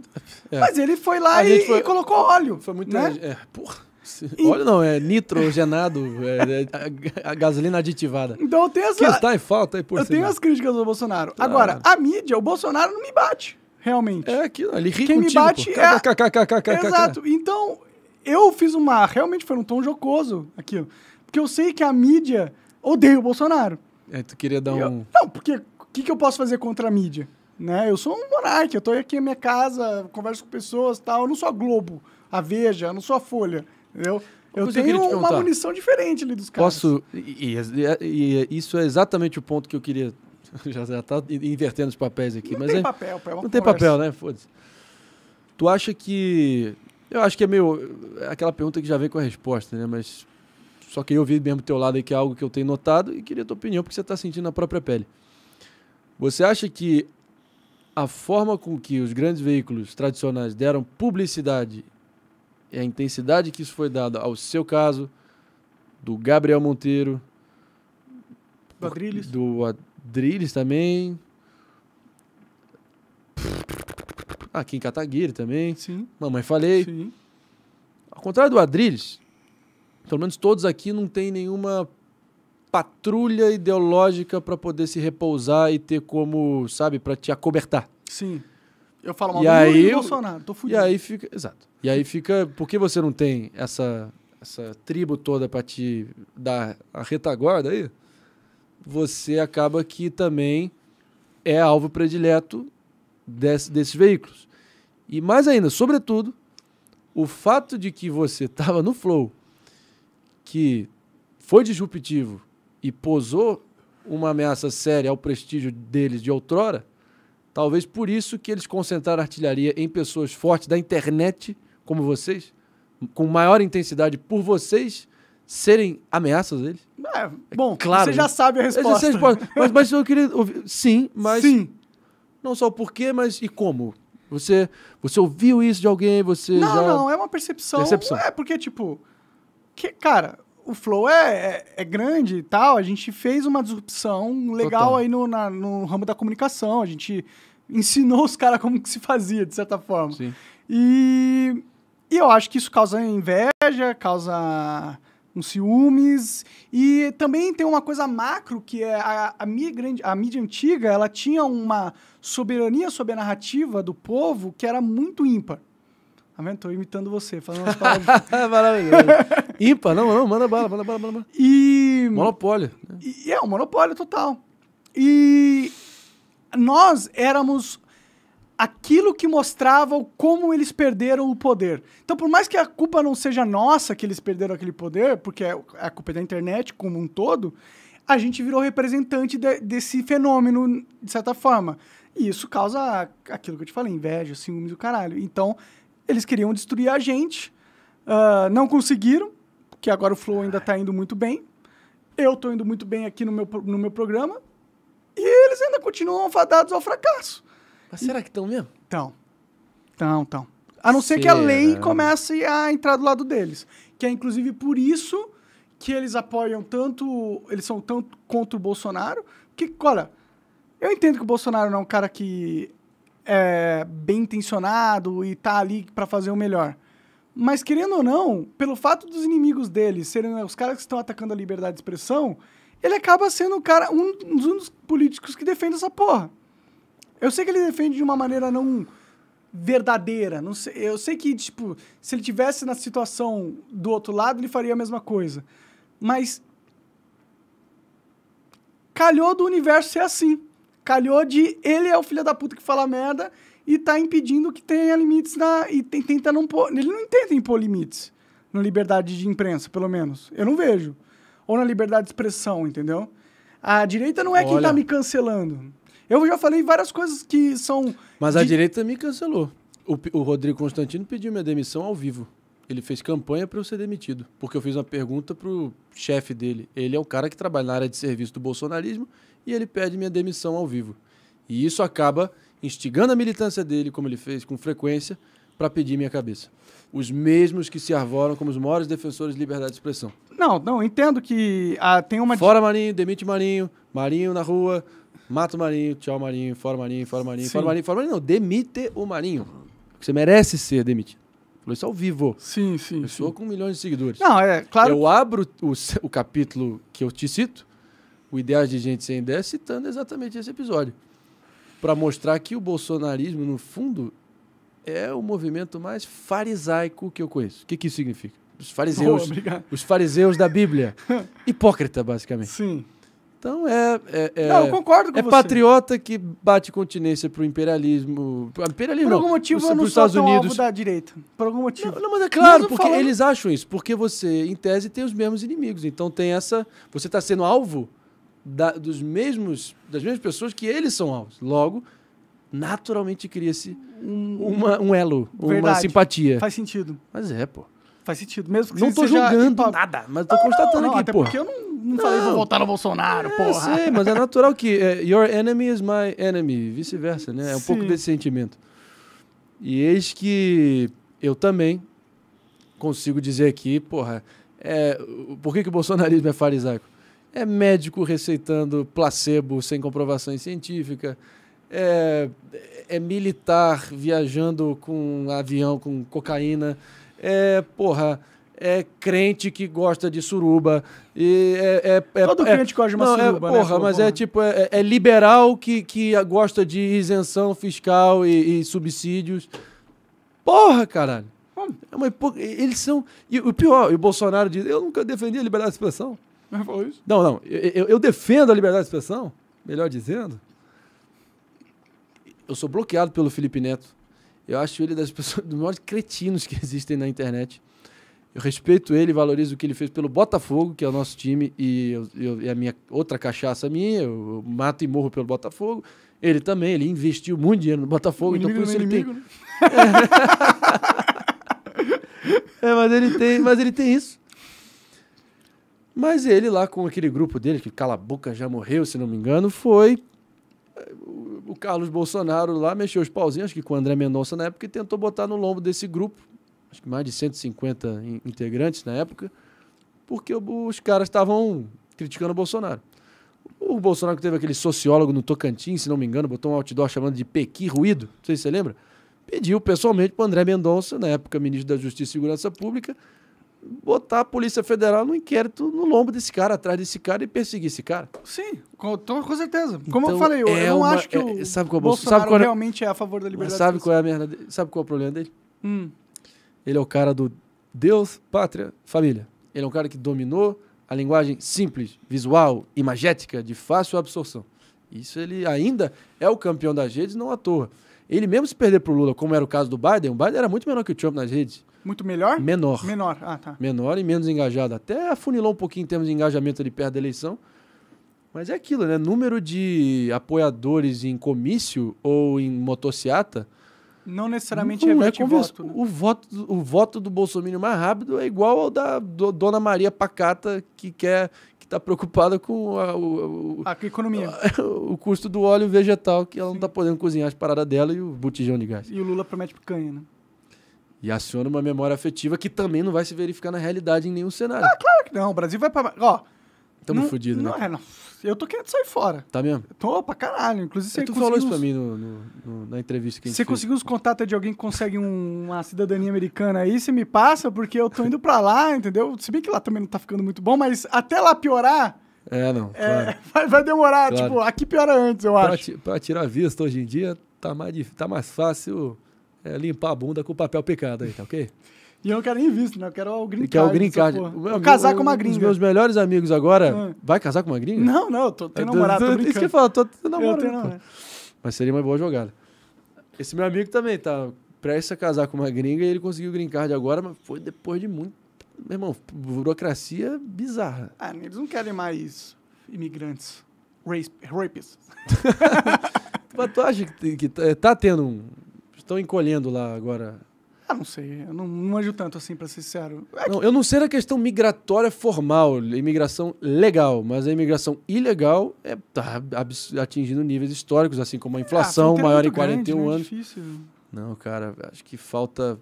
É. Mas ele foi lá e, foi, e, colocou óleo, Foi muito... Né? É, porra. E... Óleo não, é nitrogenado, é, é, a, a, gasolina aditivada. Então eu tenho Que está em falta aí por Eu tenho as críticas do Bolsonaro. Agora, a mídia, o Bolsonaro não me bate, realmente. É aquilo, ele ri Quem contigo, me bate é... Exato. Então, eu fiz uma... Realmente foi um tom jocoso aquilo. Porque eu sei que a mídia odeio o Bolsonaro. É, tu queria dar eu, um. não, porque o que, que eu posso fazer contra a mídia? Né? Eu sou um monarca, eu estou aqui na minha casa, converso com pessoas tal. Eu não sou a Globo, a Veja, eu não sou a Folha. Entendeu? Eu tenho te uma munição diferente ali dos caras. Posso. E, e, e, isso é exatamente o ponto que eu queria. já, está tá invertendo os papéis aqui. Não mas tem é... papel, é Não conversa. tem papel, né? Foda-se. Tu acha que. Eu acho que é meio. É aquela pergunta que já vem com a resposta, né? Mas só queria ouvir mesmo do teu lado aí, que é algo que eu tenho notado, e queria a tua opinião, porque você está sentindo na própria pele. Você acha que a forma com que os grandes veículos tradicionais deram publicidade e a intensidade que isso foi dado ao seu caso, do Gabriel Monteiro, do Adriles, do Adriles também, aqui ah, em Cataguiri também, Sim. mamãe falei. Sim. Ao contrário do Adriles, pelo menos todos aqui não tem nenhuma patrulha ideológica para poder se repousar e ter como, sabe, para te acobertar. Sim. Eu falo mal e do aí, Bolsonaro, tô fudido. E aí fica, exato. E aí fica, por que você não tem essa essa tribo toda para te dar a retaguarda aí? Você acaba que também é alvo predileto desse, desses veículos. E mais ainda, sobretudo, o fato de que você estava no flow que foi disruptivo e posou uma ameaça séria ao prestígio deles de outrora, talvez por isso que eles concentraram artilharia em pessoas fortes da internet, como vocês, com maior intensidade por vocês serem ameaças deles? É, bom, claro, né? você já sabe a resposta. Já resposta. mas, mas eu queria ouvir. Sim, mas. Sim. Não só o porquê, mas e como? Você, você ouviu isso de alguém? Você não, já... não, é uma percepção. Percepção. É, porque, tipo, que, cara, o flow é, é, é, grande e tal. A gente fez uma disrupção legal Total. aí no, na, no ramo da comunicação. A gente ensinou os caras como que se fazia, de certa forma. Sim. E, e eu acho que isso causa inveja, causa uns ciúmes. E também tem uma coisa macro, que é a, a, mídia, grande, a mídia antiga, ela tinha uma soberania sobre a narrativa do povo que era muito ímpar vendo? Tô imitando você, falando umas palavras. Maravilhoso. Ipa, não, não, manda bala, manda bala, manda bala. E... Monopólio. Né? E é, um monopólio total. E nós éramos aquilo que mostrava como eles perderam o poder. Então, por mais que a culpa não seja nossa que eles perderam aquele poder, porque é, é a culpa é da internet como um todo, a gente virou representante de, desse fenômeno, de certa forma. E isso causa aquilo que eu te falei, inveja, ciúmes do caralho. Então, eles queriam destruir a gente, uh, não conseguiram, porque agora o Flow ainda está indo muito bem. Eu estou indo muito bem aqui no meu, no meu programa. E eles ainda continuam fadados ao fracasso. Mas será que estão mesmo? Estão. Estão, estão. A não será? ser que a lei comece a entrar do lado deles. Que é inclusive por isso que eles apoiam tanto. Eles são tanto contra o Bolsonaro. Que, olha, eu entendo que o Bolsonaro não é um cara que é, bem intencionado e tá ali para fazer o melhor. Mas querendo ou não, pelo fato dos inimigos dele serem né, os caras que estão atacando a liberdade de expressão, ele acaba sendo o cara, um, um dos políticos que defende essa porra. Eu sei que ele defende de uma maneira não verdadeira. Não sei, eu sei que, tipo, se ele tivesse na situação do outro lado, ele faria a mesma coisa. Mas calhou do universo ser assim. Calhou de ele é o filho da puta que fala merda e tá impedindo que tenha limites na. E tem, tenta não pôr. Ele não entende impor limites na liberdade de imprensa, pelo menos. Eu não vejo. Ou na liberdade de expressão, entendeu? A direita não é Olha. quem tá me cancelando. Eu já falei várias coisas que são. Mas de... a direita me cancelou. O, o Rodrigo Constantino pediu minha demissão ao vivo. Ele fez campanha para eu ser demitido, porque eu fiz uma pergunta pro chefe dele. Ele é o cara que trabalha na área de serviço do bolsonarismo e ele pede minha demissão ao vivo. E isso acaba instigando a militância dele, como ele fez com frequência, para pedir minha cabeça. Os mesmos que se arvoram como os maiores defensores de liberdade de expressão. Não, não, entendo que ah, tem uma. Fora Marinho, demite Marinho, Marinho na rua, mata o Marinho, tchau Marinho, fora Marinho, fora Marinho, Sim. fora Marinho, fora Marinho, não, demite o Marinho. Você merece ser demitido. Falou isso ao vivo. Sim, sim. Pessoa sim. com milhões de seguidores. Não, é claro. Eu abro o, o capítulo que eu te cito o ideias de Gente Sem ideias citando exatamente esse episódio. Para mostrar que o bolsonarismo, no fundo, é o movimento mais farisaico que eu conheço. O que, que isso significa? Os fariseus, os fariseus da Bíblia. Hipócrita, basicamente. Sim. Então é. é, é não, eu concordo com é você. É patriota que bate continência pro imperialismo. Ah, imperialismo. Por algum motivo os, eu não sou Estados Unidos. alvo da direita. Por algum motivo. Não, não mas é claro, porque falando... eles acham isso. Porque você, em tese, tem os mesmos inimigos. Então tem essa. Você está sendo alvo da, dos mesmos, das mesmas pessoas que eles são alvos. Logo, naturalmente cria-se hum. um elo, Verdade. uma simpatia. Faz sentido. Mas é, pô. Faz sentido. Mesmo que Não tô julgando nada, mas tô não, constatando não, não, aqui, pô. porque eu não, não falei vou votar no Bolsonaro, é, porra. Eu sei, mas é natural que é, your enemy is my enemy, vice-versa, né? É um Sim. pouco desse sentimento. E eis que eu também consigo dizer aqui, porra, é, por que, que o bolsonarismo é farisaico? é médico receitando placebo sem comprovação científica, é, é militar viajando com um avião com cocaína, é, porra, é crente que gosta de suruba. E é, é, é Todo é, crente gosta de uma não, é suruba, é, Porra, né? mas é tipo, é, é, liberal que, que gosta de isenção fiscal e, e subsídios. Porra, caralho. Hum. É uma hipo... Eles são. E o pior, o Bolsonaro diz: eu nunca defendi a liberdade de expressão. Não falou é isso? Não, não. Eu, eu, eu defendo a liberdade de expressão, melhor dizendo. Eu sou bloqueado pelo Felipe Neto. Eu acho ele das pessoas, dos maiores cretinos que existem na internet. Eu respeito ele, valorizo o que ele fez pelo Botafogo, que é o nosso time, e, eu, eu, e a minha outra cachaça minha, eu, eu, mato e morro pelo Botafogo. Ele também, ele investiu muito dinheiro no Botafogo, então por isso ele inimigo, tem. Né? é, mas ele tem, mas ele tem isso. Mas ele lá com aquele grupo dele, que cala a boca já morreu, se não me engano, foi. Eh, o Carlos Bolsonaro lá mexeu os pauzinhos, acho que com o André Mendonça na época, e tentou botar no lombo desse grupo, acho que mais de 150 integrantes na época, porque os caras estavam criticando o Bolsonaro. O Bolsonaro que teve aquele sociólogo no Tocantins, se não me engano, botou um outdoor chamando de Pequi Ruído, não sei se você lembra, pediu pessoalmente para André Mendonça, na época ministro da Justiça e Segurança Pública, botar a Polícia Federal no inquérito no lombo desse cara, atrás desse cara e perseguir esse cara. Sim, com, com certeza. Como então, eu falei, eu, é eu uma, não acho que é, o é, sabe qual, é Bolsonaro sabe qual é, realmente é a favor da liberdade. Sabe qual é a merda dele? Sabe qual é o problema dele? Hum. Ele é o cara do Deus, pátria, família. Ele é um cara que dominou a linguagem simples, visual, imagética, de fácil absorção. Isso ele ainda é o campeão das redes, não à toa. Ele mesmo se perder para o Lula, como era o caso do Biden, o Biden era muito menor que o Trump nas redes. Muito melhor? Menor. Menor, ah, tá. Menor e menos engajado. Até afunilou um pouquinho em termos de engajamento ali perto da eleição. Mas é aquilo, né? Número de apoiadores em comício ou em motociata. Não necessariamente não é, é Voto, né? o voto. O voto do Bolsonaro mais rápido é igual ao da do, Dona Maria Pacata, que quer que está preocupada com a, o, a economia. A, o custo do óleo vegetal, que ela Sim. não está podendo cozinhar as paradas dela e o botijão de gás. E o Lula promete picanha, né? E aciona uma memória afetiva que também não vai se verificar na realidade em nenhum cenário. Ah, claro que não. O Brasil vai pra. Ó. Tamo fodido, né? não É, não. Eu tô querendo sair fora. Tá mesmo? Tô pra caralho. Inclusive, você é, Tu falou isso pra mim no, no, no, na entrevista que a gente Você conseguiu os contatos de alguém que consegue um, uma cidadania americana aí, você me passa, porque eu tô indo pra lá, entendeu? Se bem que lá também não tá ficando muito bom, mas até lá piorar. É, não. É, claro. vai, vai, demorar. Claro. Tipo, aqui piora antes, eu pra acho. Ti, pra tirar vista hoje em dia, tá mais, tá mais fácil é, limpar a bunda com papel picado aí, tá ok? E eu não quero nem visto, né? Eu quero o green card. Quer o green card. Vou casar com uma gringa. Os meus melhores amigos agora... Ah. Vai casar com uma gringa? Não, não. Eu tô, tenho namorado, tô brincando. Isso que eu falo, tô, tô namorando. Eu tenho Mas seria uma boa jogada. Esse meu amigo também tá prestes a casar com uma gringa e ele conseguiu o green card agora, mas foi depois de muito... Meu irmão, burocracia bizarra. Ah, eles não querem mais imigrantes rapists. mas tu acha que, que tá, tá tendo um estão encolhendo lá agora? Ah, não sei. Eu não, não tanto assim, para ser sincero. É que... eu não sei na questão migratória formal, imigração legal, mas a imigração ilegal está é, tá atingindo níveis históricos, assim como a ah, inflação é, a maior em 41 grande, né? anos. Né? Difícil. Não, cara, acho que falta.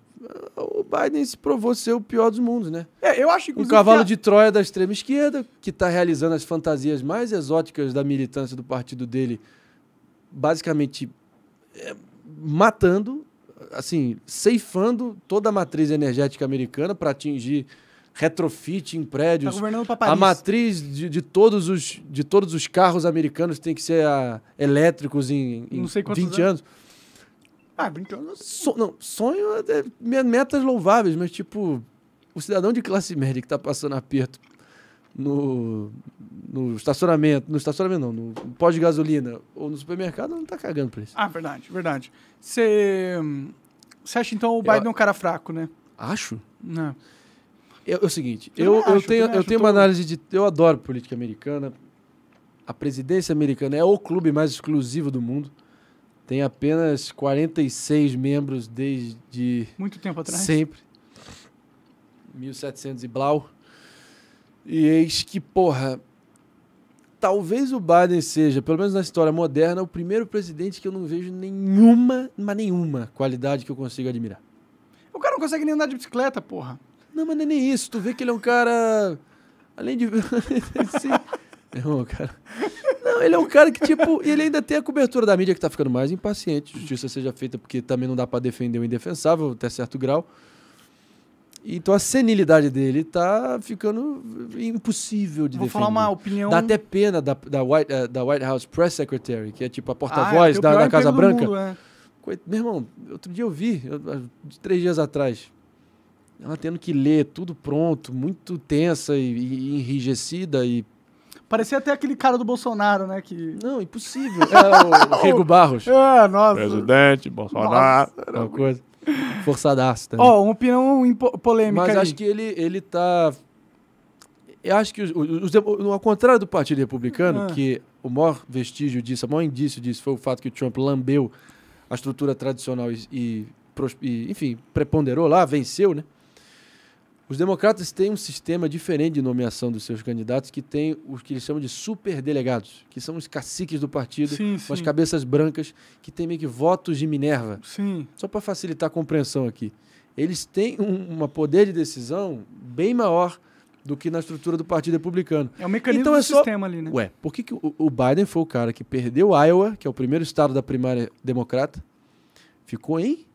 O Biden se provou ser o pior dos mundos, né? É, eu acho que. o cavalo que a... de Troia da extrema esquerda, que está realizando as fantasias mais exóticas da militância do partido dele, basicamente é, matando, assim, ceifando toda a matriz energética americana para atingir retrofit em prédios. Tá governando Paris. A matriz de, de, todos os, de todos os carros americanos tem que ser a, ah, elétricos em, em 20 anos. anos. Ah, brincando. So, não, sonho é metas louváveis, mas tipo, o cidadão de classe média que está passando aperto no, no estacionamento, no estacionamento não, no pó de gasolina ou no supermercado, não tá cagando pra isso. Ah, verdade, verdade. Você acha então o Biden eu, é um cara fraco, né? Acho. Não. Né? Eu, é, é o seguinte, eu, eu, acho, eu tenho, eu, eu tenho uma análise de. Eu adoro política americana. A presidência americana é o clube mais exclusivo do mundo. Tem apenas 46 membros desde. Muito tempo atrás. Sempre. 1700 e Blau. E eis que, porra, talvez o Biden seja, pelo menos na história moderna, o primeiro presidente que eu não vejo nenhuma, mas nenhuma qualidade que eu consigo admirar. O cara não consegue nem andar de bicicleta, porra. Não, mas nem isso. Tu vê que ele é um cara. Além de. Irmão, cara. Não, ele é um cara que, tipo, ele ainda tem a cobertura da mídia que tá ficando mais impaciente. Justiça seja feita, porque também não dá para defender o indefensável até certo grau. Então a senilidade dele tá ficando impossível de Vou defender. falar uma opinião. Dá até pena da, da, White, uh, da White House Press Secretary, que é tipo a porta-voz ah, é da, da, é Casa Branca. Mundo, é. Meu irmão, outro dia eu vi, eu, três dias atrás, ela tendo que ler tudo pronto, muito tensa e, e, enrijecida e Parecia até aquele cara do Bolsonaro, né? Que... Não, impossível. É o Rego Barros. É, nossa. Presidente Bolsonaro. Nossa, uma coisa. Forçadaço. Ó, oh, uma opinião polêmica. Mas aí. acho que ele, ele tá. Eu acho que, os, os, os, ao contrário do Partido Republicano, ah. que o maior vestígio disso, o maior indício disso foi o fato que o Trump lambeu a estrutura tradicional e, e, e enfim, preponderou lá, venceu, né? Os democratas têm um sistema diferente de nomeação dos seus candidatos, que tem os que eles chamam de superdelegados, que são os caciques do partido, sim, com as cabeças brancas, que têm meio que votos de Minerva. Sim. Só para facilitar a compreensão aqui. Eles têm um uma poder de decisão bem maior do que na estrutura do Partido Republicano. É o mecanismo então, é do é só... sistema ali, né? Ué, por que, que o, o Biden foi o cara que perdeu Iowa, que é o primeiro estado da primária democrata, ficou em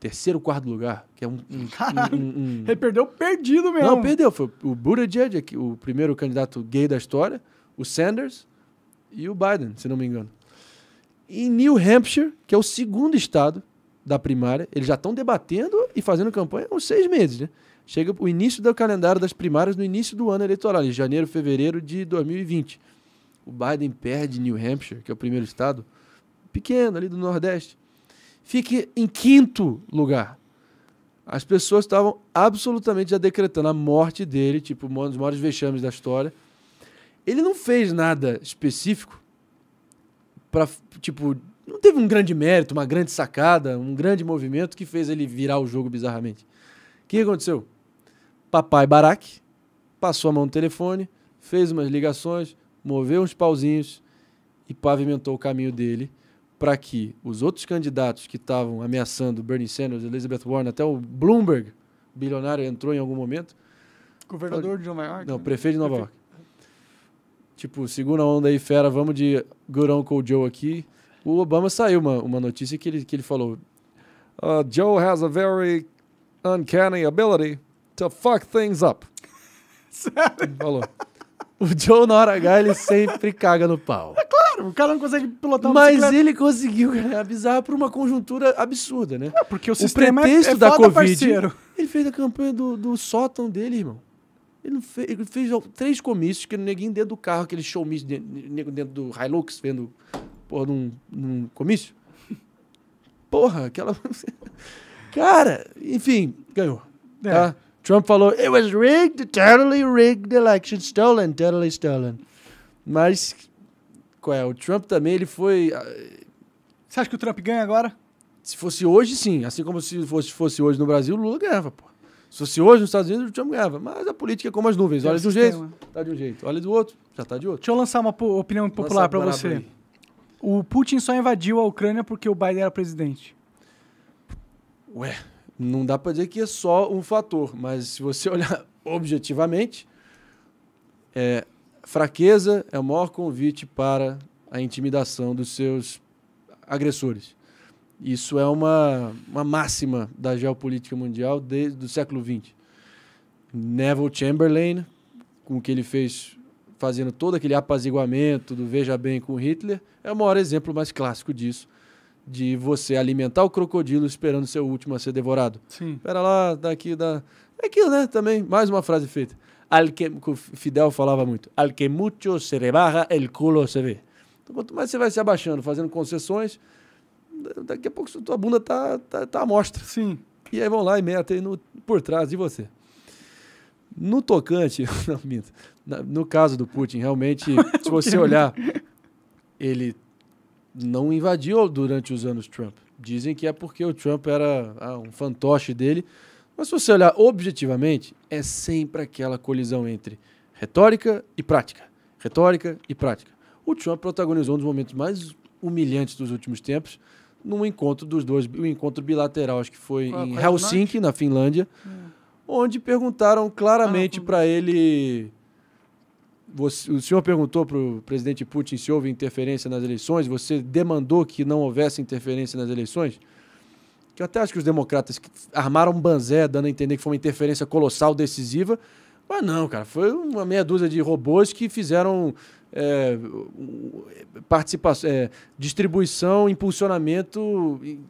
terceiro, quarto lugar, que é um. um, um, um... Ele perdeu perdido mesmo. Não, perdeu. Foi o Buttigieg, o primeiro candidato gay da história, o Sanders e o Biden, se não me engano. Em New Hampshire, que é o segundo estado da primária, eles já estão debatendo e fazendo campanha há uns seis meses, né? Chega o início do calendário das primárias no início do ano eleitoral, em janeiro, fevereiro de 2020. O Biden perde New Hampshire, que é o primeiro estado pequeno ali do Nordeste fique em quinto lugar. As pessoas estavam absolutamente já decretando a morte dele, tipo, um dos maiores vexames da história. Ele não fez nada específico para, tipo, não teve um grande mérito, uma grande sacada, um grande movimento que fez ele virar o jogo bizarramente. O que aconteceu? Papai Barack passou a mão no telefone, fez umas ligações, moveu uns pauzinhos e pavimentou o caminho dele para que os outros candidatos que estavam ameaçando Bernie Sanders, Elizabeth Warren, até o Bloomberg, bilionário, entrou em algum momento. Governador de Nova York? Não, né? prefeito de Nova York. Tipo, segunda onda aí, fera, vamos de Good Uncle Joe aqui. O Obama saiu uma, uma notícia que ele, que ele falou: uh, Joe has a very uncanny ability to fuck things up. Sério? Ele falou. O Joe, na hora H, ele sempre caga no pau. É claro cara. O cara não consegue pilotar uma Mas bicicleta. ele conseguiu, ganhar É bizarro por uma conjuntura absurda, né? Não, é, porque o, o sistema é pretexto é, é da Covid. Parceiro. Ele fez a campanha do, do sótão dele, irmão. Ele fez, ele fez três comícios que o neguinho dentro do carro, aquele showmício dentro, dentro do Hilux, vendo porra num, num comício. Porra, aquela. cara, enfim, ganhou. É. Tá? Trump falou: It was rigged, totally rigged election, stolen, totally stolen. Mas qual é? O Trump também, ele foi. Ah, você acha que o Trump ganha agora? Se fosse hoje, sim. Assim como se fosse, fosse hoje no Brasil, o Lula ganhava, pô. Se fosse hoje nos Estados Unidos, o Trump ganhava. Mas a política é como as nuvens. Olha é de um jeito, tá de um jeito. Olha do outro, já tá de outro. Deixa eu lançar uma opinião popular para você. O Putin só invadiu a Ucrânia porque o Biden era presidente. Ué, não dá para dizer que é só um fator, mas se você olhar objetivamente, é, Fraqueza é o maior convite para a intimidação dos seus agressores. Isso é uma, uma máxima da geopolítica mundial desde o século XX. Neville Chamberlain, com o que ele fez fazendo todo aquele apaziguamento do veja bem com Hitler, é o maior exemplo mais clássico disso, de você alimentar o crocodilo esperando seu último a ser devorado. Sim. Pera lá, daqui da é aquilo, né? Também mais uma frase feita. Al que, o Fidel falava muito, al que mucho se le el culo se Então, quanto mais você vai se abaixando, fazendo concessões, daqui a pouco sua bunda tá, tá, tá à mostra. Sim. E aí vão lá e metem no, por trás de você. No tocante, não, minto, no caso do Putin, realmente, se você olhar, ele não invadiu durante os anos Trump. Dizem que é porque o Trump era ah, um fantoche dele mas se você olhar objetivamente, é sempre aquela colisão entre retórica e prática. Retórica e prática. O Trump protagonizou um dos momentos mais humilhantes dos últimos tempos, num encontro dos dois, um encontro bilateral, acho que foi Qual, em Helsinki, na Finlândia, hum. onde perguntaram claramente ah, para ele. Você, o senhor perguntou para o presidente Putin se houve interferência nas eleições, você demandou que não houvesse interferência nas eleições? que eu até acho que os democratas armaram um banzé, dando a entender que foi uma interferência colossal, decisiva. Mas não, cara, foi uma meia dúzia de robôs que fizeram é, participação, é, distribuição, impulsionamento em,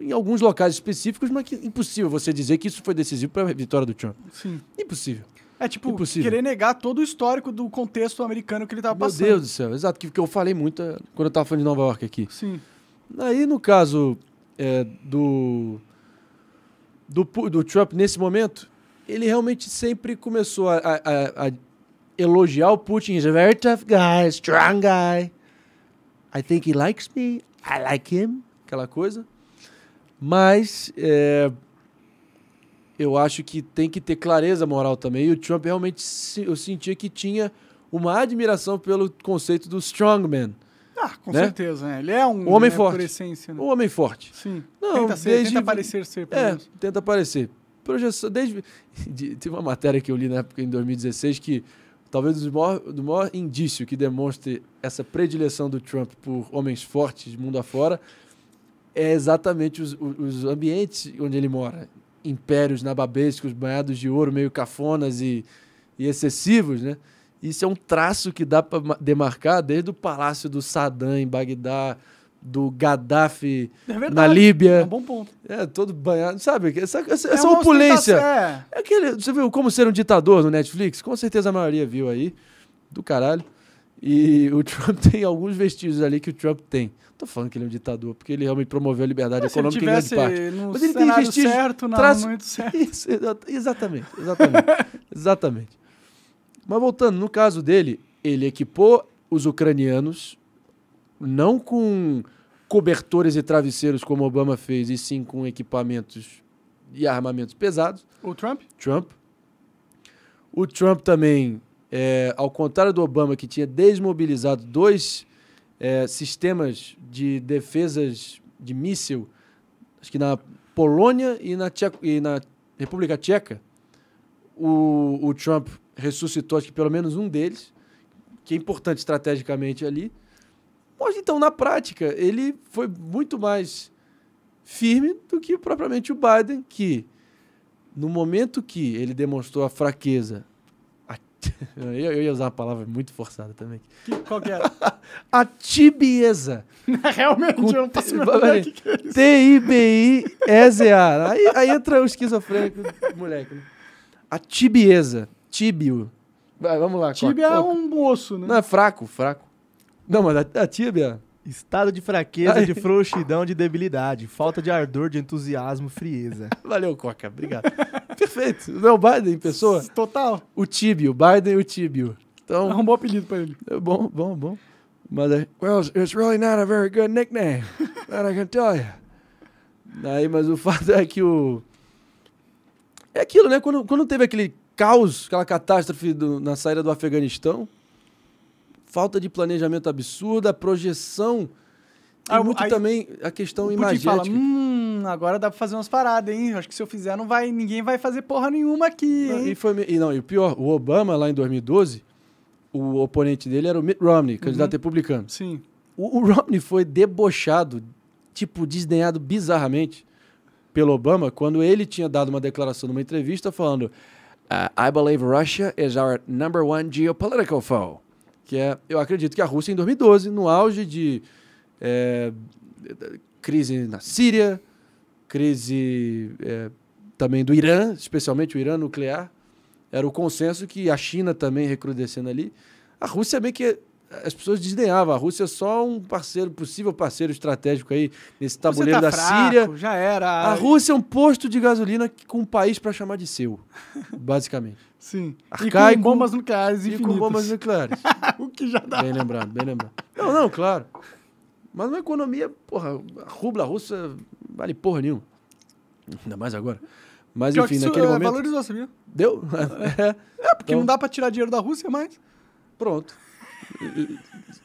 em, alguns locais específicos, mas que impossível você dizer que isso foi decisivo para a vitória do Trump. Sim. Impossível. É tipo, Impossível. querer negar todo o histórico do contexto americano que ele estava passando. Meu Deus do céu, exato, que, que eu falei muito é, quando eu estava falando de Nova York aqui. Sim. Aí, no caso é, do, do, do, Trump nesse momento, ele realmente sempre começou a, a, a elogiar o Putin. He's a very tough guy, strong guy. I think he likes me. I like him. Aquela coisa. Mas é, eu acho que tem que ter clareza moral também. E o Trump realmente eu sentia que tinha uma admiração pelo conceito do strongman. Ah, com né? certeza, né? Ele é um o homem né, forte. Essência, né? O homem forte. Sim. Não, tenta, ser, desde... tenta parecer ser. É, menos. tenta parecer. Projeção, desde... teve uma matéria que eu li na época, em 2016, que talvez o maior, do maior indício que demonstre essa predileção do Trump por homens fortes de mundo afora é exatamente os, os ambientes onde ele mora. Impérios nababescos, banhados de ouro, meio cafonas e, e excessivos, né? Isso é um traço que dá para demarcar desde o palácio do Saddam em Bagdá, do Gaddafi é na Líbia. É um bom ponto. É, todo banhado. Sabe, essa, essa, é essa opulência. É. é aquele, você viu como ser um ditador no Netflix? Com certeza a maioria viu aí. Do caralho. E o Trump tem alguns vestígios ali que o Trump tem. Tô falando que ele é um ditador, porque ele realmente promoveu a liberdade Mas econômica em grande parte. Mas ele tem vestígios. certo, não, traço... muito certo. Isso, exatamente, exatamente. exatamente. Mas voltando, no caso dele, ele equipou os ucranianos não com cobertores e travesseiros como Obama fez, e sim com equipamentos e armamentos pesados. O Trump? Trump. O Trump também, é, ao contrário do Obama, que tinha desmobilizado dois é, sistemas de defesas de míssil, acho que na Polônia e na, Tcheco, e na República Tcheca, o, o Trump ressuscitou acho que pelo menos um deles, que é importante estrategicamente ali. Mas então, na prática, ele foi muito mais firme do que propriamente o Biden, que no momento que ele demonstrou a fraqueza, eu, ia usar uma palavra muito forçada também. Que, qual que era? É? a tibieza. Realmente, eu não T-I-B-I-E-Z-A. É aí, aí entra o esquizofrênico, moleque. Né? A tibieza tíbio. vamos lá. Tíbia é um osso, né? Não, é fraco, fraco. Não, mas a, a tíbia... Estado de fraqueza, Ai. de frouxidão, de debilidade, falta de ardor, de entusiasmo, frieza. Valeu, Coca, obrigado. Perfeito. Não, é Biden, pessoa? Total. O tíbio, Biden o tíbio. Então, é bom apelido pra ele. É bom, bom, bom. Mas, é, well, it's really not a very good nickname, that I can tell you. Aí, mas o fato é que o... É aquilo, né? Quando, quando teve aquele caos, aquela catástrofe do, na saída do Afeganistão, falta de planejamento absurda, projeção e ah, muito aí, também a questão imagética. Fala, hum, agora dá pra fazer umas paradas, hein? Acho que se eu fizer, não vai, ninguém vai fazer porra nenhuma aqui, hein? E, foi, e, não, e o pior, o Obama, lá em 2012, o oponente dele era o Mitt Romney, uhum. candidato uhum. republicano. Sim. O, o, Romney foi debochado, tipo, desdenhado bizarramente pelo Obama, quando ele tinha dado uma declaração numa entrevista falando Uh, I believe Russia is our number one geopolitical foe. Que é, eu acredito que a Rússia em 2012, no auge de é, crise na Síria, crise é, também do Irã, especialmente o Irã nuclear, era o consenso que a China também recrudescendo ali. A Rússia é meio que as pessoas desdenhavam. A Rússia é só um parceiro, possível parceiro estratégico aí nesse tá tabuleiro tá da fraco, Síria. Já era. A Rússia é um posto de gasolina com um país para chamar de seu, basicamente. Sim. Arcaico, e com bombas nucleares infinitas. E com bombas nucleares. o que já dá. Bem lembrado, bem lembrado. Não, não, claro. Mas uma economia, porra, a rubla russa vale porra nenhuma. Ainda mais agora. Mas Pior enfim, isso, naquele é, momento. valorizou, sabia? Deu? é, é, é porque então... não dá para tirar dinheiro da Rússia mais. Pronto.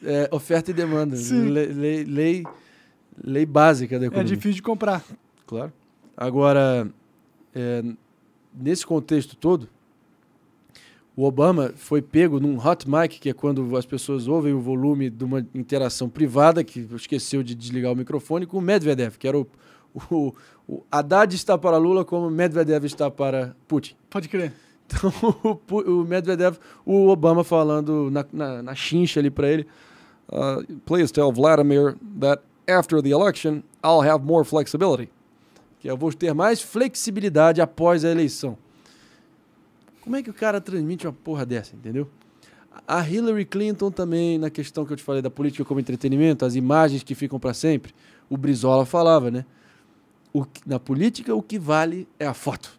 É, é, oferta e demanda. Lei, lei, lei, lei, básica da é economia. É difícil de comprar. Claro. Agora, é, nesse contexto todo, o Obama foi pego num hot mic, que é quando as pessoas ouvem o volume de uma interação privada, que esqueceu de desligar o microfone, com o Medvedev, que era o, o, o Haddad está para Lula como Medvedev está para Putin. Pode crer. Então, o, o Medvedev, o Obama falando na, na, na chincha ali para ele, uh, please tell Vladimir that after the election I'll have more flexibility. Que eu vou ter mais flexibilidade após a eleição. Como é que o cara transmite uma porra dessa, entendeu? A Hillary Clinton também, na questão que eu te falei da política como entretenimento, as imagens que ficam para sempre, o Brizola falava, né? O, na política, o que vale é a foto.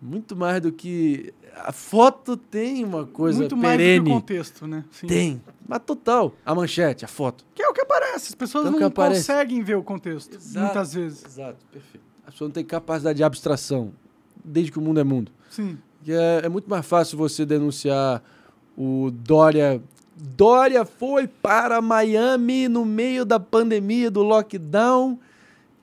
Muito mais do que. A foto tem uma coisa Muito mais perene. do que o contexto, né? Sim. Tem. Mas total. A manchete, a foto. Que é o que aparece. As pessoas então, não conseguem ver o contexto, exato, muitas vezes. Exato, perfeito. As pessoas não têm capacidade de abstração, desde que o mundo é mundo. Sim. é, é muito mais fácil você denunciar o Dória. Dória foi para Miami no meio da pandemia, do lockdown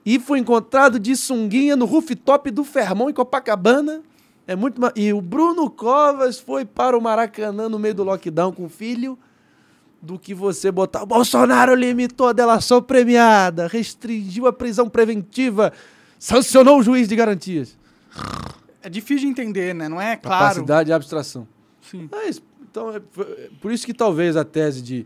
e foi encontrado de sunguinha no rooftop do Fermão em Copacabana. É muito e o Bruno Covas foi para o Maracanã no meio do lockdown com o filho do que você botar o Bolsonaro limitou a delação premiada, restringiu a prisão preventiva, sancionou o juiz de garantias. É difícil de entender, né? Não é claro. Capacidade de abstração. Sim. Mas, então, é, é por isso que talvez a tese de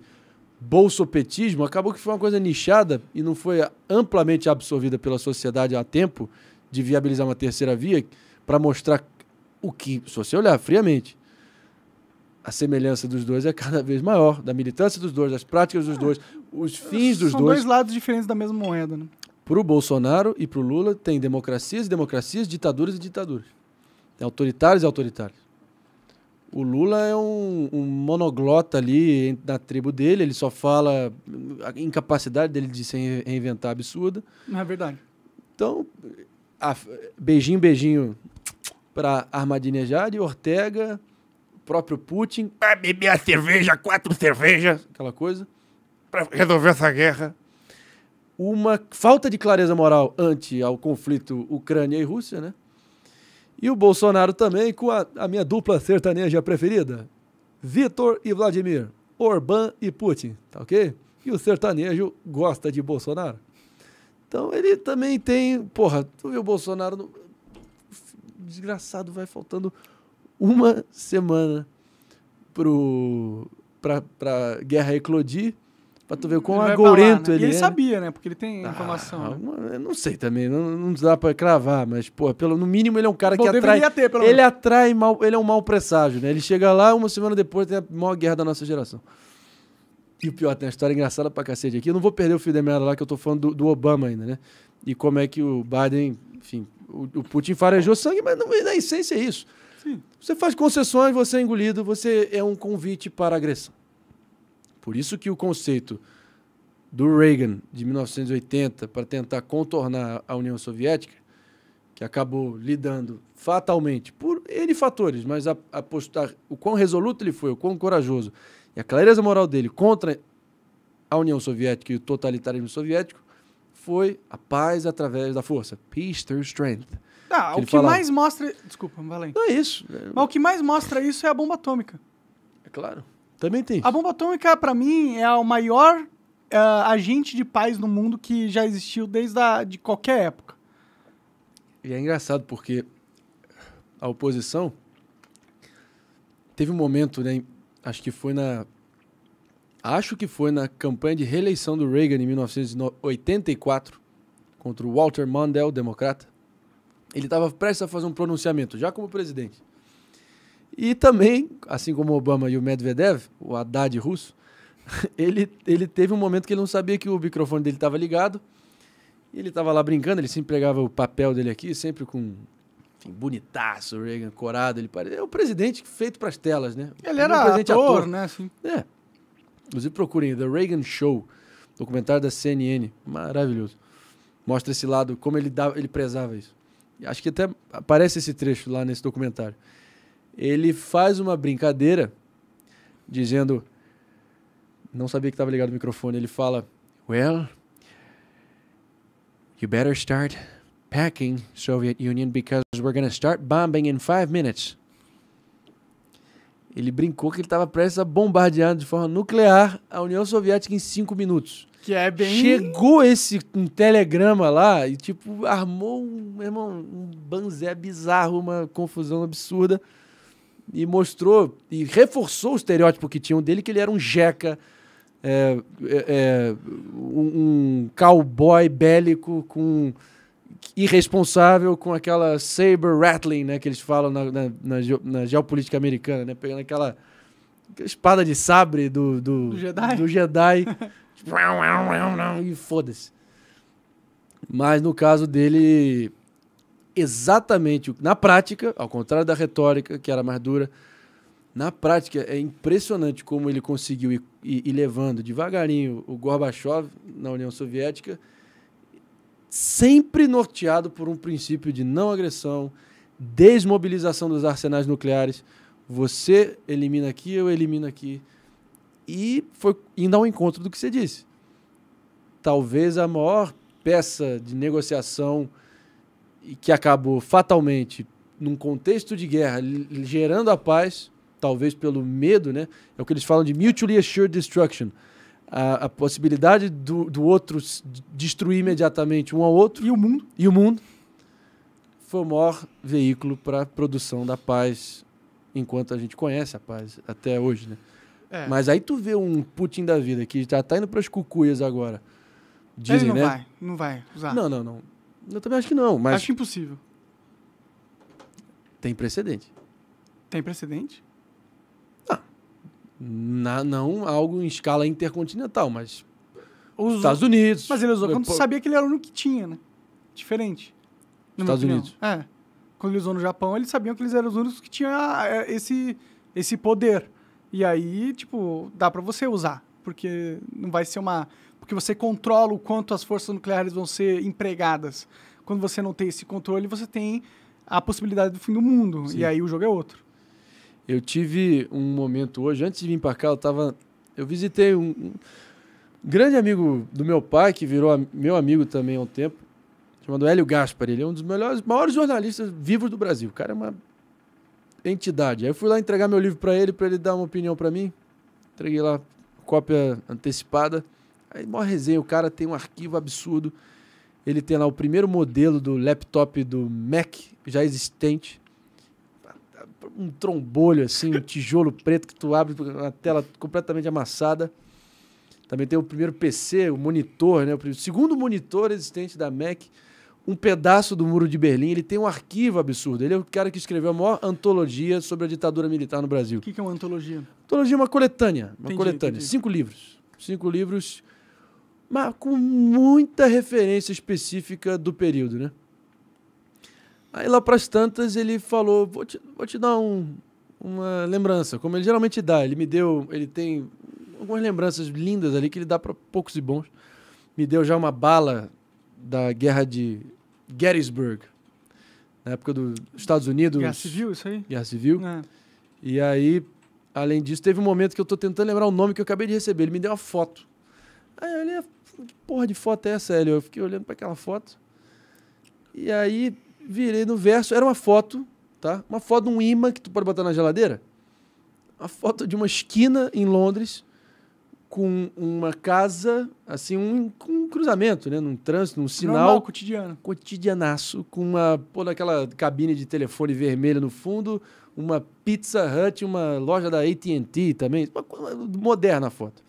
bolsopetismo acabou que foi uma coisa nichada e não foi amplamente absorvida pela sociedade a tempo de viabilizar uma terceira via para mostrar o que, se você olhar friamente, a semelhança dos dois é cada vez maior, da militância dos dois, das práticas dos dois, os fins dos São dois. São dois lados diferentes da mesma moeda, né? Para o Bolsonaro e para o Lula tem democracias e democracias, ditaduras e ditaduras. Tem autoritários e autoritários. O Lula é um, um, monoglota ali na tribo dele, ele só fala a incapacidade dele de se reinventar absurda. Não é verdade. Então, a, beijinho, beijinho para Armadilha Jade, Ortega, próprio Putin. Para beber a cerveja, quatro cervejas, aquela coisa. Para resolver essa guerra. Uma falta de clareza moral ante ao conflito Ucrânia e Rússia, né? E o Bolsonaro também com a, a minha dupla sertaneja preferida, Vitor e Vladimir, Orbán e Putin, tá ok? E o sertanejo gosta de Bolsonaro. Então ele também tem, porra, tu viu o Bolsonaro, no... desgraçado, vai faltando uma semana pro pra, pra guerra eclodir. Pra tu ver como agourento ele, né? ele, ele é. sabia, né? Porque ele tem ah, informação. Né? não sei também, não, não dá pra cravar, mas, pô, pelo, no mínimo ele é um cara Bom, que atrai. Ter, ele menos. atrai mal, ele é um mau presságio, né? Ele chega lá, uma semana depois tem a maior guerra da nossa geração. E o pior, tem uma história engraçada pra cacete aqui. Eu não vou perder o fio da merda lá, que eu tô falando do, do, Obama ainda, né? E como é que o Biden, enfim, o, o Putin farejou sangue, mas não, na essência é isso. Sim. Você faz concessões, você é engolido, você é um convite para agressão. Por isso que o conceito do Reagan de 1980 para tentar contornar a União Soviética, que acabou lidando fatalmente por N fatores, mas a, a postar, o quão resoluto ele foi, o quão corajoso e a clareza moral dele contra a União Soviética e o totalitarismo soviético foi a paz através da força. Peace through strength. Ah, que o que mais mostra. Desculpa, Valente. Não é isso. É mas o que mais mostra isso é a bomba atômica. É claro. Também tem. A bomba atômica, para mim, é o maior uh, agente de paz no mundo que já existiu desde a, de qualquer época. E é engraçado porque a oposição teve um momento, né? Acho que foi na acho que foi na campanha de reeleição do Reagan em 1984 contra o Walter Mondale, democrata. Ele estava prestes a fazer um pronunciamento já como presidente. E também, assim como Obama e o Medvedev, o Haddad russo, ele, ele teve um momento que ele não sabia que o microfone dele estava ligado. e ele estava lá brincando, ele sempre pegava o papel dele aqui, sempre com enfim, bonitaço, Reagan, corado. Ele parecia. É o presidente feito para as telas, né? Ele era é um ator, ator, né? Assim. É. Inclusive, procurem The Reagan Show, documentário da CNN. Maravilhoso. Mostra esse lado, como ele, dava, ele prezava isso. Acho que até aparece esse trecho lá nesse documentário ele faz uma brincadeira dizendo. Não sabia que estava ligado o microfone. Ele fala: Well, you better start packing, Soviet Union, because we're gonna start bombing in five minutes. Ele brincou que ele estava prestes a bombardear de forma nuclear a União Soviética em cinco minutos. Que é bem. Chegou esse um telegrama lá e, tipo, armou um, irmão, um banzé bizarro, uma confusão absurda e mostrou e reforçou o estereótipo que tinham dele, que ele era um jeca, é, é, é um, cowboy bélico com irresponsável com aquela saber rattling, né, que eles falam na, na, na, ge, na geopolítica americana, né, pegando aquela, aquela espada de sabre do, do, do Jedi, do Jedi tipo, e foda-se. Mas no caso dele, exatamente, na prática, ao contrário da retórica, que era mais dura, na prática é impressionante como ele conseguiu ir, ir, ir levando devagarinho o Gorbachev na União Soviética, sempre norteado por um princípio de não agressão, desmobilização dos arsenais nucleares. Você elimina aqui, eu elimino aqui. E foi indo ao encontro do que você disse. Talvez a maior peça de negociação e que acabou fatalmente num contexto de guerra gerando a paz, talvez pelo medo, né? É o que eles falam de mutually assured destruction. A, a possibilidade do, do outro destruir imediatamente um ao outro. E o mundo. E o mundo. Foi o maior veículo para a produção da paz, enquanto a gente conhece a paz até hoje, né? É. Mas aí tu vê um Putin da vida que já tá indo para as cucuias agora. Dizem, Ele não né? vai, não vai usar. Não, não, não. Eu também acho que não, mas. Acho impossível. Tem precedente. Tem precedente? não ah, na, não algo em escala intercontinental, mas. Os Estados Unidos. Mas ele usou quando eu, sabia que ele era o único que tinha, né? Diferente. Estados Unidos. É. Quando ele usou no Japão, eles sabiam que eles eram os únicos que tinham ah, é, esse, esse poder. E aí, tipo, dá para você usar. Porque não vai ser uma porque você controla o quanto as forças nucleares vão ser empregadas. Quando você não tem esse controle, você tem a possibilidade do fim do mundo. Sim. E aí o jogo é outro. Eu tive um momento hoje, antes de vir para cá, eu tava. Eu visitei um, um, grande amigo do meu pai, que virou meu amigo também há um tempo, chamado Hélio Gaspar. Ele é um dos melhores, maiores jornalistas vivos do Brasil. O cara é uma entidade. Aí eu fui lá entregar meu livro para ele, para ele dar uma opinião para mim. Entreguei lá cópia antecipada. Aí, mó resenha, o cara tem um arquivo absurdo. Ele tem lá o primeiro modelo do laptop do Mac já existente. Um trombolho assim, um tijolo preto que tu abre, a tela completamente amassada. Também tem o primeiro PC, o monitor, né? O segundo monitor existente da Mac, um pedaço do Muro de Berlim. Ele tem um arquivo absurdo. Ele é o cara que escreveu a maior antologia sobre a ditadura militar no Brasil. O que, que é uma antologia? Antologia é uma coletânea. Uma entendi, coletânea. Entendi. Cinco livros. Cinco livros mas com muita referência específica do período, né? Aí lá para as tantas ele falou, vou te, vou te dar um, uma lembrança, como ele geralmente dá. Ele me deu, ele tem algumas lembranças lindas ali que ele dá para poucos e bons. Me deu já uma bala da guerra de Gettysburg, na época dos Estados Unidos. Guerra Civil, isso aí? Guerra Civil. É. E aí, além disso, teve um momento que eu estou tentando lembrar o nome que eu acabei de receber. Ele me deu uma foto. Aí eu olhei, que porra de foto é essa, Hélio? Eu fiquei olhando para aquela foto. E aí virei no verso, era uma foto, tá? Uma foto de um imã que tu pode botar na geladeira. Uma foto de uma esquina em Londres com uma casa, assim, um, um cruzamento, né? Num trânsito, num sinal. Normal, cotidiano. Cotidianaço, com uma, pô, daquela cabine de telefone vermelha no fundo, uma Pizza Hut, uma loja da AT&T também, uma, moderna a foto.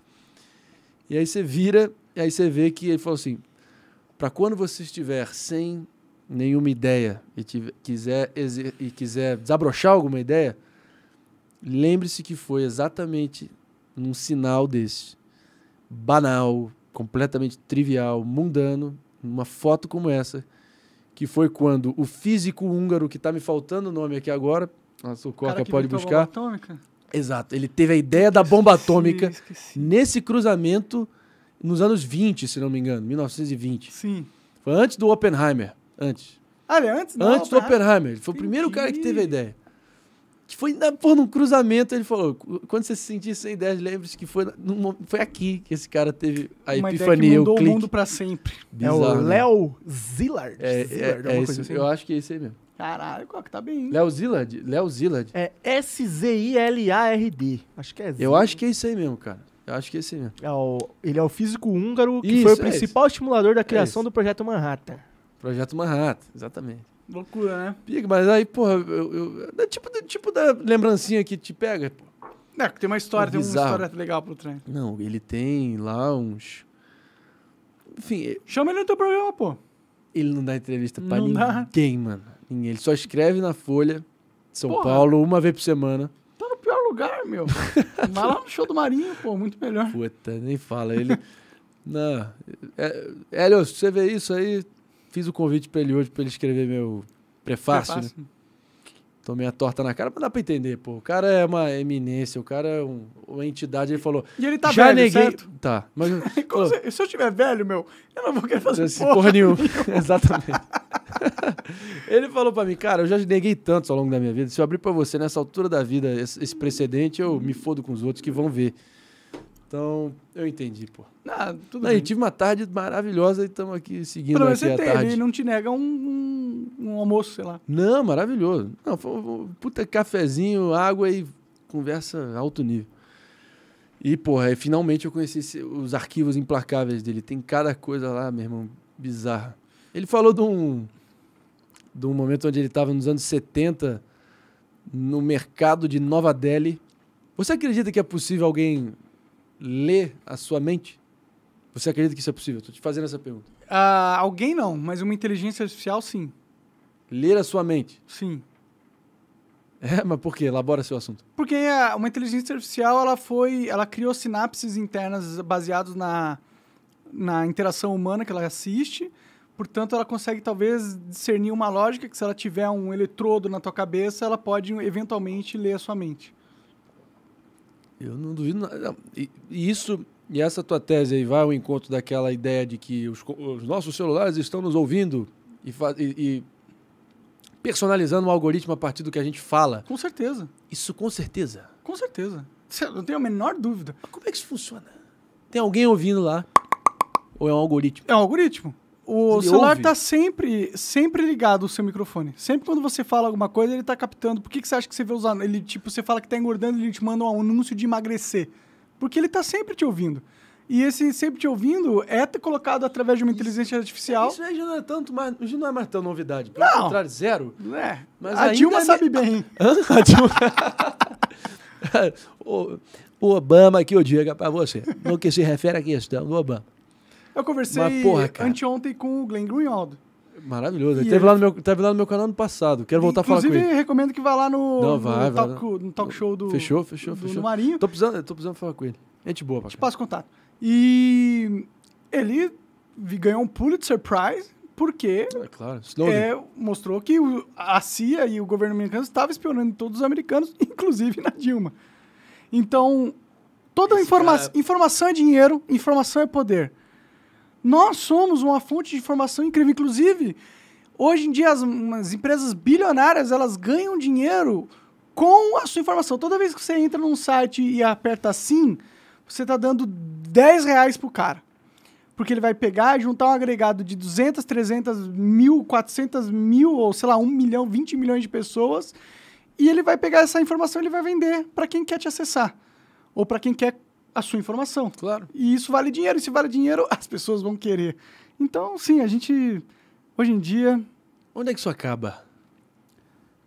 E aí você vira e aí você vê que ele falou assim: para quando você estiver sem nenhuma ideia e tiver, quiser, e quiser desabrochar alguma ideia, lembre-se que foi exatamente num sinal desse, banal, completamente trivial, mundano, numa foto como essa, que foi quando o físico húngaro, que está me faltando o nome aqui agora, a Sococa pode buscar. Exato, ele teve a ideia da bomba atômica esqueci. nesse cruzamento nos anos 20, se não me engano, 1920. Sim. Foi antes do Oppenheimer, antes. Ah, é antes? Não, antes do Oppenheimer. Ele foi Entendi. o primeiro cara que teve a ideia. Que foi na, pô, num cruzamento, ele falou, quando você se sentir sem ideias, lembre-se que foi, foi aqui que esse cara teve a Uma epifania, ideia que o clique. o mundo para sempre. Bizarro, é o né? Léo Zillard. É, é Zillard, é, é esse, assim. eu acho que é esse aí mesmo. Caralho, qual que tá bem. Léo Zillard? Léo Zillard. É S-Z-I-L-A-R-D. Acho que é Zillard. Eu acho que é isso aí mesmo, cara. Eu acho que é esse mesmo. É o, ele é o físico húngaro que isso, foi o é principal estimulador da é criação do Projeto Manhattan. Projeto Manhattan, exatamente. Loucura, né? Pica, mas aí, porra, eu, eu, tipo, tipo da lembrancinha que te pega, pô. É, tem uma história, é tem uma história legal pro trem. Não, ele tem lá uns. Enfim. Chama ele no teu programa, pô. Ele não dá entrevista pra não ninguém, dá. mano. Ele só escreve na Folha, São porra. Paulo, uma vez por semana lugar, meu. Vai lá no show do Marinho, pô, muito melhor. Puta, nem fala. Ele. Não. É, você vê isso aí? Fiz o convite pra ele hoje pra ele escrever meu prefácio. Né? prefácio. Né? Tomei a torta na cara, mas dá pra entender, pô. O cara é uma eminência, o cara é um, uma entidade. Ele falou. E ele tá já velho, neguei... certo? Tá. Mas, se, se, eu tiver velho, meu, eu não vou querer fazer esse porra, porra nenhuma. Exatamente. ele falou pra mim, cara, eu já neguei tantos ao longo da minha vida. Se eu abrir pra você nessa altura da vida esse, esse precedente, eu me fodo com os outros que vão ver. Então, eu entendi, pô. Ah, tudo bem. tive uma tarde maravilhosa e estamos aqui seguindo Pelo aqui a tarde. Ele não te nega um, um, um, almoço, sei lá. Não, maravilhoso. Não, foi um puta cafezinho, água e conversa alto nível. E, porra, aí, finalmente eu conheci esse, os arquivos implacáveis dele. Tem cada coisa lá, meu irmão, bizarra. Ele falou de um, de um momento onde ele estava nos anos 70, no mercado de Nova Delhi. Você acredita que é possível alguém ler a sua mente? Você acredita que isso é possível? Estou te fazendo essa pergunta. Uh, alguém não, mas uma inteligência artificial sim. Ler a sua mente? Sim. É, mas por quê? Elabora seu assunto. Porque uma inteligência artificial, ela foi, ela criou sinapses internas baseadas na, na interação humana que ela assiste. Portanto, ela consegue talvez discernir uma lógica que se ela tiver um eletrodo na tua cabeça, ela pode eventualmente ler a sua mente. Eu não duvido nada. E isso e essa tua tese aí vai ao encontro daquela ideia de que os, os nossos celulares estão nos ouvindo e, e, personalizando um algoritmo a partir do que a gente fala. Com certeza. Isso com certeza. Com certeza. Não tenho a menor dúvida. Mas como é que isso funciona? Tem alguém ouvindo lá? Ou é um algoritmo? É um algoritmo o ele celular está sempre, sempre ligado o seu microfone. Sempre quando você fala alguma coisa, ele está captando. Por que, que você acha que você vê usar? Ele, tipo, você fala que está engordando, ele te manda um anúncio de emagrecer. Porque ele está sempre te ouvindo. E esse sempre te ouvindo é colocado através de uma inteligência artificial. Isso já não é tanto mais, hoje não é mais tão novidade. Pelo não. contrário, zero. Não é. Mas a Dilma é... sabe bem. a Dilma... o, o Obama que eu diga é para você, no que se refere à questão do Obama. Eu conversei Mas, porra, anteontem com o Glenn Grunwald. Maravilhoso. Ele, ele teve, lá no meu, teve lá no meu canal no passado. Quero voltar a falar com ele. Inclusive, recomendo que vá lá no, Não, vai, no, vai, talk, vai. no talk show do, fechou, fechou, do, fechou. do Marinho. Tô precisando, tô precisando falar com ele. Gente boa, Te passo contato. E ele ganhou um Pulitzer Prize porque é, claro. é, mostrou que a CIA e o governo americano estavam espionando todos os americanos, inclusive na Dilma. Então, toda informa cara... informação é dinheiro, informação é poder. Nós somos uma fonte de informação incrível. Inclusive, hoje em dia, as, as empresas bilionárias elas ganham dinheiro com a sua informação. Toda vez que você entra num site e aperta sim, você está dando 10 reais para o cara. Porque ele vai pegar e juntar um agregado de 200, 300 mil, 400 mil, ou sei lá, 1 milhão, 20 milhões de pessoas. E ele vai pegar essa informação e ele vai vender para quem quer te acessar. Ou para quem quer a sua informação. Claro. E isso vale dinheiro, e se vale dinheiro, as pessoas vão querer. Então, sim, a gente, hoje em dia... Onde é que isso acaba?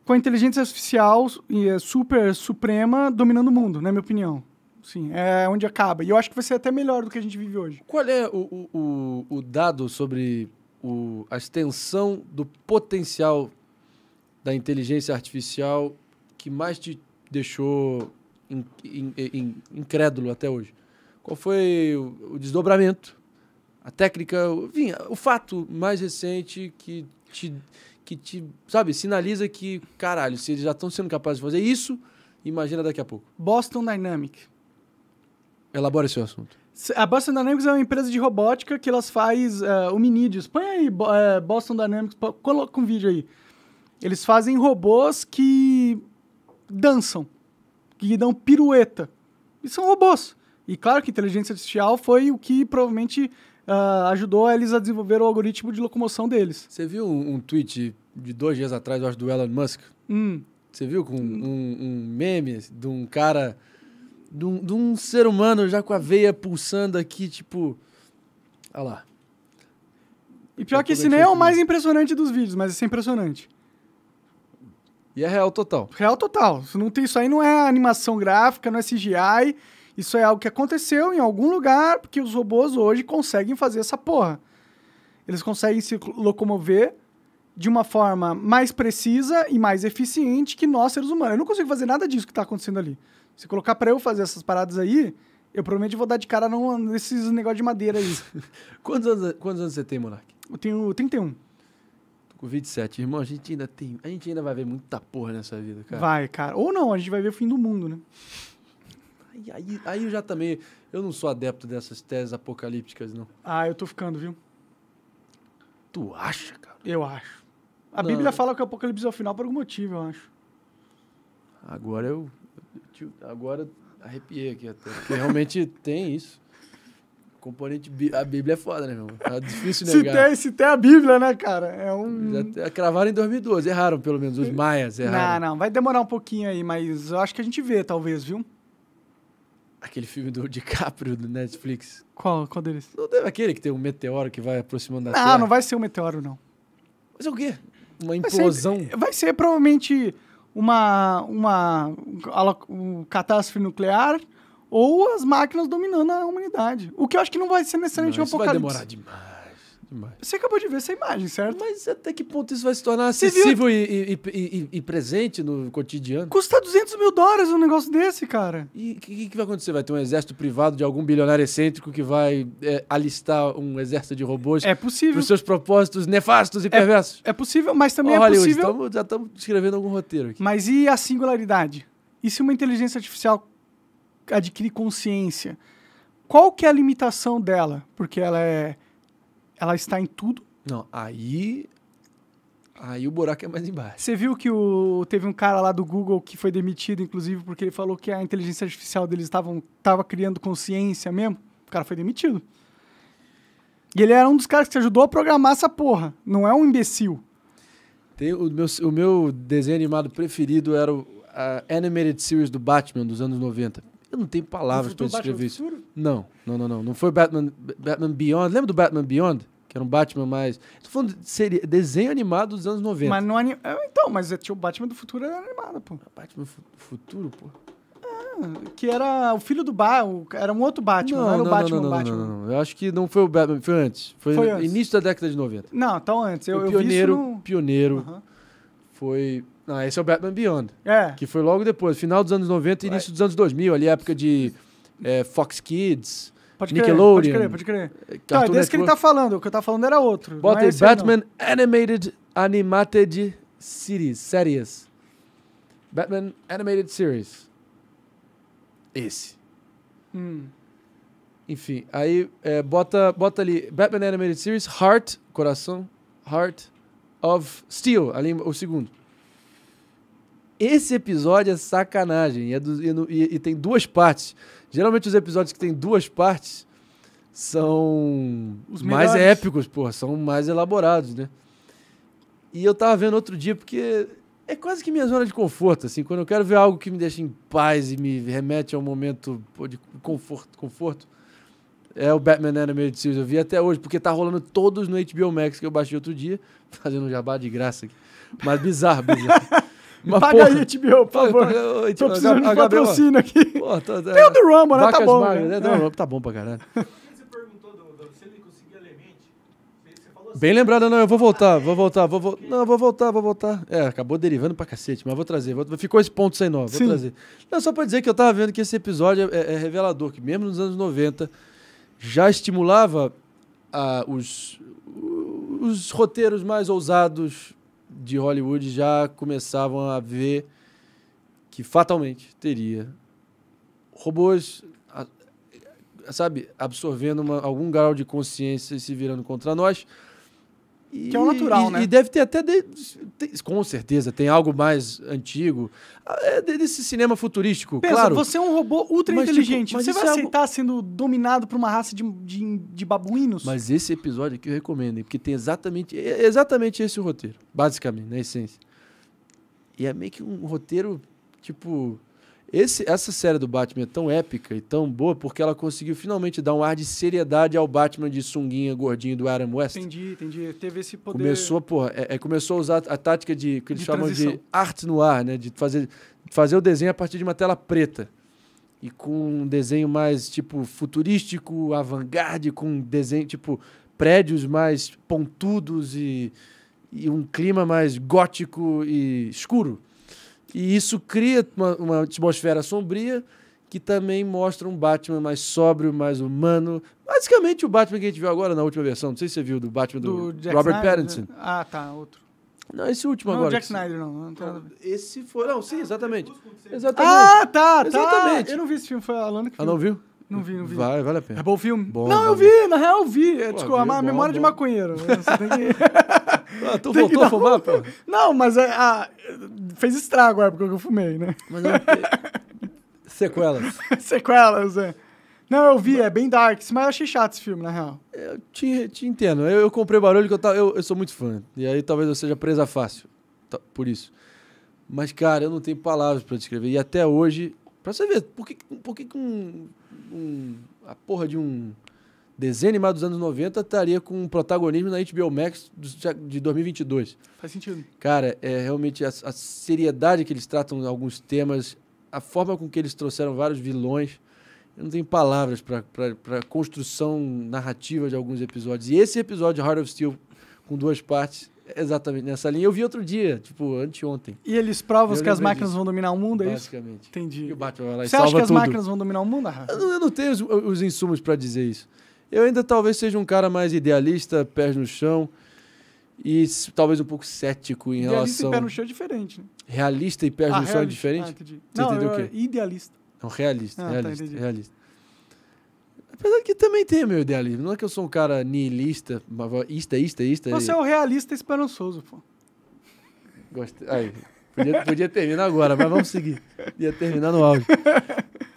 Com a inteligência artificial e é super suprema dominando o mundo, na minha opinião. Sim, é onde acaba. E eu acho que vai ser até melhor do que a gente vive hoje. Qual é o, o, o dado sobre o, a extensão do potencial da inteligência artificial que mais te deixou in, in, in, incrédulo até hoje. Qual foi o, o desdobramento, a técnica, o, enfim, o fato mais recente que te, que te, sabe, sinaliza que, caralho, se eles já estão sendo capazes de fazer isso, imagina daqui a pouco. Boston Dynamic. Elabora esse assunto. A Boston Dynamics é uma empresa de robótica que elas faz uh, hominídeos. Põe aí uh, Boston Dynamics, coloca um vídeo aí. Eles fazem robôs que dançam que dão pirueta. E são robôs. E claro que inteligência artificial foi o que provavelmente uh, ajudou eles a desenvolver o algoritmo de locomoção deles. Você viu um, um tweet de dois dias atrás, eu acho, do Elon Musk? Hum. Você viu com um, um, meme de um cara, de um, de um ser humano já com a veia pulsando aqui, tipo. Olha lá. E pior que esse nem é o mais impressionante dos vídeos, mas é impressionante. E é real total. Real total. Isso, não tem, isso aí não é animação gráfica, não é CGI. Isso é algo que aconteceu em algum lugar, porque os robôs hoje conseguem fazer essa porra. Eles conseguem se locomover de uma forma mais precisa e mais eficiente que nós, seres humanos. Eu não consigo fazer nada disso que está acontecendo ali. Se colocar para eu fazer essas paradas aí, eu provavelmente vou dar de cara num, nesses negócios de madeira aí. quantos, anos, quantos anos você tem, Monark? Eu tenho 31 com 27. Irmão, a gente ainda tem. A gente ainda vai ver muita porra nessa vida, cara. Vai, cara. Ou não, a gente vai ver o fim do mundo, né? Aí, aí, aí eu já também. Eu não sou adepto dessas teses apocalípticas, não. Ah, eu tô ficando, viu? Tu acha, cara? Eu acho. A não. Bíblia fala que o apocalipse é o final por algum motivo, eu acho. Agora eu. eu agora arrepiei aqui até. Porque realmente tem isso. Componente, a Bíblia é foda, né, meu? é difícil negar. se, tem, se tem a Bíblia, né, cara? É um... Já é, cravaram em 2012, erraram pelo menos, os maias erraram. Não, não, vai demorar um pouquinho aí, mas eu acho que a gente vê, talvez, viu? Aquele filme do DiCaprio do Netflix. Qual, qual deles? Não deve aquele que tem um meteoro que vai aproximando da não, Terra. Ah, não vai ser um meteoro, não. Mas é o quê? Uma implosão? Vai ser, vai ser provavelmente uma, uma, uma catástrofe nuclear ou as máquinas dominando a humanidade. O que eu acho que não vai ser necessariamente não, um apocalipse. vai demorar demais. Você acabou de ver essa imagem, certo? Mas até que ponto isso vai se tornar acessível e, e, e, e, presente no cotidiano? Custa 200 mil dólares um negócio desse, cara. E o que, que, vai acontecer? Vai ter um exército privado de algum bilionário excêntrico que vai é, alistar um exército de robôs é possível. para os seus propósitos nefastos e é, perversos? É, é possível, mas também é Olha, é possível... Olha, já estamos escrevendo algum roteiro aqui. Mas e a singularidade? E se uma inteligência artificial adquire consciência. Qual que é a limitação dela? Porque ela é ela está em tudo? Não, aí aí o buraco é mais embaixo. Você viu que o teve um cara lá do Google que foi demitido inclusive porque ele falou que a inteligência artificial deles estavam criando consciência mesmo? O cara foi demitido. E ele era um dos caras que te ajudou a programar essa porra. Não é um imbecil. Tem, o, meu, o meu desenho animado preferido era o, a Animated Series do Batman dos anos 90. Eu não tenho palavras para descrever isso. Não, não, não, não. Não foi Batman, Batman Beyond. Lembra do Batman Beyond? Que era um Batman mais. Estou falando de seria, desenho animado dos anos 90. Mas não anim... É, então, mas é, tinha o Batman do futuro era animado, pô. Ah, Batman do futuro, pô. Ah, que era o filho do Batman, era um outro Batman, não, não era não, o Batman não, Batman. Não, não, Eu acho que não foi o Batman, foi antes. Foi, foi antes. início da década de 90. Não, então antes. Eu, o pioneiro, eu vi isso no... pioneiro. Uh -huh. Foi não, ah, esse é o Batman Beyond. É. Que foi logo depois, final dos anos 90 e início dos anos 2000, ali época de é, Fox Kids, pode Nickelodeon. Crer, pode crer, pode crer. Então, é tá, desse Network. que ele tá falando, o que eu tava falando era outro. Bota é aí, é Batman não. Animated Animated Series, series. Batman Animated Series. Esse. Hum. Enfim, aí é, bota, bota ali Batman Animated Series, Heart, coração, Heart of Steel, ali o segundo. Esse episódio é sacanagem e, é do, e, no, e, e tem duas partes. Geralmente os episódios que tem duas partes são os mais melhores. épicos, porra, são mais elaborados, né? E eu tava vendo outro dia, porque é quase que minha zona de conforto, assim, quando eu quero ver algo que me deixa em paz e me remete a um momento pô, de conforto, conforto, é o Batman Animated Series, eu vi até hoje, porque tá rolando todos no HBO Max que eu baixei outro dia, fazendo um jabá de graça aqui, mas bizarro, bizarro. Mas, paga porra, aí, HBO, por favor. Paga, Tô precisando de patrocínio aqui. Porra, tá, tá, Tem o do Rumble, né? Tá bom. Magras, né? É. tá bom pra caralho. Bem lembrado, não, eu vou tá, voltar, é, vou voltar, vou voltar. Não, vou voltar, vou voltar. É, acabou derivando pra cacete, mas vou trazer. Vou, ficou esse ponto sem nó, vou Sim. trazer. Não, só pra dizer que eu tava vendo que esse episódio é, é revelador, que mesmo nos anos 90 já estimulava ah, os, os roteiros mais ousados, de Hollywood já começavam a ver que fatalmente teria robôs, a, sabe, absorvendo uma, algum grau de consciência e se virando contra nós. E, que é o natural, e, né? E deve ter até. De, com certeza, tem algo mais antigo. É desse cinema futurístico, Pensa, claro. Você é um robô ultra tipo, mas, inteligente. Tipo, você vai é aceitar algo... sendo dominado por uma raça de, de, de, babuínos? Mas esse episódio aqui eu recomendo, porque tem exatamente, é, exatamente esse roteiro, basicamente, na essência. E é meio que um roteiro, tipo. Esse, essa série do Batman é tão épica e tão boa porque ela conseguiu finalmente dar um ar de seriedade ao Batman de sunguinha gordinho do Adam West. Entendi, entendi. Teve esse poder. Começou, porra, é, é, começou a usar a tática de que eles de chamam transição. de arte no ar, né? De fazer, fazer o desenho a partir de uma tela preta. E com um desenho mais, tipo, futurístico, avant-garde, com um desenho, tipo, prédios mais pontudos e, e um clima mais gótico e escuro. E isso cria uma, uma atmosfera sombria que também mostra um Batman mais sóbrio, mais humano. Basicamente o Batman que a gente viu agora na última versão. Não sei se você viu do Batman do, do Robert Snyder? Né? Pattinson. Ah, tá, outro. Não, esse último não, agora. Jack Snyder, não. não tá... Esse foi. Não, sim, exatamente. Ah, exatamente. Ah, tá, tá. Exatamente. Eu não vi esse filme, foi a Alana que viu. Ah, não viu? Não vi, não vi. Vale, vale a pena. É bom filme? Bom, não, eu vi, na real eu vi. É, pô, Desculpa, tipo, viu, a bom, memória bom. de maconheiro. Né? Você tem que. ah, tu tem voltou a fumar, pô? Não, mas é, ah, fez estrago a é, época que eu fumei, né? Mas é. Sequelas. Sequelas, é. Não, eu vi, é bem dark, mas eu achei chato esse filme, na real. Eu te, te entendo. Eu, eu, comprei barulho que eu, tava, eu, eu sou muito fã. E aí talvez eu seja presa fácil. Por isso. Mas, cara, eu não tenho palavras para descrever. E até hoje Pra você ver, por que, por que um, um, a porra de um desenho animado dos anos 90 estaria com um protagonismo na HBO Max de 2022? Faz sentido. Cara, é realmente a, a seriedade que eles tratam de alguns temas, a forma com que eles trouxeram vários vilões. Eu não tenho palavras para construção narrativa de alguns episódios. E esse episódio, Heart of Steel, com duas partes, Exatamente, nessa linha. Eu vi outro dia, tipo, anteontem. E eles provam que as máquinas disso. vão dominar o mundo, é Basicamente. isso? Entendi. E o Batman vai lá Você salva acha que tudo. as máquinas vão dominar o mundo, eu, não, eu não tenho os, os insumos para dizer isso. Eu ainda talvez seja um cara mais idealista, pés no chão e talvez um pouco cético em idealista relação... realista e pé no chão é diferente, né? Realista e pé ah, no chão é ah, diferente? Ah, entendi. Você não, entendeu eu, o quê? É idealista. Não, realista, ah, realista, tá, realista. Apesar que também tem meu idealismo. Não é que eu sou um cara niilista, ista, ista, ista. Você e... é o realista esperançoso, pô. Gostei. Aí, podia, podia terminar agora, mas vamos seguir. Ia terminar no áudio.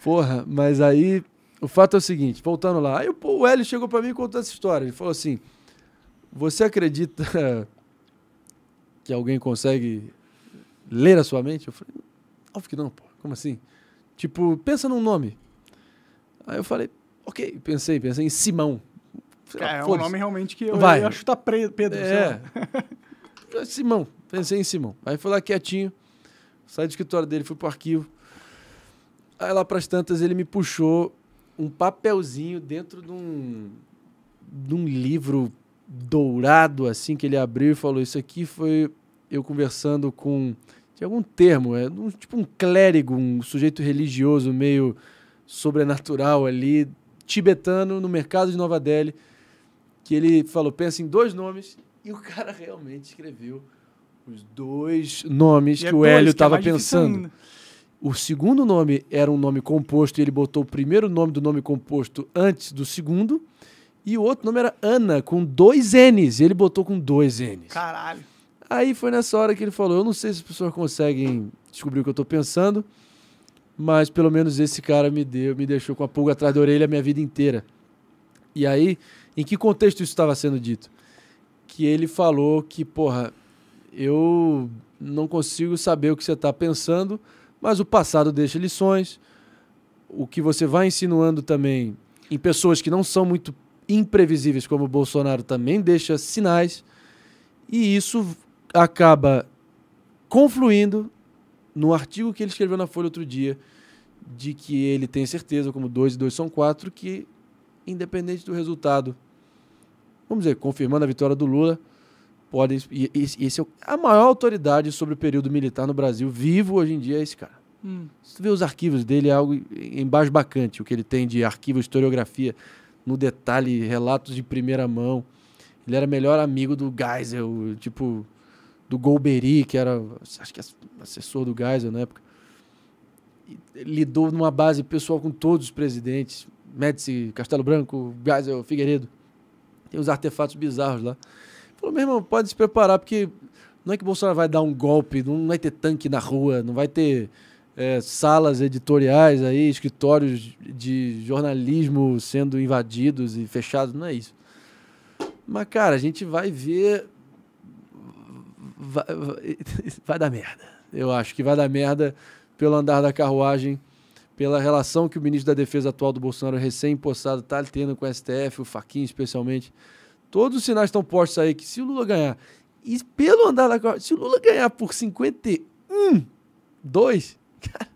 Porra, mas aí o fato é o seguinte, voltando lá. Aí o, o Hélio chegou para mim e contou essa história. Ele falou assim, você acredita que alguém consegue ler a sua mente? Eu falei, óbvio que não, pô. Como assim? Tipo, pensa num nome. Aí eu falei, Ok, pensei, pensei em Simão. Lá, é, é um nome realmente que eu, Vai. eu ia chutar tá Pedro. É. Simão, pensei em Simão. Aí foi lá quietinho, saí do escritório dele, fui pro arquivo. Aí lá pras tantas ele me puxou um papelzinho dentro de um, de um livro dourado, assim, que ele abriu e falou: Isso aqui foi eu conversando com. Tinha algum termo, é um, tipo um clérigo, um sujeito religioso meio sobrenatural ali tibetano no mercado de Nova Delhi, que ele falou, pensa em dois nomes, e o cara realmente escreveu os dois nomes e é que é o Hélio estava é pensando. O segundo nome era um nome composto e ele botou o primeiro nome do nome composto antes do segundo. E o outro nome era Ana, com dois N's. E ele botou com dois N's. Caralho. Aí foi nessa hora que ele falou: Eu não sei se as pessoas conseguem descobrir o que eu estou pensando mas pelo menos esse cara me deu, me deixou com a pulga atrás da orelha a minha vida inteira. E aí, em que contexto isso estava sendo dito? Que ele falou que, porra, eu não consigo saber o que você está pensando, mas o passado deixa lições. O que você vai insinuando também em pessoas que não são muito imprevisíveis, como o Bolsonaro, também deixa sinais. E isso acaba confluindo no artigo que ele escreveu na Folha outro dia, de que ele tem certeza, como 2 e 2 são 4, que independente do resultado, vamos dizer, confirmando a vitória do Lula, pode e, e, esse é a maior autoridade sobre o período militar no Brasil vivo hoje em dia é esse cara. Hum. Se você vê os arquivos dele é algo embaixo bacante o que ele tem de arquivo, historiografia, no detalhe, relatos de primeira mão. Ele era melhor amigo do Geisel, tipo, do Golbery, que era acho que assessor do Geisel na época, lidou numa base pessoal com todos os presidentes, Médici, Castelo Branco, Geisel, Figueiredo. Tem uns artefatos bizarros lá. Falou, meu irmão, pode se preparar, porque não é que Bolsonaro vai dar um golpe, não vai ter tanque na rua, não vai ter é, salas editoriais aí, escritórios de jornalismo sendo invadidos e fechados, não é isso. Mas, cara, a gente vai ver vai, vai, dar merda. Eu acho que vai dar merda pelo andar da carruagem, pela relação que o ministro da Defesa atual do Bolsonaro, recém-impossado, está tendo com o STF, o Faquinha especialmente. Todos os sinais estão postos aí que se o Lula ganhar, e pelo andar da carruagem, se o Lula ganhar por 51, 2, cara,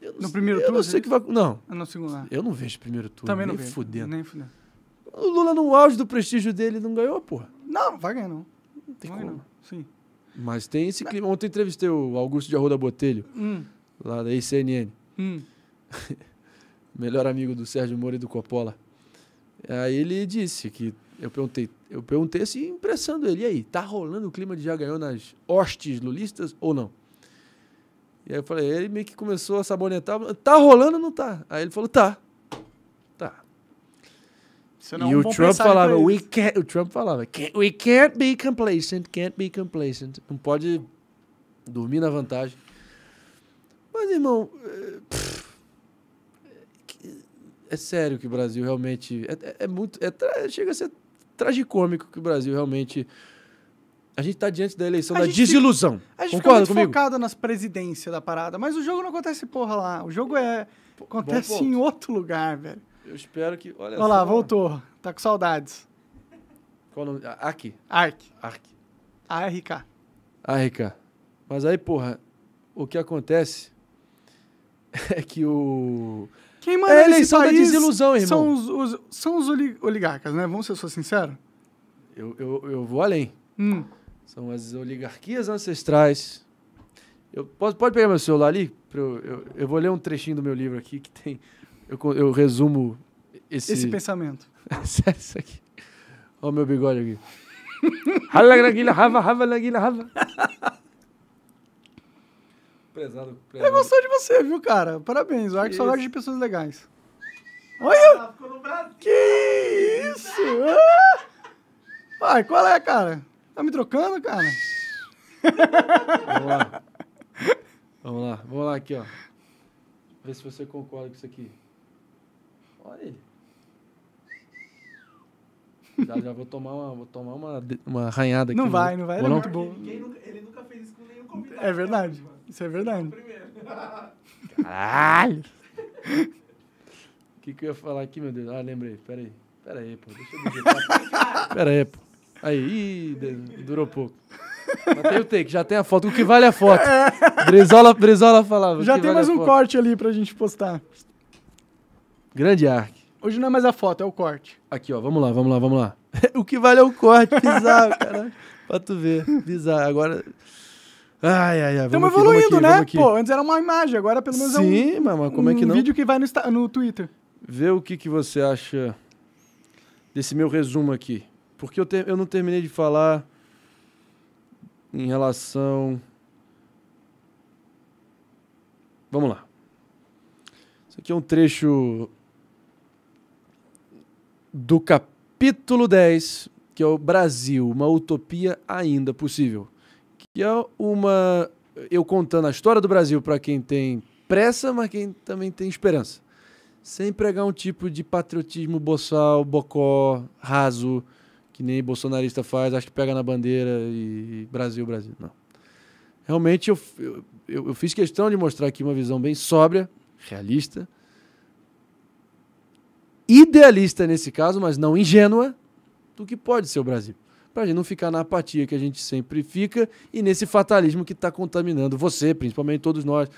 eu não, no primeiro eu turno? não sei que vai. Né? Não. É no segundo. É. Eu não vejo primeiro turno. Também não nem vejo. Fudendo. Nem fudendo. O Lula, no auge do prestígio dele, não ganhou, porra. Não, vai ganhar, não. Não tem como. Ganhou. Sim. Mas tem esse clima. Ontem entrevistei o Augusto de Arruda Botelho, hum. lá da ICNN. Hum. Melhor amigo do Sérgio Moro e do Coppola. Aí ele disse que eu perguntei, eu perguntei assim, impressando ele, e aí, tá rolando o clima de já ganhou nas hostes lulistas ou não? E aí eu falei, ele meio que começou a sabonetar, tá rolando ou não tá? Aí ele falou, tá e é o Trump falava, we can't, o Trump falava, can't, we can't be complacent, can't be complacent. Não pode dormir na vantagem. Mas, irmão, eh, pff, é sério que o Brasil realmente. É, é, é muito. É chega a ser tragicômico que o Brasil realmente. A gente está diante da eleição a da desilusão. Fica, a gente Concorda fica muito comigo? focado nas presidências da parada, mas o jogo não acontece porra lá. O jogo é. Acontece em outro lugar, velho. Eu espero que. Olha, olha lá, voltou. Tá com saudades. Qual o nome? Ah, Ark. Ark. Ark. ARK. ARK. Mas aí, porra, o que acontece é que o. Quem manda é a eleição da desilusão, irmão. São os, os, são os oligarcas, né? Vamos ser só sinceros? Eu, eu, eu vou além. Hum. São as oligarquias ancestrais. Eu, pode pode pegar meu celular ali? Eu, eu, eu vou ler um trechinho do meu livro aqui que tem eu, eu resumo esse... Esse pensamento. É aqui. Olha o meu bigode aqui. Rava rava, Prezado, prezado. Ele gostou de você, viu, cara? Parabéns. O Arco só gosta de pessoas legais. Olha! Ah, que isso! Pai, qual é, cara? Tá me trocando, cara? Vamos lá. Vamos lá, vamos lá aqui, ó. Vê se você concorda com isso aqui. Olha ele. Já, já vou tomar uma, vou tomar uma, uma arranhada aqui. Não vai, não vai, ele é muito bom. Ele, nunca, ele nunca fez isso com nenhum convidado. É verdade. Né, isso é verdade. Caralho! O que, que eu ia falar aqui, meu Deus? Ah, lembrei. Pera aí. Pera aí, pô. Deixa eu digitar. Pera aí, pô. Aí, ih, durou pouco. Já tem o take, já tem a foto. O que vale é a foto. É. Brizola, Brizola falava. Já tem mais é um corte ali pra gente postar. Grande arco. Hoje não é mais a foto, é o corte. Aqui, ó, vamos lá, vamos lá, vamos lá. o que vale é o corte, bizarro, cara. Pra tu ver, bizarro. Agora. Ai, ai, ai. Estamos evoluindo, aqui, né? Pô, antes era uma imagem, agora pelo menos Sim, é um, mas como é que não? vídeo que vai no, no Twitter. Vê o que, que você acha desse meu resumo aqui. Porque eu, te, eu não terminei de falar em relação. Vamos lá. Isso aqui é um trecho do capítulo 10, que é o Brasil, uma utopia ainda possível. Que é uma. Eu contando a história do Brasil para quem tem pressa, mas quem também tem esperança. Sem pregar um tipo de patriotismo boçal, bocó, raso, que nem bolsonarista faz, acho que pega na bandeira e Brasil, Brasil. Não. Realmente eu, eu, eu fiz questão de mostrar aqui uma visão bem sóbria, realista idealista nesse caso, mas não ingênua, do que pode ser o Brasil. Para a gente não ficar na apatia que a gente sempre fica e nesse fatalismo que está contaminando você, principalmente todos nós.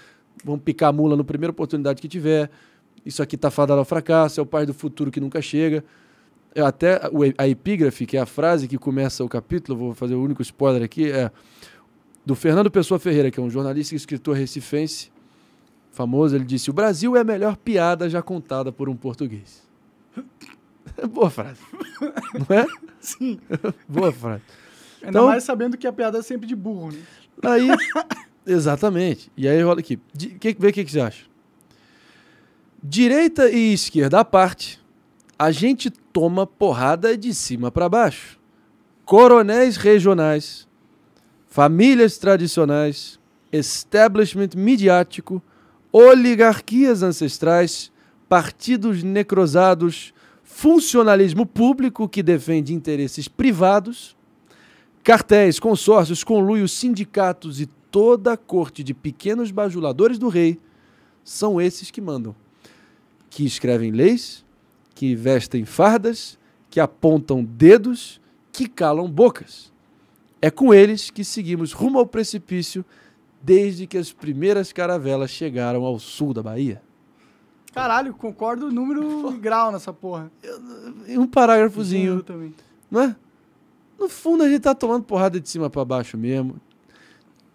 Vamos picar a mula na primeira oportunidade que tiver. Isso aqui está fadado ao fracasso, é o pai do futuro que nunca chega. É até a epígrafe, que é a frase que começa o capítulo, vou fazer o único spoiler aqui, é do Fernando Pessoa Ferreira, que é um jornalista e escritor recifense famoso. Ele disse: O Brasil é a melhor piada já contada por um português. Boa frase. Não é? Sim. Boa frase. Ainda então, mais sabendo que a piada é sempre de burro, né? Aí, exatamente. E aí rola aqui. De, que, vê o que, que você acha. Direita e esquerda à parte, a gente toma porrada de cima para baixo. Coronéis regionais, famílias tradicionais, establishment midiático, oligarquias ancestrais, partidos necrosados, funcionalismo público que defende interesses privados, cartéis, consórcios, conluios, sindicatos e toda a corte de pequenos bajuladores do rei são esses que mandam, que escrevem leis, que vestem fardas, que apontam dedos, que calam bocas. É com eles que seguimos rumo ao precipício desde que as primeiras caravelas chegaram ao sul da Bahia. Caralho, concordo número e grau nessa porra. um parágrafozinho. também. Não é? No fundo, a gente tá tomando porrada de cima para baixo mesmo.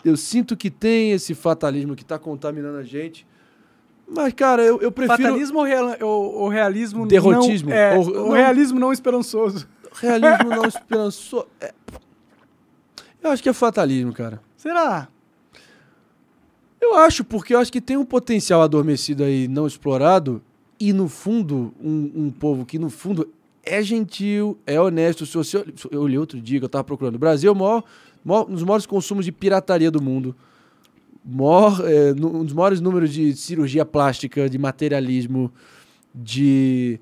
Eu sinto que tem esse fatalismo que tá contaminando a gente. Mas, cara, eu, eu prefiro. Fatalismo ou, real, ou, ou realismo Derrotismo. Não, é, ou, não... realismo não esperançoso. Realismo não esperançoso. É... Eu acho que é fatalismo, cara. Será? Eu acho, porque eu acho que tem um potencial adormecido aí não explorado e, no fundo, um, um povo que, no fundo, é gentil, é honesto. Se você, eu li outro dia que eu estava procurando. O Brasil é o maior, maior, um dos maiores consumos de pirataria do mundo. Maior, é, um dos maiores números de cirurgia plástica, de materialismo, de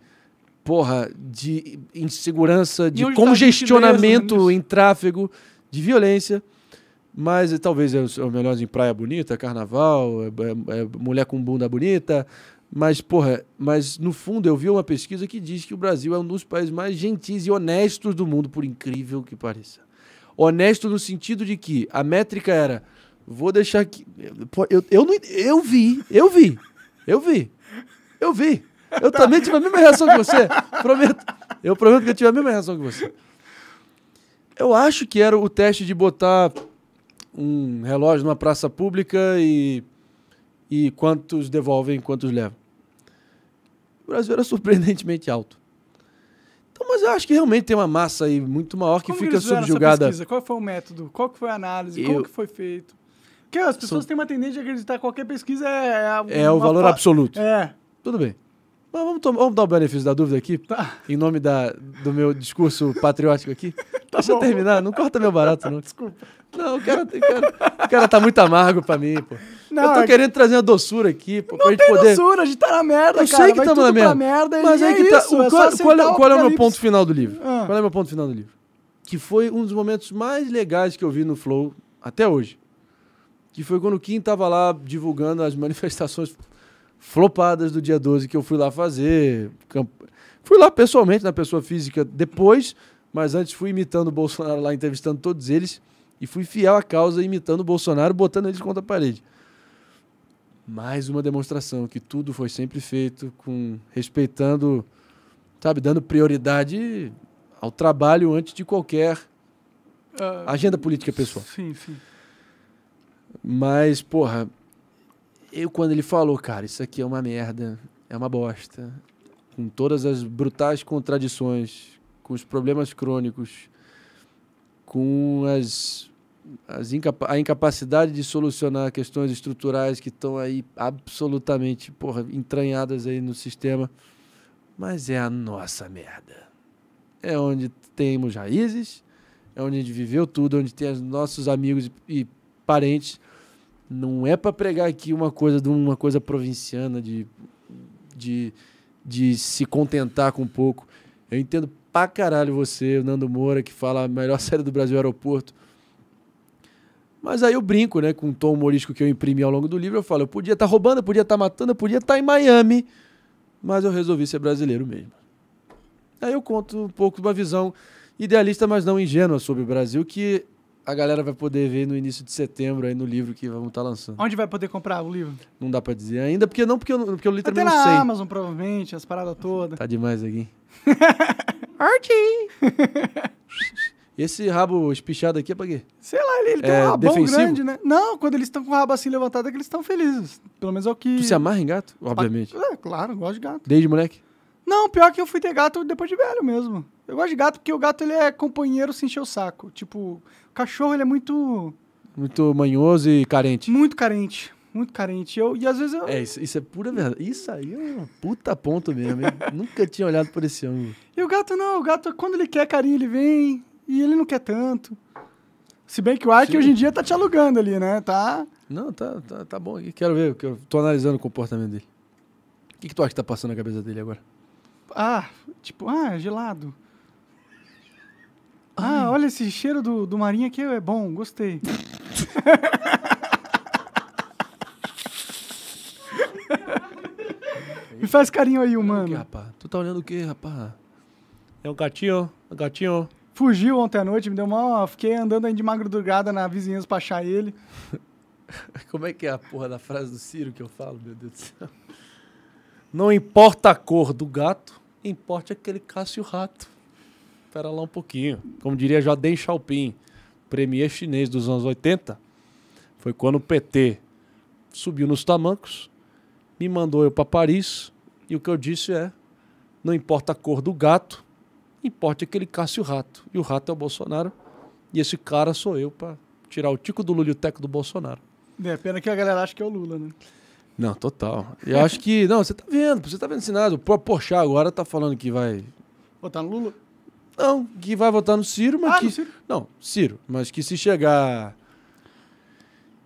porra, de insegurança, de tá congestionamento né, em tráfego, de violência. Mas eh, talvez é o melhor em praia bonita, carnaval, é, é, mulher com bunda bonita. Mas, porra, mas no fundo eu vi uma pesquisa que diz que o Brasil é um dos países mais gentis e honestos do mundo, por incrível que pareça. Honesto no sentido de que a métrica era: vou deixar aqui. Eu, eu, não, eu vi, eu vi, eu vi, eu vi. Eu também tive a mesma reação que você. Prometo. Eu prometo que eu tive a mesma reação que você. Eu acho que era o teste de botar um relógio numa praça pública e, e quantos devolvem, quantos levam. O Brasil era surpreendentemente alto. Então, mas eu acho que realmente tem uma massa aí muito maior que Como fica subjugada. Qual foi o método? Qual foi a análise? Eu... Como que foi feito? Porque as pessoas São... têm uma tendência de acreditar que qualquer pesquisa é... É, é o valor absoluto. É. Tudo bem. Mas vamos, tomar, vamos dar o benefício da dúvida aqui, tá. em nome da, do meu discurso patriótico aqui. Tá Deixa bom. eu terminar, não corta meu barato, não. Desculpa. Não, o cara, o cara, o cara tá muito amargo pra mim, pô. Não, eu tô é... querendo trazer a doçura aqui, pô, não pra gente tem poder. doçura, a gente tá na merda, eu cara. sei que Vai tamo na merda. merda. Mas é, é que tá, isso, O, é qual, qual, é, qual é o meu ponto final do livro? Ah. Qual é o meu ponto final do livro? Que foi um dos momentos mais legais que eu vi no Flow até hoje. Que foi quando o Kim tava lá divulgando as manifestações flopadas do dia 12 que eu fui lá fazer. Fui lá pessoalmente, na pessoa física, depois, mas antes fui imitando o Bolsonaro lá, entrevistando todos eles, e fui fiel à causa, imitando o Bolsonaro, botando eles contra a parede. Mais uma demonstração que tudo foi sempre feito com respeitando, sabe, dando prioridade ao trabalho antes de qualquer uh, agenda política pessoal. Sim, sim. Mas, porra, eu, quando ele falou, cara, isso aqui é uma merda, é uma bosta, com todas as brutais contradições, com os problemas crônicos, com as, as incapa a incapacidade de solucionar questões estruturais que estão aí absolutamente porra, entranhadas aí no sistema, mas é a nossa merda. É onde temos raízes, é onde a gente viveu tudo, é onde tem os nossos amigos e parentes não é para pregar aqui uma coisa de uma coisa provinciana, de, de, de se contentar com pouco. Eu entendo pra caralho você, o Nando Moura, que fala a melhor série do Brasil Aeroporto. Mas aí eu brinco, né, com o tom humorístico que eu imprimi ao longo do livro, eu falo, eu podia estar tá roubando, eu podia estar tá matando, eu podia estar tá em Miami, mas eu resolvi ser brasileiro mesmo. Aí eu conto um pouco de uma visão idealista, mas não ingênua sobre o Brasil, que a galera vai poder ver no início de setembro aí no livro que vamos estar tá lançando. Onde vai poder comprar o livro? Não dá pra dizer ainda, porque não, porque eu, porque eu literalmente Até não sei. na Amazon, provavelmente, as paradas todas. Tá demais aqui. Arte! Esse rabo espichado aqui é pra quê? Sei lá, ele, ele é tem um rabão grande, né? Não, quando eles estão com o rabo assim levantado é que eles estão felizes. Pelo menos é o que... Tu se amarra em gato? Ah, Obviamente. É, claro, eu gosto de gato. Desde moleque? Não, pior que eu fui ter gato depois de velho mesmo. Eu gosto de gato porque o gato ele é companheiro sem encher o saco. Tipo, Cachorro, ele é muito. Muito manhoso e carente. Muito carente. Muito carente. Eu, e às vezes eu. É, isso, isso é pura verdade. Isso aí é um puta ponto mesmo. nunca tinha olhado por esse ângulo. E o gato não. O gato, quando ele quer carinho, ele vem. E ele não quer tanto. Se bem que o Ike Sim. hoje em dia tá te alugando ali, né? Tá. Não, tá, tá, tá bom. quero ver, eu tô analisando o comportamento dele. O que, que tu acha que tá passando na cabeça dele agora? Ah, tipo, ah, gelado. Ah, olha esse cheiro do, do marinho aqui, é bom, gostei. Me faz carinho aí, humano. Que, rapaz? Tu tá olhando o que, rapaz? É um gatinho, um gatinho. Fugiu ontem à noite, me deu mal, fiquei andando aí de madrugada na vizinhança pra achar ele. Como é que é a porra da frase do Ciro que eu falo, meu Deus do céu? Não importa a cor do gato, importa aquele Cássio Rato espera lá um pouquinho. Como diria já Deng Xiaoping, premier chinês dos anos 80, foi quando o PT subiu nos tamancos, me mandou eu para Paris, e o que eu disse é: não importa a cor do gato, importa aquele ele casse o rato. E o rato é o Bolsonaro, e esse cara sou eu para tirar o tico do Lula e o teco do Bolsonaro. É, pena que a galera acha que é o Lula, né? Não, total. Eu acho que. Não, você tá vendo, você tá vendo esse nada. O próprio Porchat agora tá falando que vai. Votar no Lula? Não, que vai votar no Ciro, mas ah, que. Ciro. Não, Ciro, mas que se chegar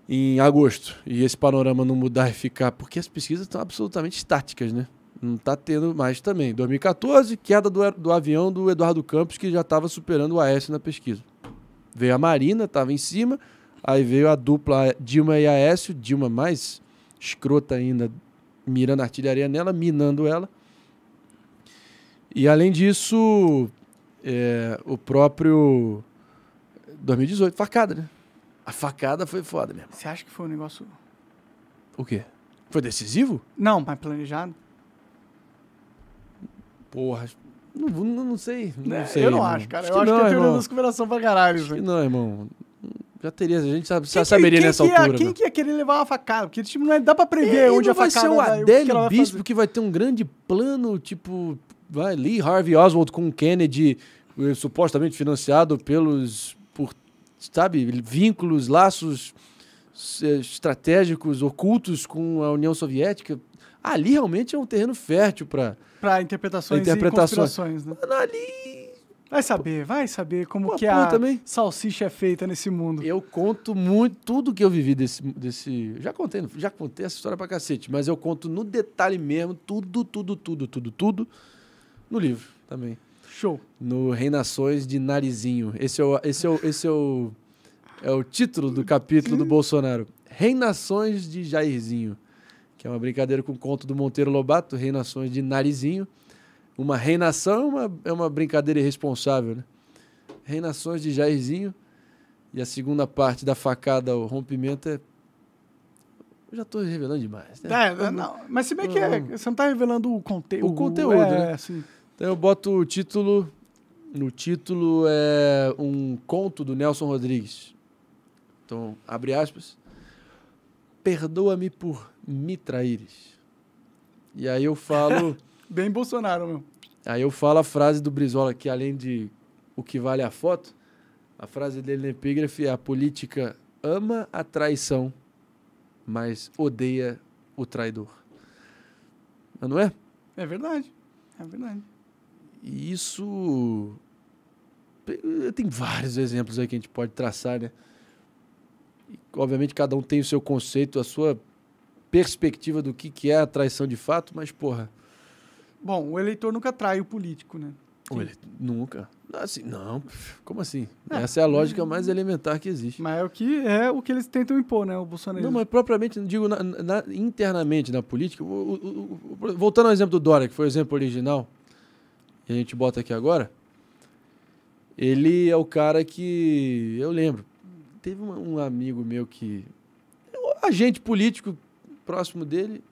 em agosto e esse panorama não mudar e ficar. Porque as pesquisas estão absolutamente estáticas, né? Não está tendo mais também. 2014, queda do, do avião do Eduardo Campos, que já estava superando o AS na pesquisa. Veio a Marina, estava em cima, aí veio a dupla Dilma e Aécio, Dilma mais escrota ainda, mirando artilharia nela, minando ela. E além disso, é, o próprio 2018, facada, né? A facada foi foda mesmo. Você acha que foi um negócio. O quê? Foi decisivo? Não, mas planejado. Porra, não, não, não sei. Não é, sei. Eu não irmão. acho, cara. Acho eu que acho que é teoria da descobração pra caralho. Acho que não, irmão. Já teria, a gente sabe, já saberia quem, nessa quem altura. Ia, quem que ia querer levar uma facada? Porque esse não é, dá pra prever e, onde a facada vai ser o Adélio Bispo que vai ter um grande plano, tipo, vai, Lee Harvey Oswald com Kennedy, eh, supostamente financiado pelos, por, sabe, vínculos, laços eh, estratégicos ocultos com a União Soviética. Ali realmente é um terreno fértil para para interpretações, interpretações, e conspirações, né? Ali vai saber, vai saber como que a também. salsicha é feita nesse mundo. Eu conto muito tudo que eu vivi desse desse, já contei, já contei essa história para cacete, mas eu conto no detalhe mesmo tudo, tudo, tudo, tudo, tudo. tudo no livro também. Show. No Reinações de Narizinho. Esse é o, esse é o, esse é o, é o título do capítulo do Bolsonaro. Reinações de Jairzinho. Que é uma brincadeira com o conto do Monteiro Lobato, Reinações de Narizinho. Uma reinação é uma, é uma brincadeira irresponsável, né? Reinações de Jairzinho. E a segunda parte da facada o rompimento é. Eu já estou revelando demais, né? É, não, mas se bem que é, você não está revelando o conteúdo. O conteúdo, é, né? Assim. Então eu boto o título. No título é um conto do Nelson Rodrigues. Então, abre aspas. Perdoa-me por me traíres. E aí eu falo. Bem Bolsonaro, meu. Aí eu falo a frase do Brizola, que além de o que vale a foto, a frase dele na epígrafe é: a política ama a traição, mas odeia o traidor. Não é? É verdade. É verdade. E isso. Eh, tem vários exemplos aí que a gente pode traçar, né? E, obviamente, cada um tem o seu conceito, a sua perspectiva do que, que é a traição de fato, mas, porra. Bom, o eleitor nunca trai o político, né? O ele... Nunca. Assim, não, como assim? É. Essa é a lógica mais elementar que existe. Mas é o que, é o que eles tentam impor, né? O Bolsonaro. Não, mas propriamente, digo na, na, internamente na política. O, o, o, voltando ao exemplo do Dória, que foi o exemplo original, que a gente bota aqui agora, ele é o cara que. Eu lembro. Teve um amigo meu que. agente político próximo dele.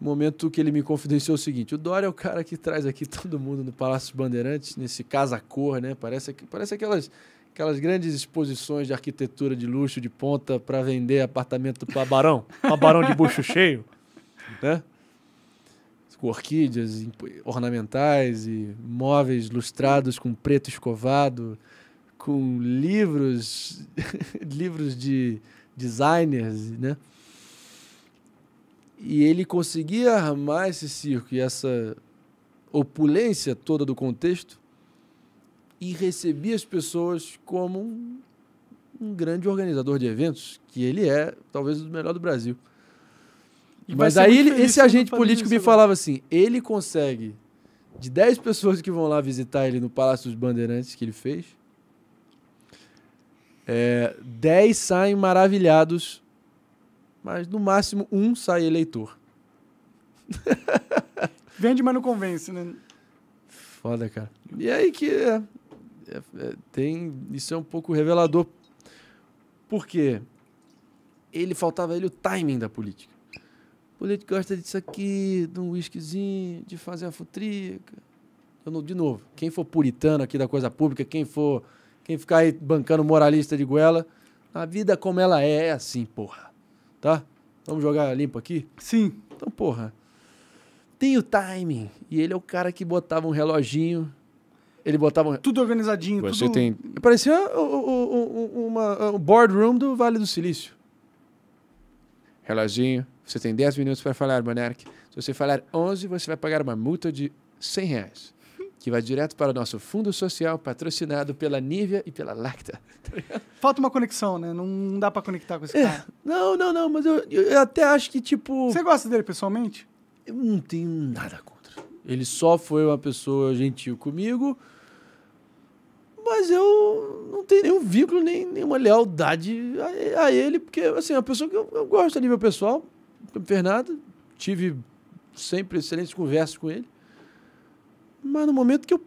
No momento que ele me confidenciou o seguinte: o Dória é o cara que traz aqui todo mundo no Palácio Bandeirantes, nesse casa-cor, né? Parece, parece aquelas, aquelas grandes exposições de arquitetura de luxo de ponta para vender apartamento para barão, para barão de bucho cheio, né? com orquídeas ornamentais e móveis lustrados com preto escovado, com livros, livros de designers, né? E ele conseguia armar esse circo e essa opulência toda do contexto e recebia as pessoas como um, um grande organizador de eventos, que ele é, talvez o melhor do Brasil. E Mas aí ele, esse agente político me né? falava assim: ele consegue, de 10 pessoas que vão lá visitar ele no Palácio dos Bandeirantes, que ele fez, é, 10 saem maravilhados, mas no máximo um sai eleitor. Vende, mas não convence, né? Foda, cara. E aí que é, é, é, tem. Isso é um pouco revelador. Por quê? Ele faltava ele o timing da política. O Leite gosta disso aqui, de um whiskyzinho, de fazer a futrica. Eu não, de novo, quem for puritano aqui da coisa pública, quem for. Quem ficar aí bancando moralista de goela, a vida como ela é, é assim, porra. Tá? Vamos jogar limpo aqui? Sim. Então, porra. Tem o timing. E ele é o cara que botava um reloginho ele botava. Tudo organizadinho, Você tudo... Tem... Parecia o um boardroom do Vale do Silício. Reloginho. Você tem 10 minutos para falar, Monark. Se você falar 11, você vai pagar uma multa de 100 reais, que vai direto para o nosso fundo social, patrocinado pela Nivea e pela Lacta. Falta uma conexão, né? Não dá para conectar com esse é, cara. Não, não, não, mas eu, eu até acho que, tipo... Você gosta dele pessoalmente? Eu não tenho nada contra. Ele só foi uma pessoa gentil comigo, mas eu não tenho nenhum vínculo, nem nenhuma lealdade a, a ele, porque, assim, é uma pessoa que eu, eu gosto a nível pessoal, Campo tive sempre excelentes conversas com ele. Mas no momento que eu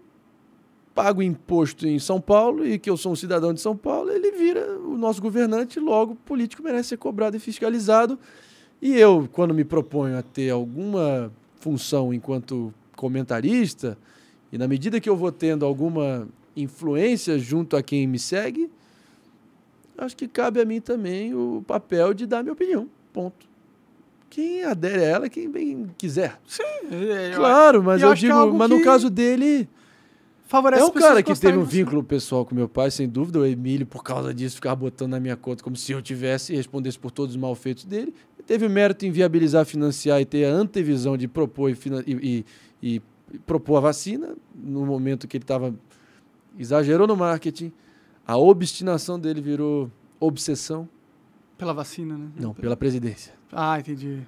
pago imposto em São Paulo e que eu sou um cidadão de São Paulo, ele vira o nosso governante, logo político merece ser cobrado e fiscalizado. E eu, quando me proponho a ter alguma função enquanto comentarista, e na medida que eu vou tendo alguma influência junto a quem me segue, acho que cabe a mim também o papel de dar minha opinião. Ponto quem adere a ela, quem bem quiser. Sim. É, claro, mas eu, eu é digo, mas no caso dele favorece É um cara que teve um vínculo pessoal com meu pai, sem dúvida, o Emílio, por causa disso, ficava botando na minha conta como se eu tivesse e respondesse por todos os malfeitos dele. Teve o mérito em viabilizar, financiar e ter a antevisão de propor e, e, e, e propor a vacina no momento que ele estava exagerou no marketing. A obstinação dele virou obsessão. Pela vacina, né? Não, pela presidência. Ah, entendi.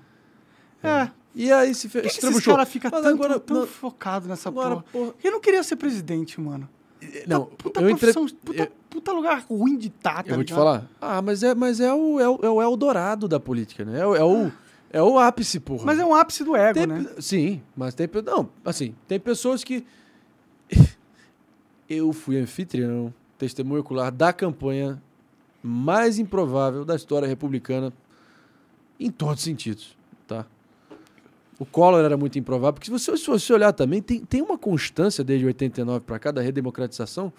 É. é. E aí se, fez. Por que fica tanto, agora, tão não... focado nessa agora, porra? porra? Eu não queria ser presidente, mano. Não, puta, puta eu profissão, puta, eu... puta lugar ruim de tá, tá Eu ligado? vou te falar. Ah, mas é, mas é, o, é, o, é o Eldorado da política, né? É, o, é o, é o ápice, porra. Mas é um ápice do ego, tem, né? Sim, mas tem... Não, assim, tem pessoas que... eu fui anfitrião, testemunho ocular da campanha mais improvável da história republicana em todos os sentidos. Tá? O Collor era muito improvável, porque se você, se você olhar também, tem, tem uma constância desde 89 para cá da redemocratização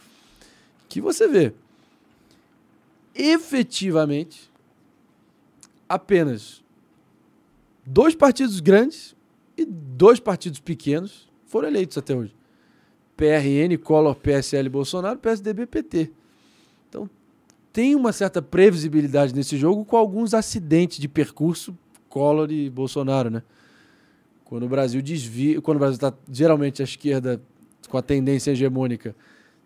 que você vê efetivamente apenas dois partidos grandes e dois partidos pequenos foram eleitos até hoje. PRN, Collor, PSL, Bolsonaro, PSDB, PT tem uma certa previsibilidade nesse jogo com alguns acidentes de percurso, Collor e Bolsonaro, né? Quando o Brasil desvia, quando o Brasil está geralmente à esquerda com a tendência hegemônica,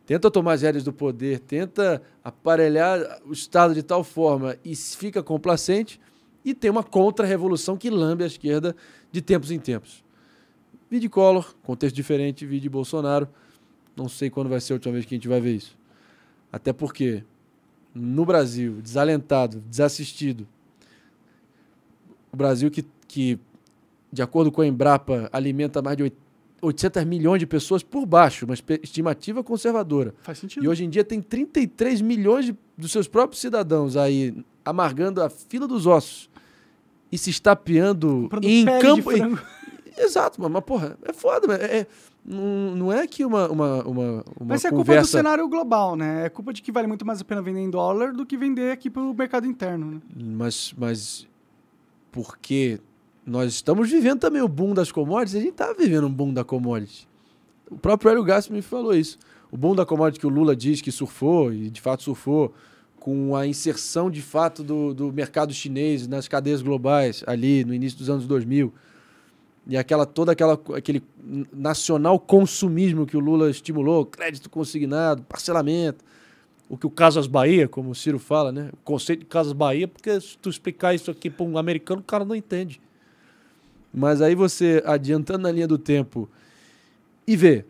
tenta tomar as rédeas do poder, tenta aparelhar o Estado de tal forma e fica complacente e tem uma contra-revolução que lambe a esquerda de tempos em tempos. Vi de Collor, contexto diferente, vi de Bolsonaro. Não sei quando vai ser a última vez que a gente vai ver isso. Até porque no Brasil, desalentado, desassistido. O Brasil que, que de acordo com a Embrapa, alimenta mais de 800 milhões de pessoas por baixo, uma estimativa conservadora. Faz sentido. E hoje em dia tem 33 milhões de, dos seus próprios cidadãos aí amargando a fila dos ossos e se estapeando em campo. Exato, mas, porra, é foda, é, é, não, não é que uma, uma, uma, uma Mas é conversa... culpa do cenário global, né? É culpa de que vale muito mais a pena vender em dólar do que vender aqui para o mercado interno. Né? Mas, mas porque nós estamos vivendo também o boom das commodities, a gente está vivendo um boom da commodity. O próprio Hélio Gasso me falou isso. O boom da commodity que o Lula diz que surfou, e de fato surfou, com a inserção de fato do, do mercado chinês nas cadeias globais ali no início dos anos 2000 e aquela toda aquela aquele nacional consumismo que o Lula estimulou, crédito consignado, parcelamento, o que o Casas Bahia, como o Ciro fala, né? O conceito de Casas Bahia, porque se tu explicar isso aqui para um americano, o cara não entende. Mas aí você adiantando na linha do tempo e vê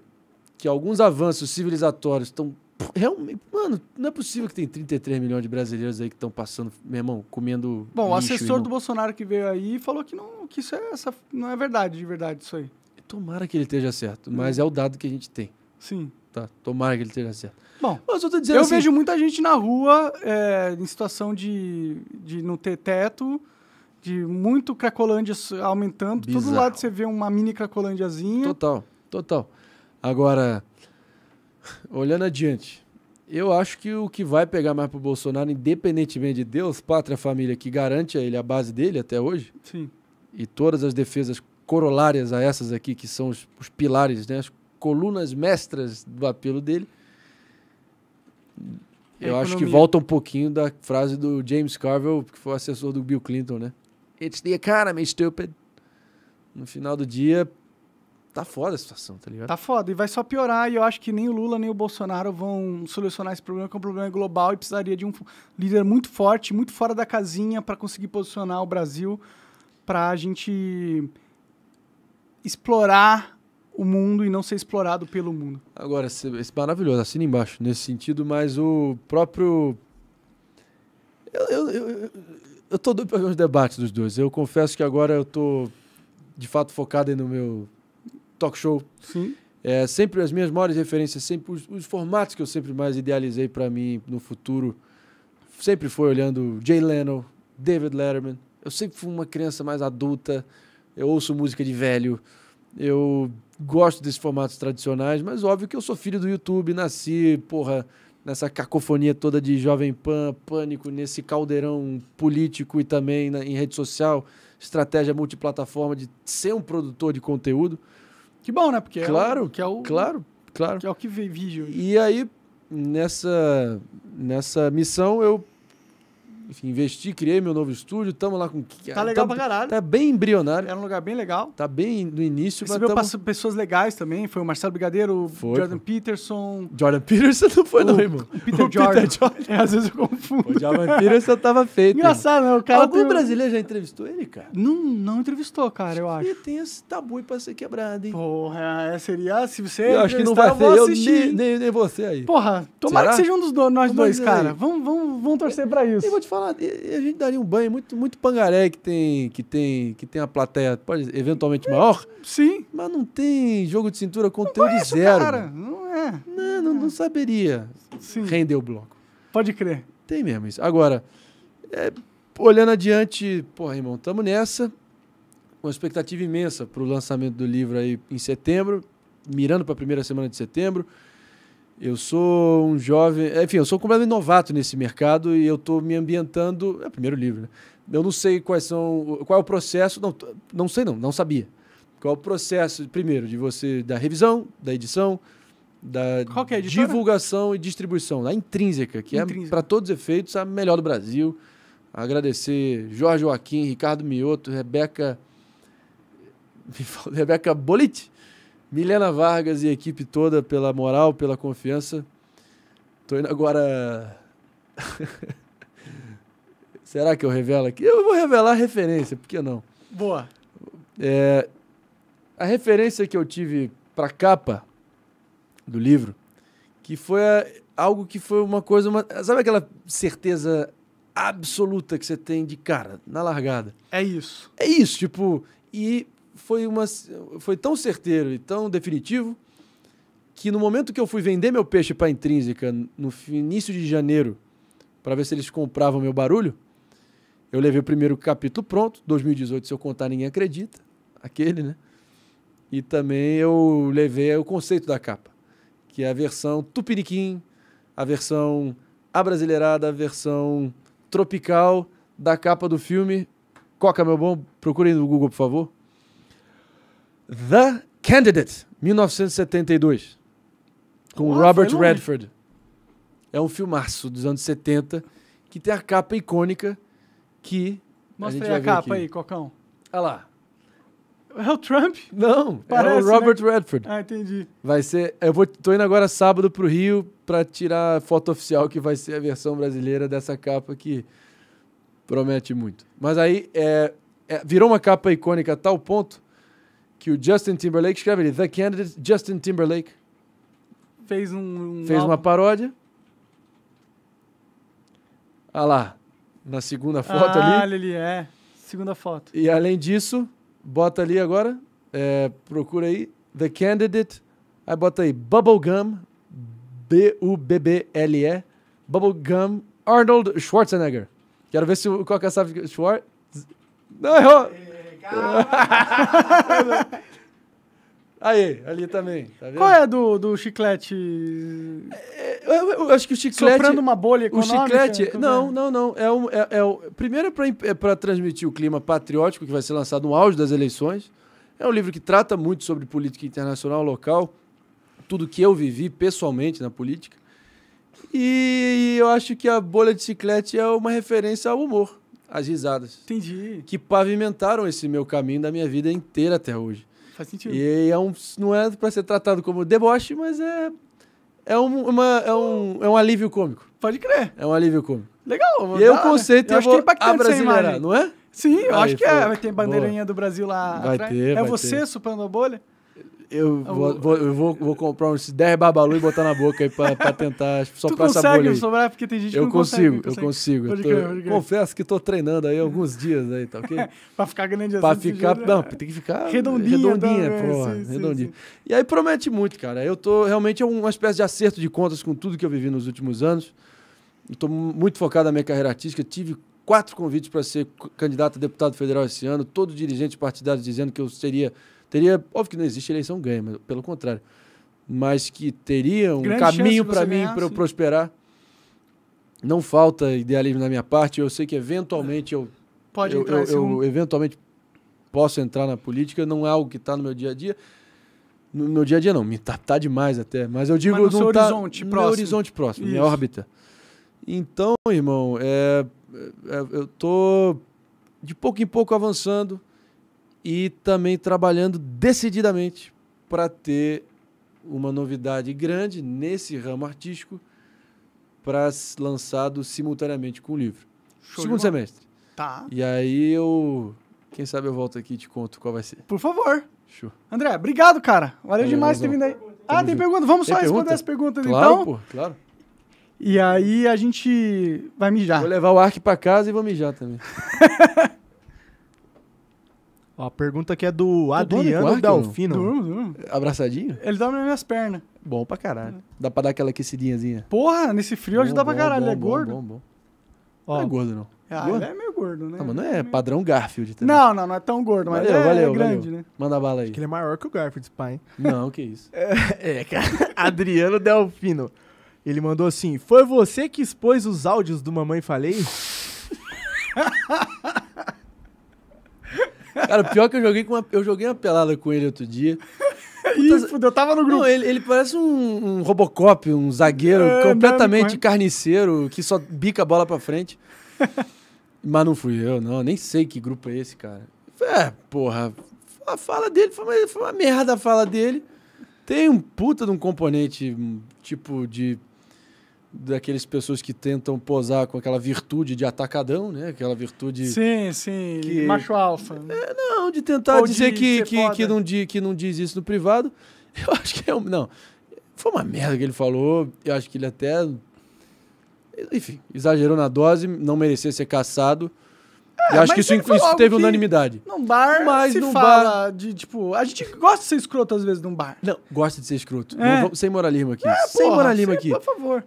que alguns avanços civilizatórios estão realmente, mano, não é possível que tem 33 milhões de brasileiros aí que estão passando, meu irmão, comendo. Bom, o assessor do Bolsonaro que veio aí falou que não, que isso é, essa, não é verdade, de verdade, isso aí. Tomara que ele esteja certo, hum. mas é o dado que a gente tem. Sim. Tá, tomara que ele esteja certo. Bom, mas eu, tô dizendo eu assim, vejo muita gente na rua é, em situação de, de não ter teto, de muito cracolândia aumentando. Bizarro. Todo lado você vê uma mini cracolândiazinha. Total, total. Agora, olhando adiante, eu acho que o que vai pegar mais pro Bolsonaro, independentemente de Deus, pátria, família, que garante a ele a base dele até hoje, Sim. e todas as defesas corolárias a essas aqui, que são os, os pilares, né, as colunas mestras do apelo dele, é eu acho que volta um pouquinho da frase do James Carville, que foi assessor do Bill Clinton, né? It's the economy, stupid. No final do dia, Tá foda a situação, tá ligado? Tá foda. E vai só piorar. E eu acho que nem o Lula nem o Bolsonaro vão solucionar esse problema, que é um problema global e precisaria de um líder muito forte, muito fora da casinha, para conseguir posicionar o Brasil para a gente explorar o mundo e não ser explorado pelo mundo. Agora, esse, maravilhoso, assina embaixo nesse sentido, mas o próprio. Eu, eu, eu, eu tô doido para ver os debates dos dois. Eu confesso que agora eu tô de fato focado no meu talk show. Sim. É, sempre as minhas maiores referências, sempre os, os formatos que eu sempre mais idealizei para mim no futuro, sempre foi olhando Jay Leno, David Letterman. Eu sempre fui uma criança mais adulta, eu ouço música de velho, eu gosto desses formatos tradicionais, mas óbvio que eu sou filho do YouTube, nasci, porra, nessa cacofonia toda de Jovem Pan, pânico, nesse caldeirão político e também na, em rede social, estratégia multiplataforma de ser um produtor de conteúdo. Que bom, né? Porque claro, é o, que é o claro, claro, que é o que vige. E aí nessa nessa missão eu enfim, investi, criei meu novo estúdio, estamos lá com. É? Tá legal tamo, pra caralho. Tá bem embrionário. Era um lugar bem legal. Tá bem no início. Recebeu tamo... pessoas legais também. Foi o Marcelo Brigadeiro, foi, Jordan pô. Peterson. Jordan Peterson não foi, o, não, irmão. O Peter o Jordan. Peter Jordan. É, às vezes eu confundo. O Jordan Peterson tava feito. Engraçado, né? O cara. Algum tem... brasileiro já entrevistou ele, cara? Não, não entrevistou, cara, eu acho. E tem esse tabu pra ser quebrado, hein? Porra, é, seria se você. Eu acho que não vai ser eu, nem, nem, nem, você aí. Porra, tomara Será? que seja um dos dois, nós Mas dois, cara. Vamos, vamos, vamos torcer pra isso. Eu vou te falar falar, a gente daria um banho muito, muito pangaré que tem que tem que tem a plateia, pode eventualmente é, maior. Sim. Mas não tem jogo de cintura conteúdo não de zero. Cara, não é. Não, não, não é. saberia Sim. render o bloco. Pode crer. Tem mesmo isso. Agora, é, olhando adiante, porra, irmão, estamos nessa. Uma expectativa imensa para o lançamento do livro aí em setembro, mirando para a primeira semana de setembro. Eu sou um jovem, enfim, eu sou completamente novato nesse mercado e eu estou me ambientando. É o primeiro livro, né? Eu não sei quais são, qual é o processo, não, não sei não, não sabia. Qual é o processo, primeiro, de você da revisão, da edição, da é divulgação e distribuição, da Intrínseca, que é intrínseca. é, para todos os efeitos, a melhor do Brasil. Agradecer Jorge Joaquim, Ricardo Mioto, Rebeca. Rebeca Bolit, Milena Vargas e a equipe toda pela moral, pela confiança. Tô indo agora. Será que eu revelo aqui? Eu vou revelar a referência, por que não? Boa. É, a referência que eu tive para a capa do livro, que foi a, algo que foi uma coisa. Uma, sabe aquela certeza absoluta que você tem de cara, na largada? É isso. É isso, tipo. E foi, uma, foi tão certeiro e tão definitivo que no momento que eu fui vender meu peixe para a Intrínseca, no início de janeiro, para ver se eles compravam meu barulho, eu levei o primeiro capítulo pronto, 2018, se eu contar, ninguém acredita, aquele, né? E também eu levei o conceito da capa, que é a versão tupiniquim, a versão abrasileirada, a versão tropical da capa do filme. Coca, meu bom, procurem no Google, por favor. The Candidate, 1972, com Nossa, Robert Redford. É um filmaço dos anos 70 que tem a capa icônica que. Mostra a aí a capa aqui. aí, Cocão. Olha lá. É o Trump? Não, Parece, é o né? Robert né? Redford. Ah, entendi. Vai ser. Eu vou, tô indo agora sábado pro Rio para tirar a foto oficial que vai ser a versão brasileira dessa capa que promete muito. Mas aí é, é, virou uma capa icônica a tal ponto que o Justin Timberlake, escreve ali, The Candidate Justin Timberlake. Fez um... um fez uma paródia. Ah lá, na segunda foto ah, ali. Ah, ele é. Segunda foto. E além disso, bota ali agora, é, procura aí, The Candidate, aí bota aí Bubblegum, B-U-B-B-L-E, Bubblegum Arnold Schwarzenegger. Quero ver se o Coca é sabe... Schwar... Não, errou! É. Aí, ali também. Tá vendo? Qual é do, do chiclete? É, eu, eu, eu acho que o chiclete. Soprando uma bolha econômica? O chiclete. Não, é? não, não. É um, é, é um, primeiro é para é transmitir o clima patriótico, que vai ser lançado no auge das eleições. É um livro que trata muito sobre política internacional local, tudo que eu vivi pessoalmente na política. E eu acho que a bolha de chiclete é uma referência ao humor as risadas. Entendi. Que pavimentaram esse meu caminho da minha vida inteira até hoje. Faz sentido. E é um, não é para ser tratado como deboche, mas é, é, um, uma, é, um, é um alívio cômico. Pode crer. É um alívio cômico. Legal. E é o conceito eu, eu acho vou que é brasileira, não é? Sim, eu aí, acho que foi. é. Vai ter bandeirinha Boa. do Brasil lá vai atrás. Ter, é vai você ter. a bolha? Eu vou, vou, eu vou, vou comprar uns 10 babalu e botar na boca aí pra, pra tentar só Tu consegue sobrar? Porque tem gente que eu não consigo, consegue. Eu consigo, eu consigo. Confesso que tô treinando aí alguns dias aí, tá ok? pra ficar grande assim. Pra ficar... Jeito. Não, é tem que ficar... Redondinha. Redondinha, tá, porra. Sim, redondinha. Sim, sim. E aí promete muito, cara. Eu tô realmente é uma espécie de acerto de contas com tudo que eu vivi nos últimos anos. Estou muito focado na minha carreira artística. Tive quatro convites para ser candidato a deputado federal esse ano. Todo dirigente partidário dizendo que eu seria Teria, óbvio que não existe eleição ganha, mas pelo contrário. Mas que teria um Grande caminho para mim, para eu prosperar. Não falta idealismo na minha parte. Eu sei que eventualmente é. eu, Pode eu, eu, eu um... eventualmente posso entrar na política. Não é algo que está no meu dia a dia. No meu dia a dia não, me tá, tá demais até. Mas eu digo, mas no não tá horizonte próximo. Meu horizonte próximo, Isso. minha órbita. Então, irmão, é, é, eu tô de pouco em pouco avançando e também trabalhando decididamente para ter uma novidade grande nesse ramo artístico para lançado simultaneamente com o livro. Show Segundo semestre. Tá. E aí eu, quem sabe eu volto aqui e te conto qual vai ser. Por favor. Show. André, obrigado, cara. Valeu, Valeu demais razão. ter vindo aí. Ah, tem pergunta. Vamos tem só pergunta? responder as perguntas claro, então. Pô, claro. E aí a gente vai mijar. Vou levar o Ark para casa e vou mijar também. a pergunta aqui é do Adriano Delfino. Durmo, durmo. Abraçadinho? Ele dorme nas minhas pernas. Bom pra caralho. É. Dá pra dar aquela aquecidinhazinha. Porra, nesse frio bom, ajuda bom, pra caralho. Bom, ele é bom, gordo. Bom, bom. Ó, não é gordo, não. Ah, gordo? ele é meio gordo, né? Não, ah, mas não é, é padrão Garfield também. Não, não, não é tão gordo, mas valeu, ele é, valeu, é grande, valeu. né? Manda bala aí. Acho que ele é maior que o Garfield, pai. Não, que isso. é, é, cara. Adriano Delfino. Ele mandou assim: Foi você que expôs os áudios do Mamãe Falei? Cara, pior que eu joguei com uma, eu joguei uma pelada com ele outro dia. Puta, eu tava no grupo. Não, ele, ele parece um, um, Robocop, um zagueiro é, completamente não, é. carniceiro, que só bica a bola pra frente. Mas não fui eu, não. Nem sei que grupo é esse, cara. É, porra. A fala dele foi uma, foi uma merda a fala dele. Tem um puta de um componente, tipo, de daqueles pessoas que tentam posar com aquela virtude de atacadão, né? Aquela virtude... Sim, sim, que... macho alfa. Né? É, não, de tentar Ou dizer de que, que, que, não, que não diz isso no privado. Eu acho que é um... Não, foi uma merda que ele falou. Eu acho que ele até... Enfim, exagerou na dose, não merecia ser caçado. É, acho que isso, é isso teve unanimidade. Num bar, mas se num fala bar... de, tipo... A gente gosta de ser escroto, às vezes, num bar. Não, gosta de ser escroto. É. Não, sem moralismo aqui. É, sem porra, moralismo aqui. Por favor.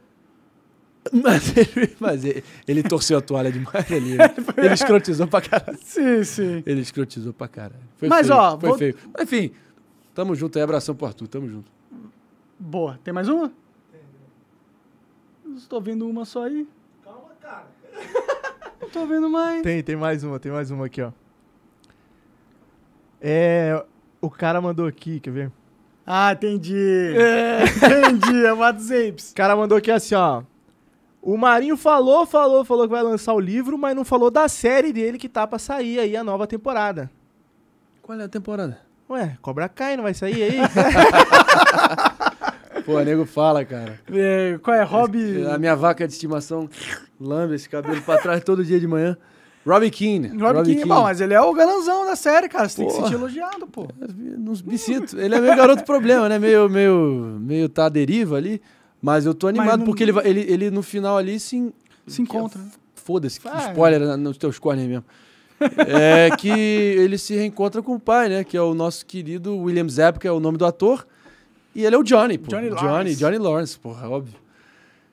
Mas ele, mas ele, ele torceu a toalha demais ali. Ele, né? ele escrotizou pra caralho. Sim, sim. Ele escrotizou pra caralho. Foi mas, feio, ó. Foi vou... feio. Mas, enfim, tamo junto aí. Abração pro Arthur, tamo junto. Boa. Tem mais uma? Tem. Estou vendo uma só aí. Calma, cara. Não tô vendo mais. Tem, tem mais uma, tem mais uma aqui, ó. É. O cara mandou aqui, quer ver? Ah, entendi. É. Entendi, é o WhatsApp. O cara mandou aqui assim, ó. O Marinho falou, falou, falou que vai lançar o livro, mas não falou da série dele que tá pra sair aí a nova temporada. Qual é a temporada? Ué, Cobra Cai, não vai sair aí? Pô, nego fala, cara. É, qual é, Rob? A minha vaca de estimação lambe esse cabelo pra trás todo dia de manhã. Robbie Keane. Robbie, Keane, Bom, mas ele é o galãozão da série, cara. Você pô, tem que se sentir elogiado, pô. Não me sinto. Ele é meio garoto problema, né? Meio, meio, meio tá deriva ali. Mas eu tô animado não... porque ele, ele, ele no final ali se. Se encontra. Foda-se, ah, é. spoiler nos né, teus corners mesmo. é que ele se reencontra com o pai, né? Que é o nosso querido William Zapp, que é o nome do ator. E ele é o Johnny, pô. Johnny, Johnny Lawrence. Johnny Lawrence, porra, óbvio.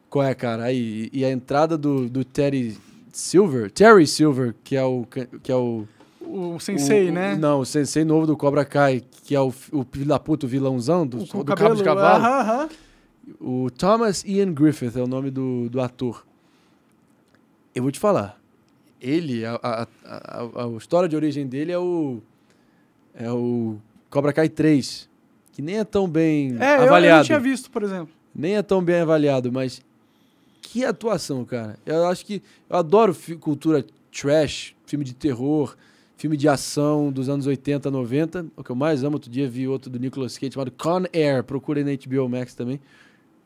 Qual é, cara? Aí, e a entrada do, do Terry Silver, Terry Silver, que é o. Que é o o Sensei, o, né? Não, o Sensei novo do Cobra Kai, que é o, o filho da puta, o vilãozão do, o, do cabelo, cabo de cavalo. Uh -huh. O Thomas Ian Griffith é o nome do, do ator. Eu vou te falar. Ele, a, a, a, a história de origem dele é o. É o Cobra Kai 3. Que nem é tão bem é, avaliado. Eu, eu tinha visto, por exemplo. Nem é tão bem avaliado, mas. Que atuação, cara. Eu acho que. Eu adoro cultura trash, filme de terror, filme de ação dos anos 80, 90. O que eu mais amo, outro dia vi outro do Nicolas Cage chamado Con Air. Procurei na HBO Max também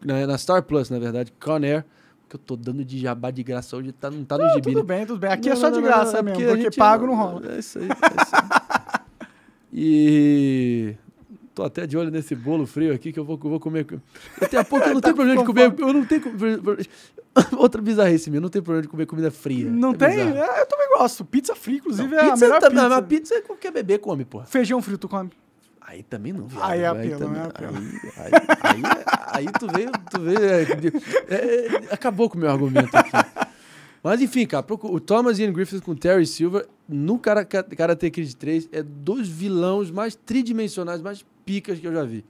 na, na Star Plus, na verdade, Conair. Que eu tô dando de jabá de graça hoje, tá, não tá não, no gibi. Tudo né? bem, tudo bem. Aqui é não, é só não, de graça é mesmo, porque, porque pago não rola. É isso aí, é isso aí. e tô até de olho nesse bolo frio aqui que eu vou, eu vou comer. Daqui a pouco eu não tá tenho problema de comer. Eu não tenho. Outra bizarrice minha, eu não tenho problema de comer comida fria. Não é tem? É, eu também gosto. Pizza fria, inclusive, não, é a melhor tá, pizza. Não, pizza é qualquer bebê come, pô. Feijão frito come? Aí também não, vai Aí é apelo, né, Aí, aí, aí, tu veio, tu veio. É, é, é, acabou com o meu argumento aqui. Mas enfim, cara, o Thomas Ian Griffith com Terry Silver no Karate Kid 3 é dos vilões mais tridimensionais, mais picas que eu já vi.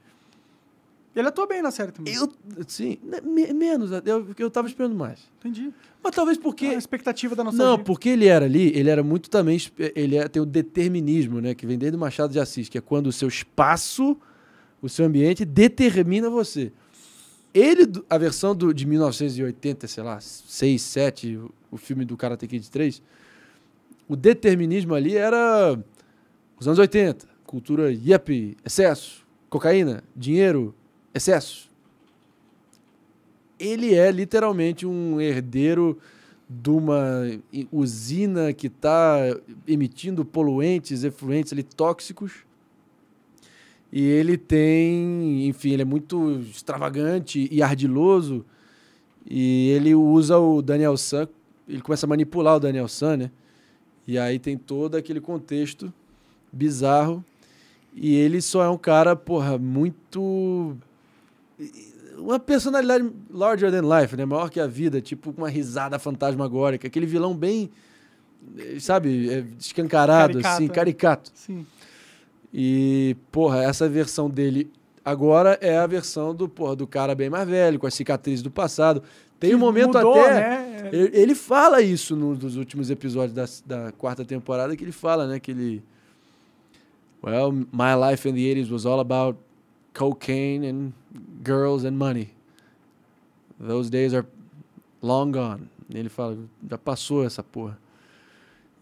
Ele atua bem na série também. Eu, sim, né, me, menos, né, eu, eu tava esperando mais. Entendi. Mas talvez porque... É a expectativa da nossa Não, vida. porque ele era ali, ele era muito também, ele é, tem o determinismo, né, que vem desde o Machado de Assis, que é quando o seu espaço, o seu ambiente determina você. Ele, a versão do, de 1980, sei lá, 6, 7, o filme do Karate Kid 3, o determinismo ali era os anos 80, cultura yep, excesso, cocaína, dinheiro, excesso. Ele é literalmente um herdeiro de uma usina que está emitindo poluentes, efluentes ali, tóxicos. E ele tem, enfim, ele é muito extravagante e ardiloso. E ele usa o Daniel San, ele começa a manipular o Daniel San, né? E aí tem todo aquele contexto bizarro. E ele só é um cara, porra, muito uma personalidade larger than life, né? Maior que a vida, tipo uma risada fantasmagórica, aquele vilão bem, eh, sabe, eh, escancarado, assim, caricato, assim, caricato. Sim. E, porra, essa versão dele agora é a versão do, porra, do cara bem mais velho, com as cicatrizes do passado. Tem que um momento mudou, até. Né? Ele fala isso nos últimos episódios da, da quarta temporada, que ele fala, né? Que ele. Well, my life in the 80s was all about cocaine and girls and money. Those days are long gone. Ele fala, já passou essa porra.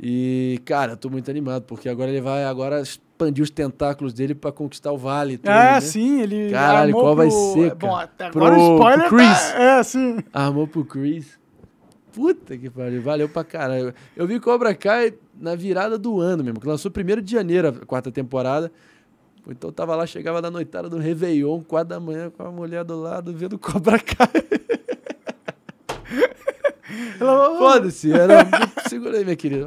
E, cara, eu tô muito animado, porque agora ele vai agora expandir os tentáculos dele para conquistar o vale. é, né? sim, ele. Caralho, qual pro... vai ser? Cara? Bom, até agora o spoiler. Pro tá- Chris. Tá... É, sim. Armou pro Chris. Puta que pariu, valeu pra caralho. Eu vi Cobra Kai na virada do ano mesmo, que lançou primeiro de janeiro a quarta temporada. Ou então tava lá, chegava na noitada do Réveillon, quatro da manhã, com a mulher do lado, vendo Cobra cair. Foda-se, era. Segura aí, minha querida.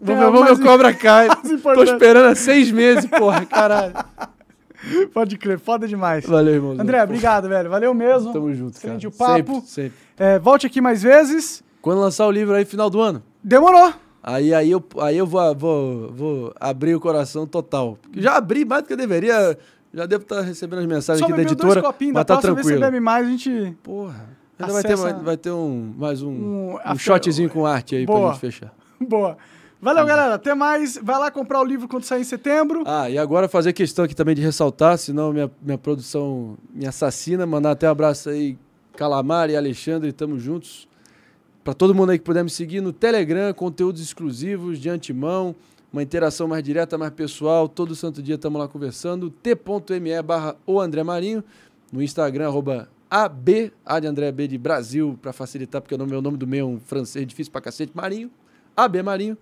Vamos ver meu Cobra cai. Tô esperando há seis meses, porra, caralho. Pode crer, foda demais. Valeu, irmão. André, obrigado, velho. Valeu mesmo. Tamo junto, Excelente cara. o papo. Sempre, sempre. É, volte aqui mais vezes. Quando lançar o livro aí, final do ano. Demorou. Aí, aí eu, aí eu vou, vou, vou abrir o coração total. Já abri mais do que eu deveria. Já devo estar tá recebendo as mensagens Só aqui da editora. Dois copinhos, mas tá tranquilo. você mais, a gente. Porra. Ainda vai ter, vai ter um, mais um, um, um after... shotzinho com arte aí Boa. pra gente fechar. Boa. Valeu, Amém. galera. Até mais. Vai lá comprar o livro quando sair em setembro. Ah, e agora fazer questão aqui também de ressaltar, senão minha, minha produção me assassina. Mandar até um abraço aí, Calamar e Alexandre, tamo juntos. Para todo mundo aí que puder me seguir no Telegram, conteúdos exclusivos de antemão, uma interação mais direta, mais pessoal. Todo santo dia estamos lá conversando. t.me barra o André Marinho. No Instagram, arroba AB, A de André B de Brasil, para facilitar, porque o nome, o nome do meu é um francês difícil para cacete, Marinho. AB Marinho.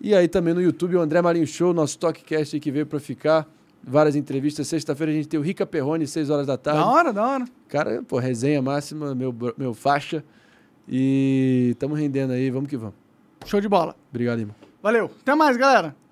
E aí também no YouTube, o André Marinho Show, nosso talkcast que veio para ficar. Várias entrevistas. Sexta-feira a gente tem o Rica Perrone, 6 horas da tarde. Da hora, da hora. Cara, pô, resenha máxima, meu, meu faixa. E estamos rendendo aí, vamos que vamos. Show de bola. Obrigado, irmão. Valeu. Até mais, galera.